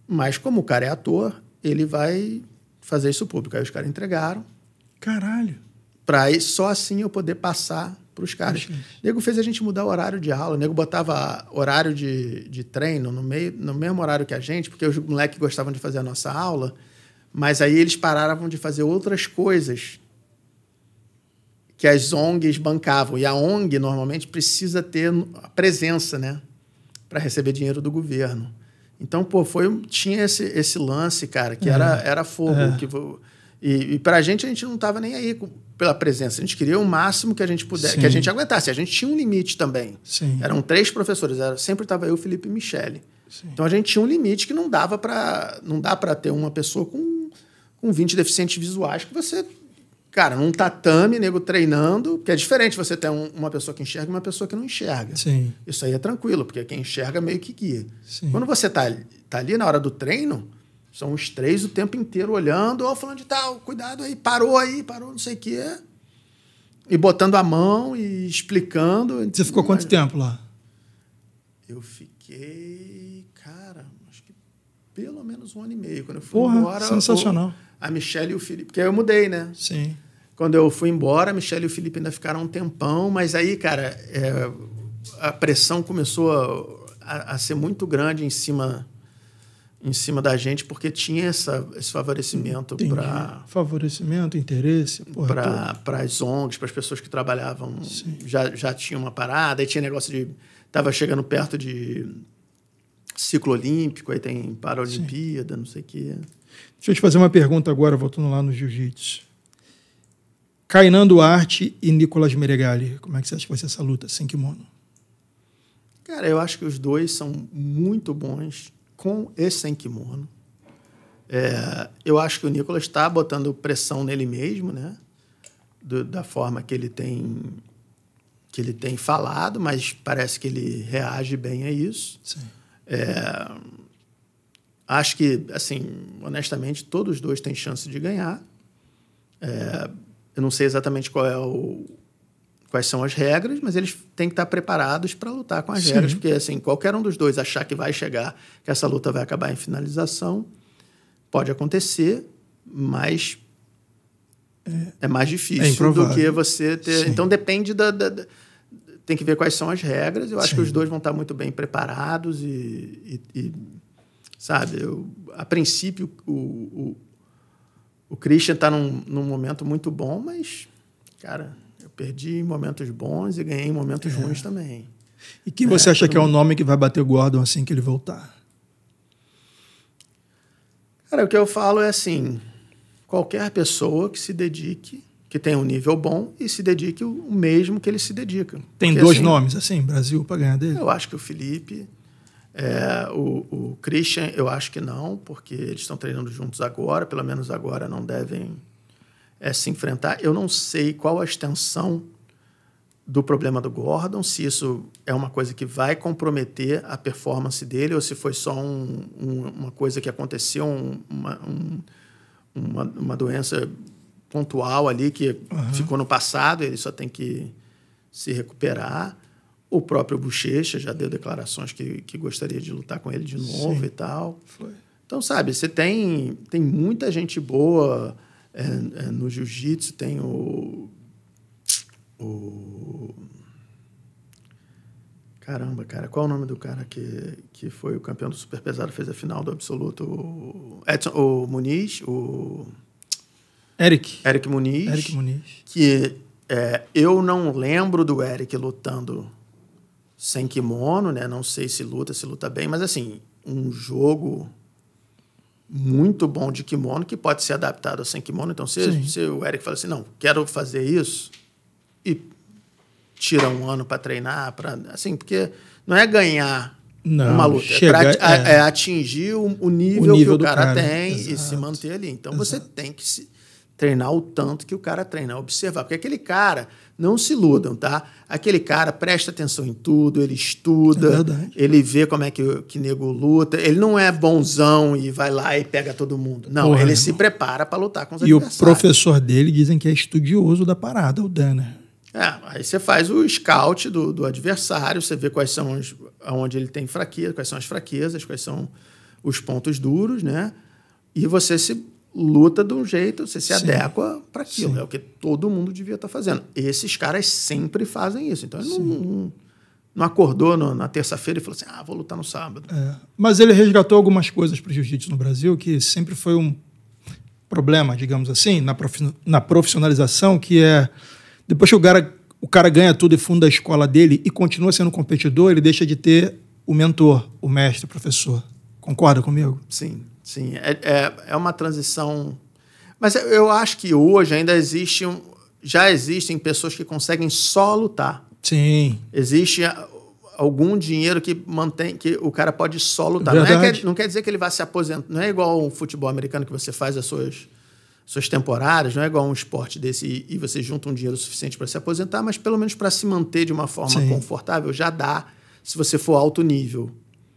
mas como o cara é ator, ele vai fazer isso público. Aí os caras entregaram. Caralho para só assim eu poder passar para os caras. O uhum. Nego fez a gente mudar o horário de aula. O nego botava horário de, de treino no, meio, no mesmo horário que a gente, porque os moleques gostavam de fazer a nossa aula, mas aí eles paravam de fazer outras coisas que as ONGs bancavam. E a ONG, normalmente, precisa ter a presença, né? Para receber dinheiro do governo. Então, pô, foi, tinha esse, esse lance, cara, que é. era, uhum. era fogo. É. Que, e, e para a gente, a gente não estava nem aí pela presença. A gente queria o máximo que a gente pudesse, Sim. que a gente aguentasse. A gente tinha um limite também. Sim. Eram três professores, era, sempre estava eu, Felipe e Michele. Sim. Então a gente tinha um limite que não dava para não dá para ter uma pessoa com com 20 deficientes visuais que você cara, num tatame, nego treinando, que é diferente você ter um, uma pessoa que enxerga e uma pessoa que não enxerga. Sim. Isso aí é tranquilo, porque quem enxerga meio que guia. Quando você tá, tá ali na hora do treino, são os três o tempo inteiro olhando, ou falando de tal, cuidado aí, parou aí, parou, não sei o quê. E botando a mão e explicando. Você ficou quanto Mas... tempo lá? Eu fiquei, cara, acho que pelo menos um ano e meio. Quando eu fui Porra, embora. Sensacional. A Michelle e o Felipe. Porque aí eu mudei, né? Sim. Quando eu fui embora, a Michelle e o Felipe ainda ficaram um tempão, mas aí, cara, é, a pressão começou a, a ser muito grande em cima em cima da gente porque tinha essa, esse favorecimento para favorecimento interesse para as ONGs para as pessoas que trabalhavam Sim. já, já tinha uma parada aí tinha negócio de tava chegando perto de ciclo olímpico aí tem paralimpíada não sei o quê deixa eu te fazer uma pergunta agora voltando lá no jiu-jitsu Kainan Duarte e Nicolas Meregali como é que você acha que vai ser essa luta sem kimono cara eu acho que os dois são muito bons com e sem kimono. É, eu acho que o Nicolas está botando pressão nele mesmo, né? Do, da forma que ele tem que ele tem falado, mas parece que ele reage bem a isso. É, acho que, assim, honestamente, todos os dois têm chance de ganhar. É, eu não sei exatamente qual é o, quais são as regras, mas eles têm que estar preparados para lutar com as Sim. regras, porque assim, qualquer um dos dois achar que vai chegar, que essa luta vai acabar em finalização, pode acontecer, mas é, é mais difícil é do que você ter. Sim. Então depende da, da, da, Tem que ver quais são as regras. Eu acho Sim. que os dois vão estar muito bem preparados e. e, e sabe, eu, a princípio o, o, o Christian está num, num momento muito bom, mas, cara, Perdi momentos bons e ganhei momentos é. ruins também. E quem você é, acha que é o nome que vai bater o Gordon assim que ele voltar? Cara, o que eu falo é assim: qualquer pessoa que se dedique, que tenha um nível bom e se dedique o mesmo que ele se dedica. Tem Porque, dois assim, nomes, assim, Brasil para ganhar dele? Eu acho que o Felipe. É, o, o Christian, eu acho que não, porque eles estão treinando juntos agora, pelo menos agora não devem é, se enfrentar. Eu não sei qual a extensão do problema do Gordon, se isso é uma coisa que vai comprometer a performance dele ou se foi só um, um, uma coisa que aconteceu, um, uma, uma, uma, doença pontual ali que uhum. ficou no passado, ele só tem que se recuperar. O próprio Bochecha já deu declarações que, que gostaria de lutar com ele de novo Sim. e tal. Foi. Então, sabe, você tem, tem muita gente boa é, é, no jiu-jitsu tem o, o. Caramba, cara, qual é o nome do cara que, que foi o campeão do super pesado, fez a final do absoluto? O, Edson, o Muniz, o. Eric. Eric Muniz. Eric Muniz. Que é, eu não lembro do Eric lutando sem kimono, né? Não sei se luta, se luta bem, mas assim, um jogo muito bom de kimono, que pode ser adaptado sem kimono. Então, se, se o Eric fala assim, não, quero fazer isso, e tira um ano para treinar, para assim, porque não é ganhar não, uma luta, é, pra, é, é atingir o, o, nível o, nível que o cara, cara tem exato. e se manter ali. Então, exato. você tem que se treinar o tanto que o cara treinar, observar. Porque aquele cara, não se iludam, tá? Aquele cara presta atenção em tudo, ele estuda, é ele vê como é que, que nego luta, ele não é bonzão e vai lá e pega todo mundo. Não, Porra, ele se prepara para lutar com os adversários E o professor dele dizem que é estudioso da parada, o Dana. Né? É, aí você faz o scout do, do adversário, você vê quais são os, onde ele tem fraqueza, quais são as fraquezas, quais são os pontos duros, né? E você se luta de um jeito, você se Sim. adequa para aquilo. É o que todo mundo devia estar tá fazendo. Esses caras sempre fazem isso. Então, ele não, não, acordou no, na terça-feira e falou assim: ah, vou lutar no sábado. É. Mas ele resgatou algumas coisas para o jiu-jitsu no Brasil que sempre foi um problema, digamos assim, na, na profissionalização, que é depois que o cara, o cara ganha tudo e funda a escola dele e continua sendo competidor, ele deixa de ter o mentor, o mestre, o professor. Concorda comigo? Sim. Sim, é, é, é uma transição. Mas eu acho que hoje ainda existe um, já existem pessoas que conseguem só lutar. Sim. Existe algum dinheiro que mantém que o cara pode só lutar. Não, é que, não, quer dizer que ele vá se aposentar. Não é igual o futebol americano que você faz as suas, suas temporadas, não é igual um esporte desse e, e você junta um dinheiro suficiente para se aposentar, mas pelo menos para se manter de uma forma Sim. confortável já dá se você for alto nível.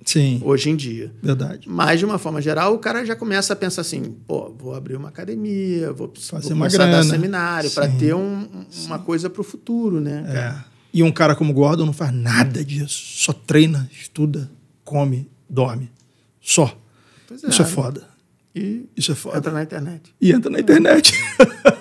Sim. Hoje em dia. Verdade. Mas, de uma forma geral, o cara já começa a pensar assim: pô, vou abrir uma academia, vou, Fazer vou começar uma grana. a dar seminário para ter um, uma coisa para o futuro, né? É. E um cara como Gordon não faz nada hum. disso. Só treina, estuda, come, dorme. Só. É, Isso é né? foda. E Isso é foda. Entra na internet. E entra na internet. É. [laughs]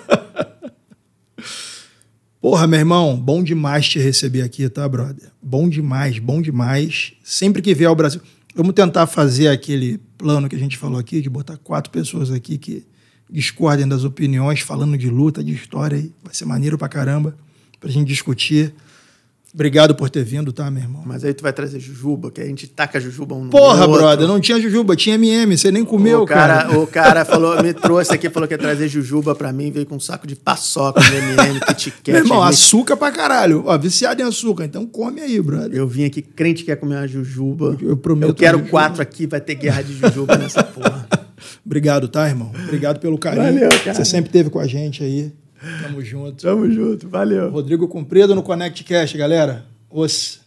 Porra, meu irmão, bom demais te receber aqui, tá, brother? Bom demais, bom demais. Sempre que vier ao Brasil. Vamos tentar fazer aquele plano que a gente falou aqui, de botar quatro pessoas aqui que discordem das opiniões, falando de luta, de história. Vai ser maneiro pra caramba, pra gente discutir. Obrigado por ter vindo, tá, meu irmão? Mas aí tu vai trazer jujuba, que a gente taca jujuba um no Porra, outro. brother, não tinha jujuba, tinha MM, você nem comeu, o cara, cara. O cara [laughs] falou, me trouxe aqui, falou que ia trazer jujuba pra mim, veio com um saco de paçoca, de MM, Kit Kat. Meu irmão, açúcar pra caralho. Ó, viciado em açúcar, então come aí, brother. Eu vim aqui crente que quer comer uma jujuba. Eu, prometo. Eu quero quatro aqui, vai ter guerra de jujuba nessa [laughs] porra. Obrigado, tá, irmão? Obrigado pelo carinho. Valeu, cara. Você sempre teve com a gente aí. Tamo junto. Tamo junto. Valeu. Rodrigo Compreido no Connect galera. Os.